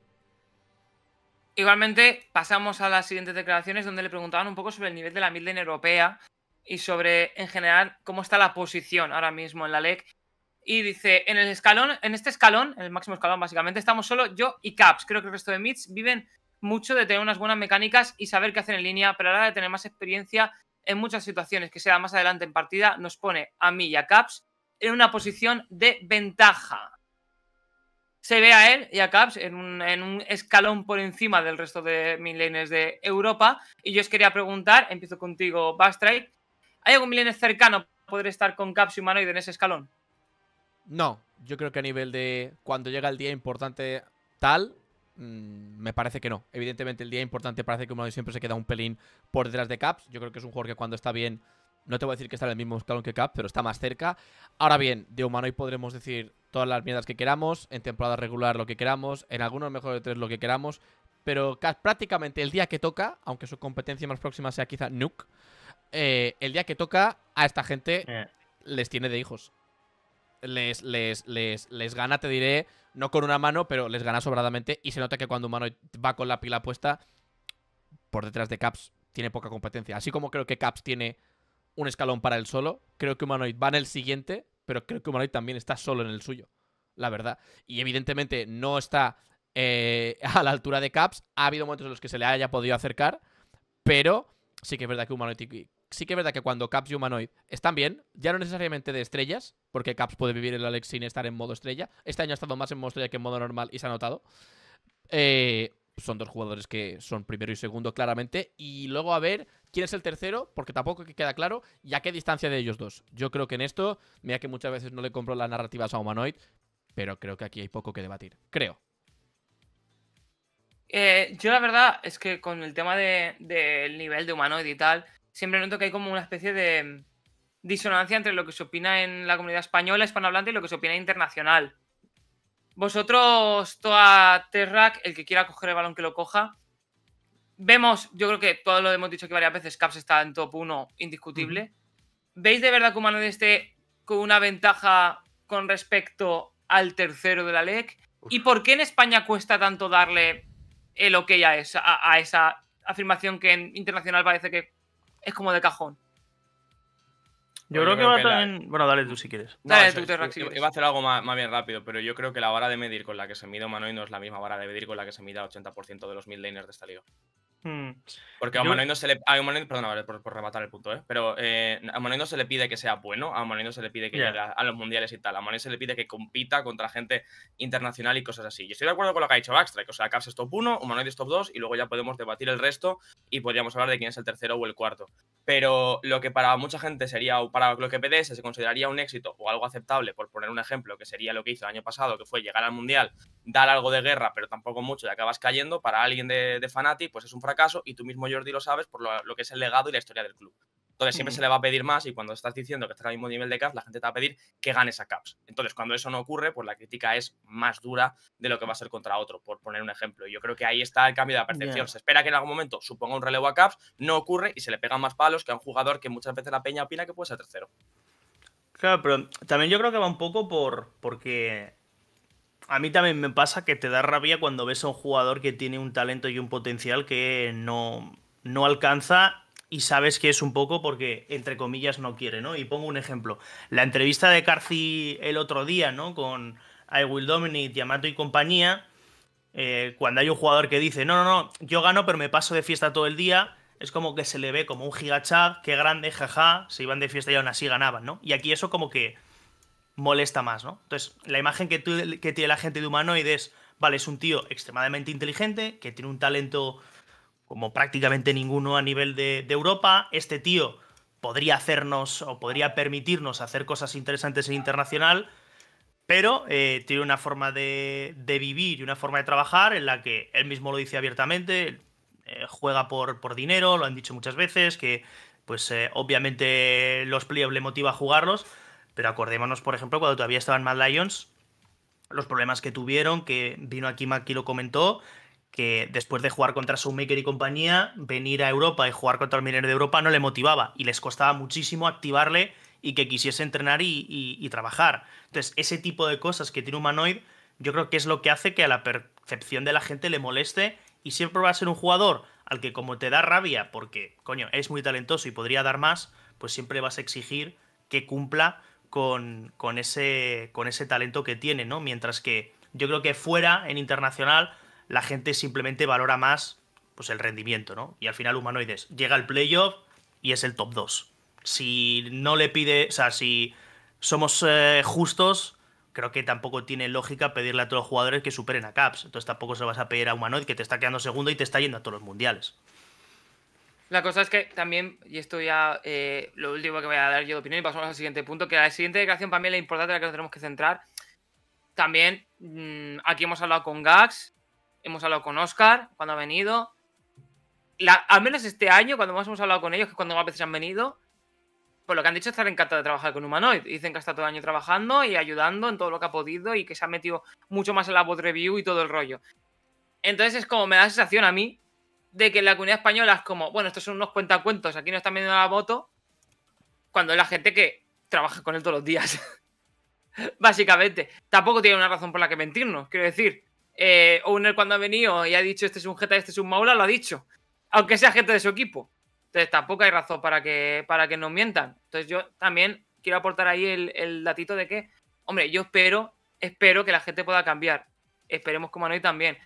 Igualmente, pasamos a las siguientes declaraciones donde le preguntaban un poco sobre el nivel de la midlane europea y sobre, en general, cómo está la posición ahora mismo en la LEC. Y dice, en el escalón, en este escalón, en el máximo escalón básicamente, estamos solo yo y Caps. Creo que el resto de mids viven mucho de tener unas buenas mecánicas y saber qué hacer en línea, pero a la hora de tener más experiencia en muchas situaciones que sea más adelante en partida, nos pone a mí y a Caps en una posición de ventaja. Se ve a él y a Caps en un, escalón por encima del resto de milenes de Europa. Y yo os quería preguntar, empiezo contigo, Backstrike, ¿hay algún milenio cercano para poder estar con Caps y Humanoid en ese escalón? No, yo creo que a nivel de cuando llega el día importante tal, Mm, me parece que no. Evidentemente, el día importante parece que Humanoid siempre se queda un pelín por detrás de Caps. Yo creo que es un jugador que cuando está bien, no te voy a decir que está en el mismo escalón que Caps, pero está más cerca. Ahora bien, de Humanoid podremos decir todas las mierdas que queramos, en temporada regular lo que queramos, en algunos mejores de tres lo que queramos, pero prácticamente el día que toca, aunque su competencia más próxima sea quizá Nuke, eh, el día que toca a esta gente eh. les tiene de hijos les, gana, te diré, no con una mano, pero les gana sobradamente. Y se nota que cuando Humanoid va con la pila puesta, por detrás de Caps tiene poca competencia. Así como creo que Caps tiene un escalón para el solo, creo que Humanoid va en el siguiente, pero creo que Humanoid también está solo en el suyo, la verdad. Y evidentemente no está eh, <laughs> a la altura de Caps. Ha habido momentos en los que se le haya podido acercar, pero sí que es verdad que Humanoid sí que es verdad que cuando Caps y Humanoid están bien, ya no necesariamente de estrellas, porque Caps puede vivir el Alex sin estar en modo estrella. Este año ha estado más en modo estrella que en modo normal y se ha notado. Eh, son dos jugadores que son primero y segundo, claramente. Y luego a ver quién es el tercero, porque tampoco queda claro, Ya qué distancia de ellos dos. Yo creo que en esto, mira que muchas veces no le compro las narrativas a Humanoid, pero creo que aquí hay poco que debatir. Creo. Eh, yo la verdad es que con el tema del nivel de humanoid y tal, siempre noto que hay como una especie de mm, disonancia entre lo que se opina en la comunidad española, hispanohablante, y lo que se opina internacional. Vosotros, Toa Terrac, el que quiera coger el balón que lo coja. Vemos, yo creo que todo lo hemos dicho aquí varias veces, Caps está en top 1, indiscutible. ¿Veis de verdad que Humano esté con una ventaja con respecto al tercero de la LEC? ¿Y por qué en España cuesta tanto darle el ok a esa, a esa afirmación que en internacional parece que es como de cajón. Yo creo, que, va a Bueno, dale tú si quieres. dale tú, te Iba a hacer algo más, bien rápido, pero yo creo que la vara de medir con la que se mide Humanoid no es la misma vara de medir con la que se mida 80% de los mil laners de esta liga. Hmm. Porque a Humanoid no se le. A por, por, rematar el punto, ¿eh? Pero eh, a Humanoid no se le pide que sea bueno, a Humanoid no se le pide que llegue a, los mundiales y tal. A Humanoid se le pide que compita contra gente internacional y cosas así. Yo estoy de acuerdo con lo que ha dicho Backstrike. O sea, Caps es top 1, Humanoid es top 2, y luego ya podemos debatir el resto y podríamos hablar de quién es el tercero o el cuarto. Pero lo que para mucha gente sería, o para lo que PDS se consideraría un éxito o algo aceptable, por poner un ejemplo, que sería lo que hizo el año pasado, que fue llegar al mundial, dar algo de guerra, pero tampoco mucho, y acabas cayendo, para alguien de, de Fanati, pues es un fracaso caso, y tú mismo, Jordi, lo sabes por lo, que es el legado y la historia del club. Entonces siempre se le va a pedir más y cuando estás diciendo que estás al mismo nivel de Caps, la gente te va a pedir que ganes a Caps. Entonces, cuando eso no ocurre, pues la crítica es más dura de lo que va a ser contra otro, por poner un ejemplo. Y yo creo que ahí está el cambio de la percepción. Se espera que en algún momento suponga un relevo a Caps, no ocurre y se le pegan más palos que a un jugador que muchas veces la peña opina que puede ser tercero. Claro, pero también yo creo que va un poco por porque a mí también me pasa que te da rabia cuando ves a un jugador que tiene un talento y un potencial que no, no alcanza y sabes que es un poco porque, entre comillas, no quiere, ¿no? Y pongo un ejemplo. La entrevista de Carci el otro día, ¿no? Con I Will Dominate, Yamato y compañía, eh, cuando hay un jugador que dice, no, no, no, yo gano pero me paso de fiesta todo el día, es como que se le ve como un gigachad, qué grande, jaja, se iban de fiesta y aún así ganaban, ¿no? Y aquí eso como que molesta más, ¿no? Entonces, la imagen que, que tiene la gente de humanoides es, vale, es un tío extremadamente inteligente, que tiene un talento como prácticamente ninguno a nivel de, Europa, este tío podría hacernos o podría permitirnos hacer cosas interesantes en internacional, pero eh, tiene una forma de, vivir y una forma de trabajar en la que él mismo lo dice abiertamente, eh, juega por, por, dinero, lo han dicho muchas veces, que pues eh, obviamente los playoffs le motiva a jugarlos, pero acordémonos, por ejemplo, cuando todavía estaban Mad Lions, los problemas que tuvieron, que vino aquí Maki lo comentó, que después de jugar contra Soulmaker y compañía, venir a Europa y jugar contra el minero de Europa no le motivaba y les costaba muchísimo activarle y que quisiese entrenar y, trabajar. Entonces, ese tipo de cosas que tiene Humanoid, yo creo que es lo que hace que a la percepción de la gente le moleste y siempre va a ser un jugador al que como te da rabia, porque, coño, es muy talentoso y podría dar más, pues siempre vas a exigir que cumpla con, ese, con ese talento que tiene, ¿no? Mientras que yo creo que fuera, en internacional, la gente simplemente valora más pues, el rendimiento, ¿no? Y al final, Humanoides llega al playoff y es el top 2. Si no le pide, o sea, si somos eh, justos, creo que tampoco tiene lógica pedirle a todos los jugadores que superen a Caps. Entonces tampoco se lo vas a pedir a Humanoid que te está quedando segundo y te está yendo a todos los mundiales. La cosa es que también, y esto ya eh, lo último que voy a dar yo de opinión, y pasamos al siguiente punto, que la siguiente declaración para mí es la importante la que nos tenemos que centrar. También mm, aquí hemos hablado con Gax, hemos hablado con Oscar cuando ha venido. La, al menos este año, cuando más hemos hablado con ellos, que cuando más veces han venido, por pues lo que han dicho, estar encantado de trabajar con Humanoid. Dicen que ha estado todo el año trabajando y ayudando en todo lo que ha podido y que se ha metido mucho más en la bot review y todo el rollo. Entonces es como me da la sensación a mí de que la comunidad española es como, bueno, estos son unos cuentacuentos, aquí no están viendo la moto, cuando la gente que trabaja con él todos los días. <laughs> Básicamente, tampoco tiene una razón por la que mentirnos, quiero decir. Eh, Owner cuando ha venido y ha dicho este es un Jeta, este es un Maula, lo ha dicho. Aunque sea gente de su equipo. Entonces tampoco hay razón para que, para que nos mientan. Entonces yo también quiero aportar ahí el, datito de que, hombre, yo espero, espero que la gente pueda cambiar. Esperemos como no y también.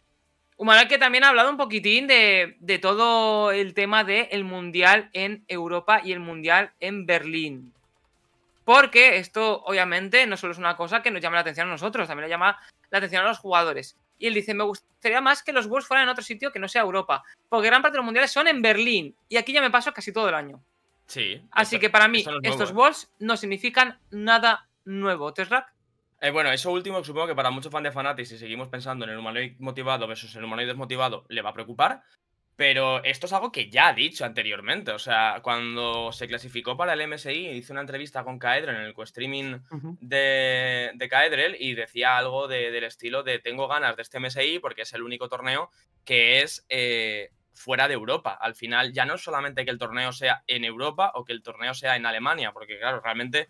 Human que también ha hablado un poquitín de, todo el tema del Mundial en Europa y el Mundial en Berlín. Porque esto, obviamente, no solo es una cosa que nos llama la atención a nosotros, también le llama la atención a los jugadores. Y él dice, me gustaría más que los Worlds fueran en otro sitio que no sea Europa, porque gran parte de los mundiales son en Berlín, y aquí ya me paso casi todo el año. Sí. Así que para mí, estos ¿eh? Worlds no significan nada nuevo. Tesrak. Eh, bueno, eso último supongo que para muchos fans de Fanatis, si seguimos pensando en el humanoide motivado versus el humanoide desmotivado, le va a preocupar. Pero esto es algo que ya ha dicho anteriormente. O sea, cuando se clasificó para el MSI, hizo una entrevista con Caedrel en el co-streaming de, Kaedrel y decía algo del estilo de tengo ganas de este MSI porque es el único torneo que es eh, fuera de Europa. Al final ya no es solamente que el torneo sea en Europa o que el torneo sea en Alemania, porque claro, realmente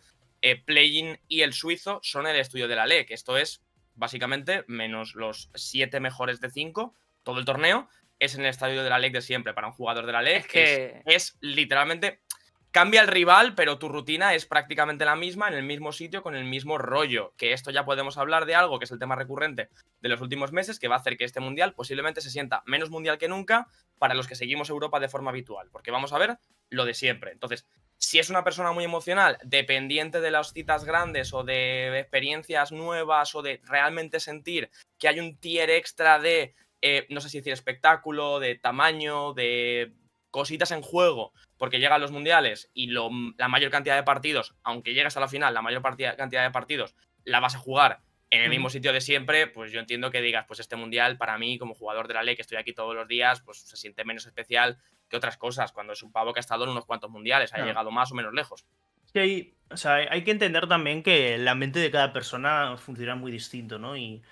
eh, Playing y el suizo son el estudio de la LEC. Esto es, básicamente, menos los siete mejores de cinco, todo el torneo, es en el estadio de la LEC de siempre. Para un jugador de la LEC que... es literalmente cambia el rival, pero tu rutina es prácticamente la misma, en el mismo sitio, con el mismo rollo. Que esto ya podemos hablar de algo que es el tema recurrente de los últimos meses, que va a hacer que este mundial posiblemente se sienta menos mundial que nunca para los que seguimos Europa de forma habitual, porque vamos a ver lo de siempre. Entonces, si es una persona muy emocional, dependiente de las citas grandes o de experiencias nuevas o de realmente sentir que hay un tier extra de, eh, no sé si decir espectáculo, de tamaño, de cositas en juego, porque llegan los mundiales y la mayor cantidad de partidos, aunque llegues a la final, la mayor cantidad de partidos la vas a jugar en el mismo sitio de siempre, pues yo entiendo que digas, pues este mundial para mí como jugador de la ley que estoy aquí todos los días, pues se siente menos especial que otras cosas, cuando es un pavo que ha estado en unos cuantos mundiales, ha llegado más o menos lejos. sea, hay que entender también que la mente de cada persona funciona muy distinto, ¿no? Y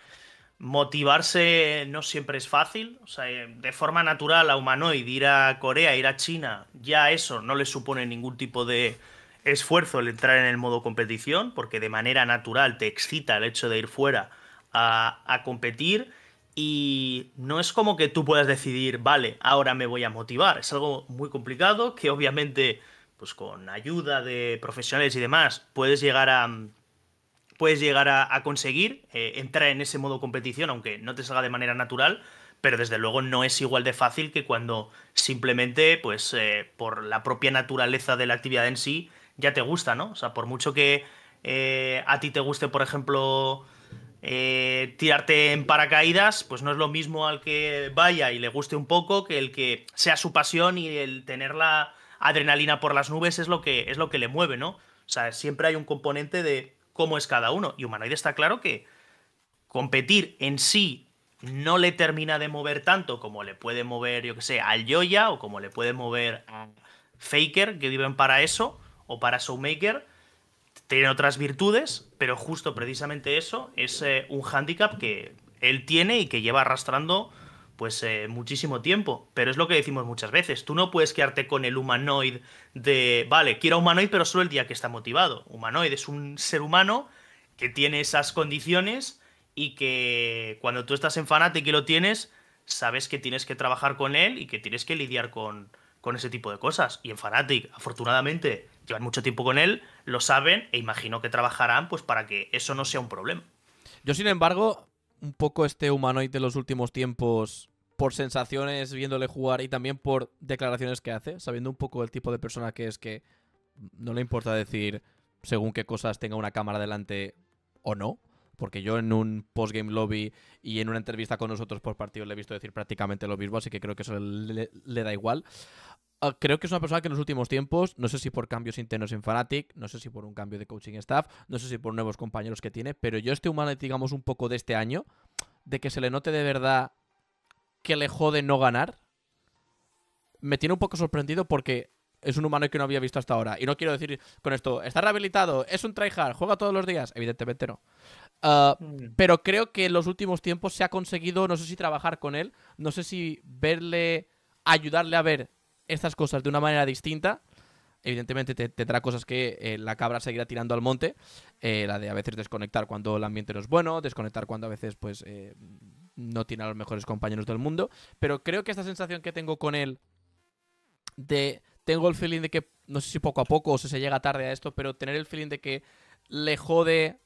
motivarse no siempre es fácil. O sea, eh, de forma natural a humanoid ir a Corea, ir a China, ya eso no le supone ningún tipo de esfuerzo el entrar en el modo competición, porque de manera natural te excita el hecho de ir fuera a, a competir y no es como que tú puedas decidir, vale, ahora me voy a motivar. Es algo muy complicado que obviamente, pues con ayuda de profesionales y demás, puedes llegar a, puedes llegar a, conseguir eh, entrar en ese modo competición, aunque no te salga de manera natural, pero desde luego no es igual de fácil que cuando simplemente, pues eh, por la propia naturaleza de la actividad en sí, ya te gusta, ¿no? O sea, por mucho que eh, a ti te guste, por ejemplo, eh, tirarte en paracaídas, pues no es lo mismo al que vaya y le guste un poco que el que sea su pasión y el tener la adrenalina por las nubes es lo que, es lo que le mueve, ¿no? O sea, siempre hay un componente de cómo es cada uno. Y humanoide está claro que competir en sí no le termina de mover tanto como le puede mover, yo que sé, al Yoya o como le puede mover a Faker, que viven para eso, o para Showmaker tiene otras virtudes, pero justo precisamente eso es eh, un hándicap que él tiene y que lleva arrastrando pues eh, muchísimo tiempo. Pero es lo que decimos muchas veces, tú no puedes quedarte con el humanoid de, vale, quiero humanoid, pero solo el día que está motivado. Humanoid es un ser humano que tiene esas condiciones y que cuando tú estás en Fanatic y lo tienes, sabes que tienes que trabajar con él y que tienes que lidiar con, con ese tipo de cosas. Y en Fanatic, afortunadamente, llevan mucho tiempo con él, lo saben e imagino que trabajarán pues para que eso no sea un problema. Yo, sin embargo, un poco este humanoide de los últimos tiempos, por sensaciones viéndole jugar y también por declaraciones que hace, sabiendo un poco el tipo de persona que es que no le importa decir según qué cosas tenga una cámara delante o no, porque yo en un postgame lobby y en una entrevista con nosotros por partido le he visto decir prácticamente lo mismo, así que creo que eso le, da igual. Ah, creo que es una persona que en los últimos tiempos, no sé si por cambios internos en Fnatic no sé si por un cambio de coaching staff, no sé si por nuevos compañeros que tiene, pero yo este humano, digamos, un poco de este año, de que se le note de verdad que le jode no ganar, me tiene un poco sorprendido porque es un humano que no había visto hasta ahora. Y no quiero decir con esto, está rehabilitado, es un tryhard, juega todos los días. Evidentemente no. Ah, mm. Pero creo que en los últimos tiempos se ha conseguido, no sé si trabajar con él, no sé si verle, ayudarle a ver estas cosas de una manera distinta. Evidentemente te, tendrá cosas que eh, la cabra seguirá tirando al monte, eh, la de a veces desconectar cuando el ambiente no es bueno, desconectar cuando a veces pues eh, no tiene a los mejores compañeros del mundo, pero creo que esta sensación que tengo con él de tengo el feeling de que no sé si poco a poco o si se llega tarde a esto, pero tener el feeling de que le jode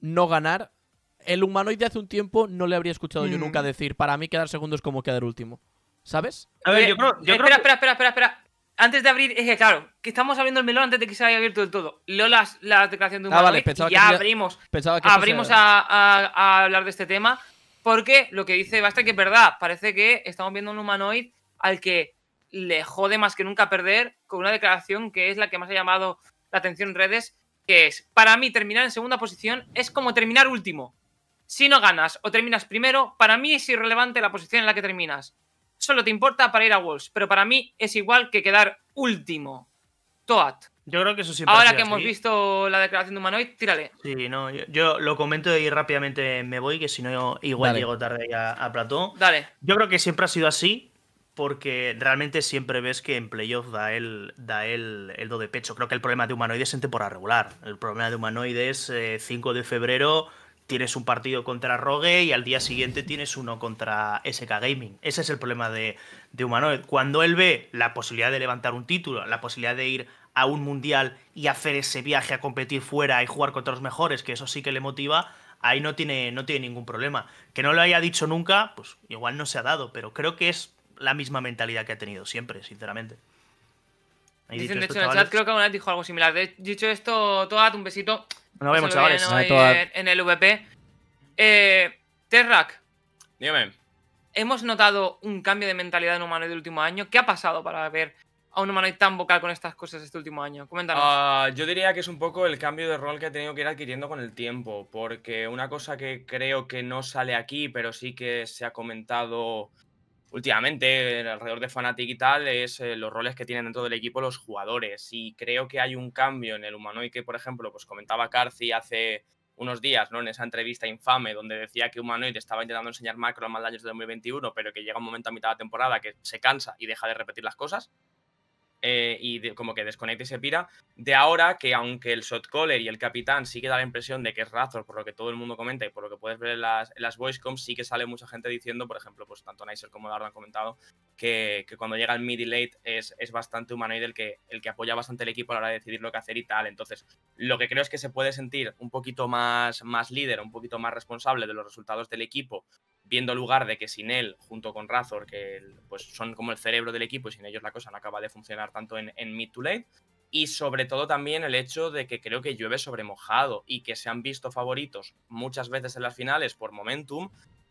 no ganar, el humanoide hace un tiempo no le habría escuchado yo mm. nunca decir, para mí quedar segundo es como quedar último. ¿Sabes? A ver, eh, yo creo... espera, espera, espera, espera, espera. Antes de abrir, es que claro, que estamos abriendo el melón antes de que se haya abierto del todo. Leo la declaración de ah, un humanoide ya abrimos, abrimos a, a, hablar de este tema, porque lo que dice Basta que es verdad, parece que estamos viendo un humanoide al que le jode más que nunca perder con una declaración que es la que más ha llamado la atención en redes que es, para mí terminar en segunda posición es como terminar último. Si no ganas o terminas primero, para mí es irrelevante la posición en la que terminas. Solo te importa para ir a Wolves, pero para mí es igual que quedar último. Toad. Yo creo que eso siempre Ahora que hemos visto la declaración de Humanoid, tírale. Sí, no, yo, lo comento y rápidamente me voy, que si no, igual llego tarde a, a Dale. Yo creo que siempre ha sido así porque realmente siempre ves que en playoff da él da el, el, do de pecho. Creo que el problema de Humanoid es en temporada regular. El problema de Humanoid es 5 eh, de febrero tienes un partido contra Rogue y al día siguiente tienes uno contra SK Gaming. Ese es el problema de, de Humanoid. Cuando él ve la posibilidad de levantar un título, la posibilidad de ir a un mundial y hacer ese viaje a competir fuera y jugar contra los mejores, que eso sí que le motiva, ahí no tiene, no tiene ningún problema. Que no lo haya dicho nunca, pues igual no se ha dado, pero creo que es la misma mentalidad que ha tenido siempre, sinceramente. Dicen, de hecho, en el chat creo que alguna dijo algo similar. dicho esto, Toad, un besito. Nos vemos, chavales. en, el VP. Eh, Terrak. Dígame. Hemos notado un cambio de mentalidad en humano del último año. ¿Qué ha pasado para ver a un humanoide tan vocal con estas cosas este último año? Coméntanos. Ah, yo diría que es un poco el cambio de rol que ha tenido que ir adquiriendo con el tiempo. Porque una cosa que creo que no sale aquí, pero sí que se ha comentado últimamente alrededor de Fanatic y tal es eh, los roles que tienen dentro del equipo los jugadores y creo que hay un cambio en el Humanoid que por ejemplo pues comentaba Carci hace unos días no en esa entrevista infame donde decía que Humanoid estaba intentando enseñar macro a los de 2021 pero que llega un momento a mitad de temporada que se cansa y deja de repetir las cosas eh, y como que desconecta y se pira. De ahora que aunque el shotcaller y el capitán sí que da la impresión de que es Razor, por lo que todo el mundo comenta y por lo que puedes ver en las, en voicecoms, sí que sale mucha gente diciendo, por ejemplo, pues tanto Nicer como Dardo han comentado, que, cuando llega el mid late es, es bastante humanoide el que, el que apoya bastante el equipo a la hora de decidir lo que hacer y tal. Entonces, lo que creo es que se puede sentir un poquito más, más líder, un poquito más responsable de los resultados del equipo viendo lugar de que sin él, junto con Razor, que pues son como el cerebro del equipo y sin ellos la cosa no acaba de funcionar tanto en, en mid to late. Y sobre todo también el hecho de que creo que llueve sobre mojado y que se han visto favoritos muchas veces en las finales por momentum.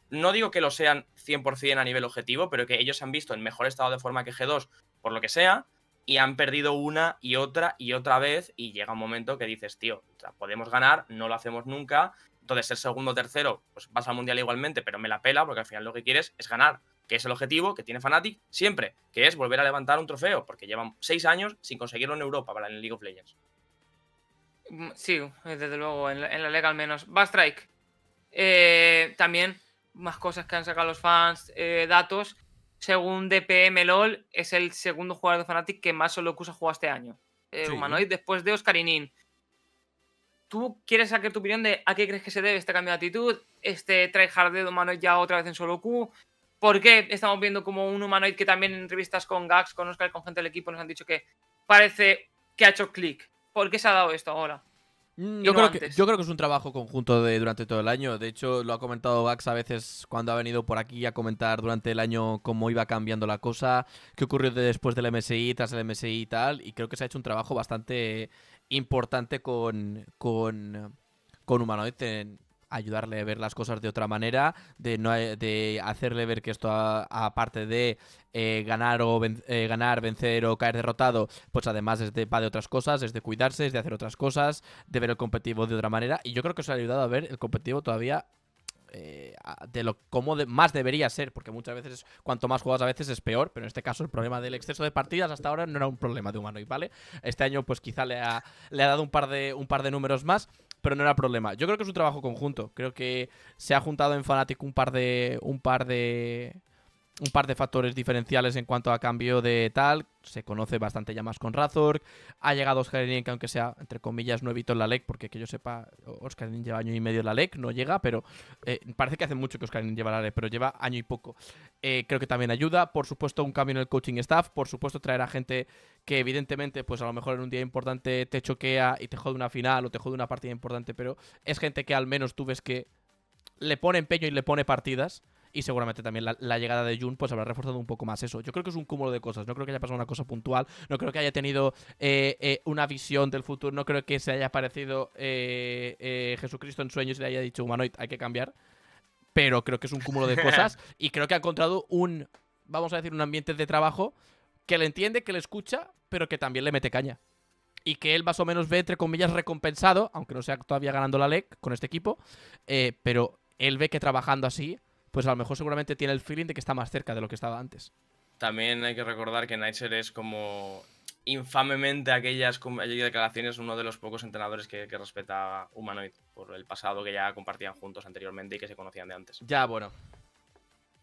No digo que lo sean 100% a nivel objetivo, pero que ellos se han visto en mejor estado de forma que G2 por lo que sea y han perdido una y otra y otra vez y llega un momento que dices, tío, podemos ganar, no lo hacemos nunca entonces, ser segundo o tercero, pues vas al mundial igualmente, pero me la pela porque al final lo que quieres es ganar, que es el objetivo que tiene Fnatic siempre, que es volver a levantar un trofeo, porque llevan seis años sin conseguirlo en Europa para el League of Legends. Mm, sí, desde luego, en la, Liga al menos. Bastrike, eh, también más cosas que han sacado los fans, eh, datos. Según DPM LOL, es el segundo jugador de Fnatic que más solo usa juega este año. Eh, Humanoid después de Nin tú quieres sacar tu opinión de a qué crees que se debe este cambio de actitud, este de humanoid ya otra vez en solo Q, por qué estamos viendo como un humanoid que también en entrevistas con Gax, con Oscar, con gente del equipo nos han dicho que parece que ha hecho clic. ¿Por qué se ha dado esto ahora? Mm, yo, creo que, es un trabajo conjunto de, durante todo el año. De hecho, lo ha comentado Gax a veces cuando ha venido por aquí a comentar durante el año cómo iba cambiando la cosa, qué ocurrió después del MSI, tras el MSI y tal. Y creo que se ha hecho un trabajo bastante importante con, con, con Humanoid ayudarle a ver las cosas de otra manera, de, no, de hacerle ver que esto, aparte de eh, ganar, o eh, ganar, vencer o caer derrotado, pues además es de, va de otras cosas, es de cuidarse, es de hacer otras cosas, de ver el competitivo de otra manera. Y yo creo que os ha ayudado a ver el competitivo todavía eh, de lo cómo de, más debería ser, porque muchas veces cuanto más juegas a veces es peor, pero en este caso el problema del exceso de partidas hasta ahora no era un problema de Humanoid, ¿vale? Este año pues quizá le ha, le ha dado un par, de, un par de números más, pero no era problema. Yo creo que es un trabajo conjunto, creo que se ha juntado en Fanatic un par de... Un par de un par de factores diferenciales en cuanto a cambio de tal. Se conoce bastante ya más con Razor. Ha llegado Oscarín, que aunque sea, entre comillas, nuevito en la LEC, porque que yo sepa, Oscarín lleva año y medio en la LEC, no llega, pero eh, parece que hace mucho que Oscarín lleva la LEC, pero lleva año y poco. Eh, creo que también ayuda. Por supuesto, un cambio en el coaching staff. Por supuesto, traer a gente que, evidentemente, pues a lo mejor en un día importante te choquea y te jode una final o te jode una partida importante, pero es gente que al menos tú ves que le pone empeño y le pone partidas. Y seguramente también la, llegada de June pues habrá reforzado un poco más eso. Yo creo que es un cúmulo de cosas. No creo que haya pasado una cosa puntual. No creo que haya tenido eh, eh, una visión del futuro. No creo que se haya aparecido eh, Jesucristo en sueños y le haya dicho, humanoid, hay que cambiar. Pero creo que es un cúmulo de cosas. <laughs> y creo que ha encontrado un, vamos a decir, un ambiente de trabajo que le entiende, que le escucha, pero que también le mete caña. Y que él más o menos ve, entre comillas, recompensado, aunque no sea todavía ganando la LEC con este equipo. pero él ve que trabajando así pues a lo mejor seguramente tiene el feeling de que está más cerca de lo que estaba antes. También hay que recordar que Nightshare es como infamemente aquellas, declaraciones uno de los pocos entrenadores que, respeta Humanoid por el pasado que ya compartían juntos anteriormente y que se conocían de antes. Ya, bueno.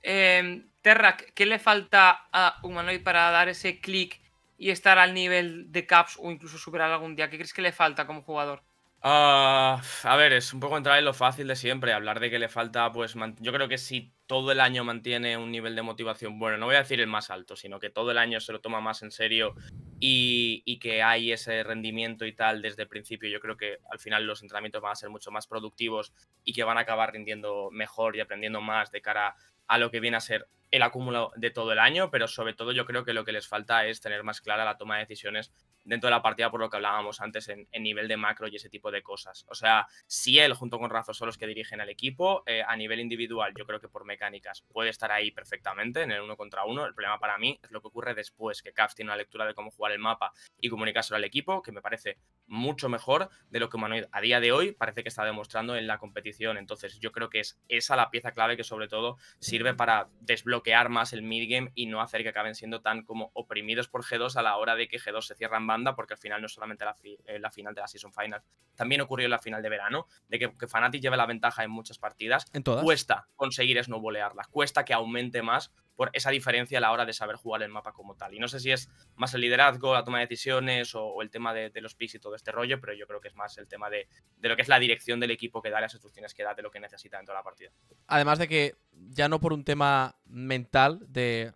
Eh, Terrak, ¿qué le falta a Humanoid para dar ese clic y estar al nivel de Caps o incluso superar algún día? ¿Qué crees que le falta como jugador? Ah, a ver, es un poco entrar en lo fácil de siempre, hablar de que le falta, pues yo creo que si todo el año mantiene un nivel de motivación, bueno, no voy a decir el más alto, sino que todo el año se lo toma más en serio y, que hay ese rendimiento y tal desde el principio, yo creo que al final los entrenamientos van a ser mucho más productivos y que van a acabar rindiendo mejor y aprendiendo más de cara a a lo que viene a ser el acúmulo de todo el año, pero sobre todo yo creo que lo que les falta es tener más clara la toma de decisiones dentro de la partida por lo que hablábamos antes en, nivel de macro y ese tipo de cosas. O sea, si él junto con Razo son los que dirigen al equipo, eh, a nivel individual yo creo que por mecánicas puede estar ahí perfectamente en el uno contra uno. El problema para mí es lo que ocurre después, que Caps tiene una lectura de cómo jugar el mapa y comunicárselo al equipo, que me parece mucho mejor de lo que a día de hoy parece que está demostrando en la competición. Entonces yo creo que es esa la pieza clave que sobre todo si sirve para desbloquear más el midgame y no hacer que acaben siendo tan como oprimidos por G2 a la hora de que G2 se cierra en banda, porque al final no es solamente eh, la, final de la Season Final. También ocurrió en la final de verano, de que, que Fnatic lleva la ventaja en muchas partidas. ¿En todas? Cuesta conseguir snowbolearla, cuesta que aumente más por esa diferencia a la hora de saber jugar el mapa como tal. Y no sé si es más el liderazgo, la toma de decisiones o, el tema de, los picks y todo este rollo, pero yo creo que es más el tema de, de, lo que es la dirección del equipo que da, las instrucciones que da, de lo que necesita en toda la partida. Además de que ya no por un tema mental de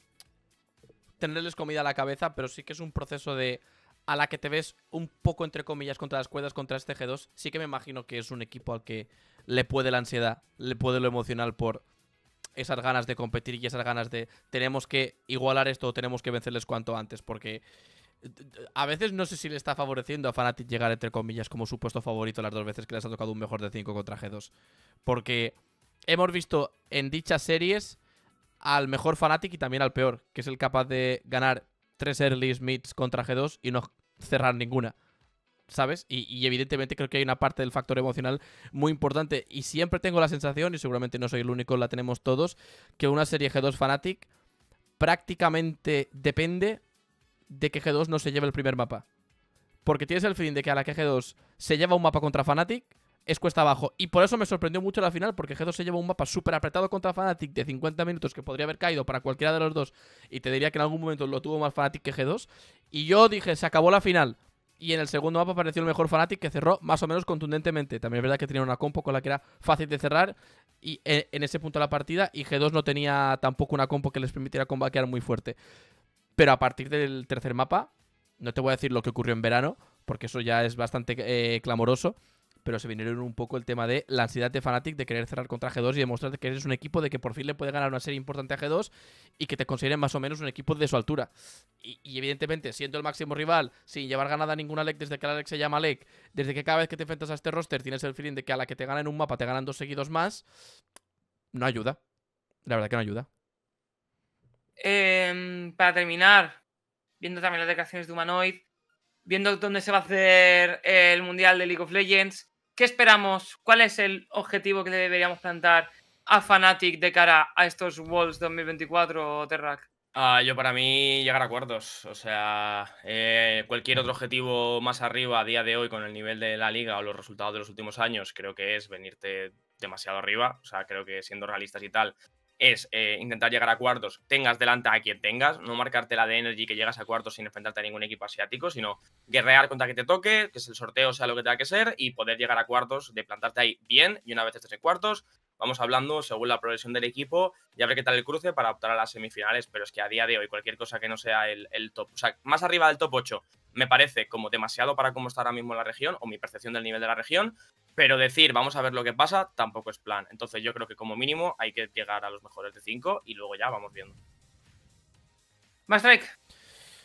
tenerles comida a la cabeza, pero sí que es un proceso de a la que te ves un poco entre comillas contra las cuerdas contra este G2, sí que me imagino que es un equipo al que le puede la ansiedad, le puede lo emocional por esas ganas de competir y esas ganas de tenemos que igualar esto o tenemos que vencerles cuanto antes, porque eh, a veces no sé si le está favoreciendo a Fnatic llegar, entre comillas, como supuesto favorito las dos veces que les ha tocado un mejor de 5 contra G2. Porque hemos visto en dichas series al mejor Fnatic y también al peor, que es el capaz de ganar tres early smits contra G2 y no cerrar ninguna. ¿sabes? Y, evidentemente creo que hay una parte del factor emocional muy importante. Y siempre tengo la sensación, y seguramente no soy el único, la tenemos todos, que una serie G2 Fanatic prácticamente depende de que G2 no se lleve el primer mapa. Porque tienes el feeling de que a la que G2 se lleva un mapa contra Fanatic es cuesta abajo. Y por eso me sorprendió mucho la final, porque G2 se lleva un mapa súper apretado contra Fnatic de 50 minutos que podría haber caído para cualquiera de los dos. Y te diría que en algún momento lo tuvo más Fnatic que G2. Y yo dije, se acabó la final. Y en el segundo mapa apareció el mejor Fnatic que cerró más o menos contundentemente. También es verdad que tenía una compo con la que era fácil de cerrar y e, en ese punto de la partida. Y G2 no tenía tampoco una compo que les permitiera combaquear muy fuerte. Pero a partir del tercer mapa, no te voy a decir lo que ocurrió en verano, porque eso ya es bastante eh, clamoroso pero se vinieron un poco el tema de la ansiedad de Fnatic de querer cerrar contra G2 y demostrar que eres un equipo de que por fin le puede ganar una serie importante a G2 y que te consideren más o menos un equipo de su altura. Y, evidentemente, siendo el máximo rival, sin llevar ganada ninguna LEC desde que la se llama LEC, desde que cada vez que te enfrentas a este roster tienes el feeling de que a la que te gana en un mapa te ganan dos seguidos más, no ayuda. La verdad que no ayuda. Em, para terminar, viendo también las declaraciones de Humanoid, viendo dónde se va a hacer el Mundial de League of Legends, ¿Qué esperamos? ¿Cuál es el objetivo que le deberíamos plantar a Fnatic de cara a estos Worlds 2024 o Terrac? Ah, yo para mí llegar a acuerdos, o sea, eh, cualquier otro objetivo más arriba a día de hoy con el nivel de la liga o los resultados de los últimos años, creo que es venirte demasiado arriba, o sea, creo que siendo realistas y tal, es eh, intentar llegar a cuartos, tengas delante a quien tengas, no marcarte la de Energy que llegas a cuartos sin enfrentarte a ningún equipo asiático, sino guerrear contra que te toque, que el sorteo sea lo que tenga que ser y poder llegar a cuartos, de plantarte ahí bien y una vez estés en cuartos, vamos hablando según la progresión del equipo y a ver qué tal el cruce para optar a las semifinales. Pero es que a día de hoy, cualquier cosa que no sea el, top, o sea, más arriba del top 8, me parece como demasiado para cómo está ahora mismo la región o mi percepción del nivel de la región. Pero decir, vamos a ver lo que pasa, tampoco es plan. Entonces yo creo que como mínimo hay que llegar a los mejores de 5 y luego ya vamos viendo. Más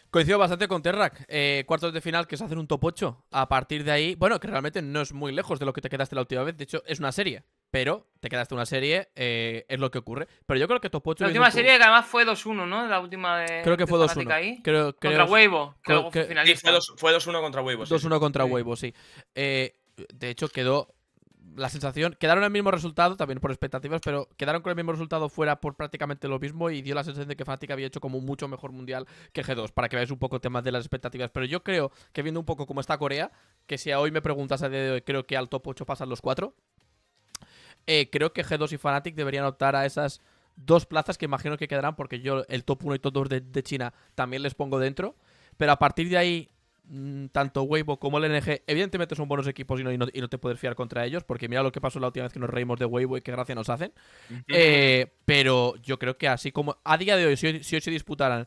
Coincido bastante con Terrak. Eh, cuartos de final que se hacen un top 8. A partir de ahí, bueno, que realmente no es muy lejos de lo que te quedaste la última vez. De hecho, es una serie pero te quedaste una serie, eh, es lo que ocurre. Pero yo creo que Top 8 La última serie que además fue 2-1, ¿no? La última de. Creo que fue 2-1. contra Weibo, que fue fue 2-1 contra Weibo. 2-1 contra sí. sí. Eh, de hecho, quedó la sensación. Quedaron el mismo resultado, también por expectativas, pero quedaron con el mismo resultado fuera por prácticamente lo mismo y dio la sensación de que Fnatic había hecho como mucho mejor mundial que G2, para que veáis un poco el tema de las expectativas. Pero yo creo que viendo un poco cómo está Corea, que si hoy me preguntas a día de hoy, creo que al top 8 pasan los 4 eh, creo que G2 y Fnatic deberían optar a esas dos plazas que imagino que quedarán, porque yo el top 1 y top 2 de, China también les pongo dentro. Pero a partir de ahí, mm, tanto Weibo como el NG, evidentemente son buenos equipos y no, y, no, te puedes fiar contra ellos, porque mira lo que pasó la última vez que nos reímos de Weibo y qué gracia nos hacen. Eh, pero yo creo que así como a día de hoy, si, hoy, se disputaran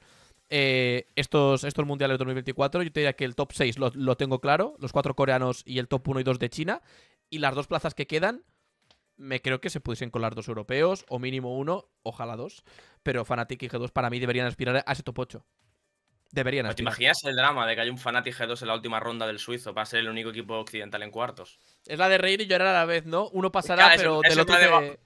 eh, estos, estos mundiales de 2024, yo te diría que el top 6 lo, lo tengo claro, los cuatro coreanos y el top 1 y 2 de China, y las dos plazas que quedan me creo que se pudiesen colar dos europeos, o mínimo uno, ojalá dos. Pero Fnatic y G2 para mí deberían aspirar a ese top 8. Deberían aspirar. ¿Te imaginas el drama de que hay un Fnatic G2 en la última ronda del suizo Va a ser el único equipo occidental en cuartos? Es la de reír y llorar a la vez, ¿no? Uno pasará, pero del otro te... va,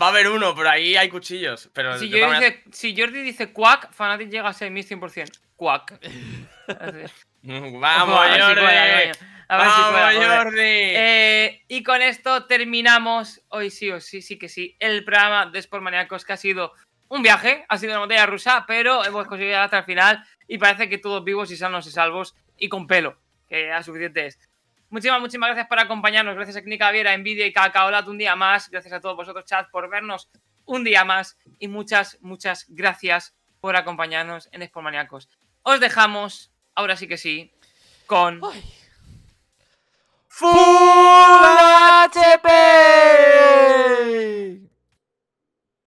a haber uno, pero ahí hay cuchillos. Pero si, Jordi dice, cuac, Fnatic llega a 100% quack <laughs> Vamos, Jordi. A ver Jordi! Eh, y con esto terminamos hoy sí o sí, sí que sí, el programa de Sport que ha sido un viaje, ha sido una montaña rusa, pero hemos conseguido llegar hasta el final y parece que todos vivos y sanos y salvos y con pelo, que ya suficiente es. Muchísimas, muchísimas gracias por acompañarnos. Gracias a Clínica Viera, Envidia y Cacaolat un día más. Gracias a todos vosotros, chat, por vernos un día más. Y muchas, muchas gracias por acompañarnos en Sport Os dejamos, ahora sí que sí, con... Fugler tilbage!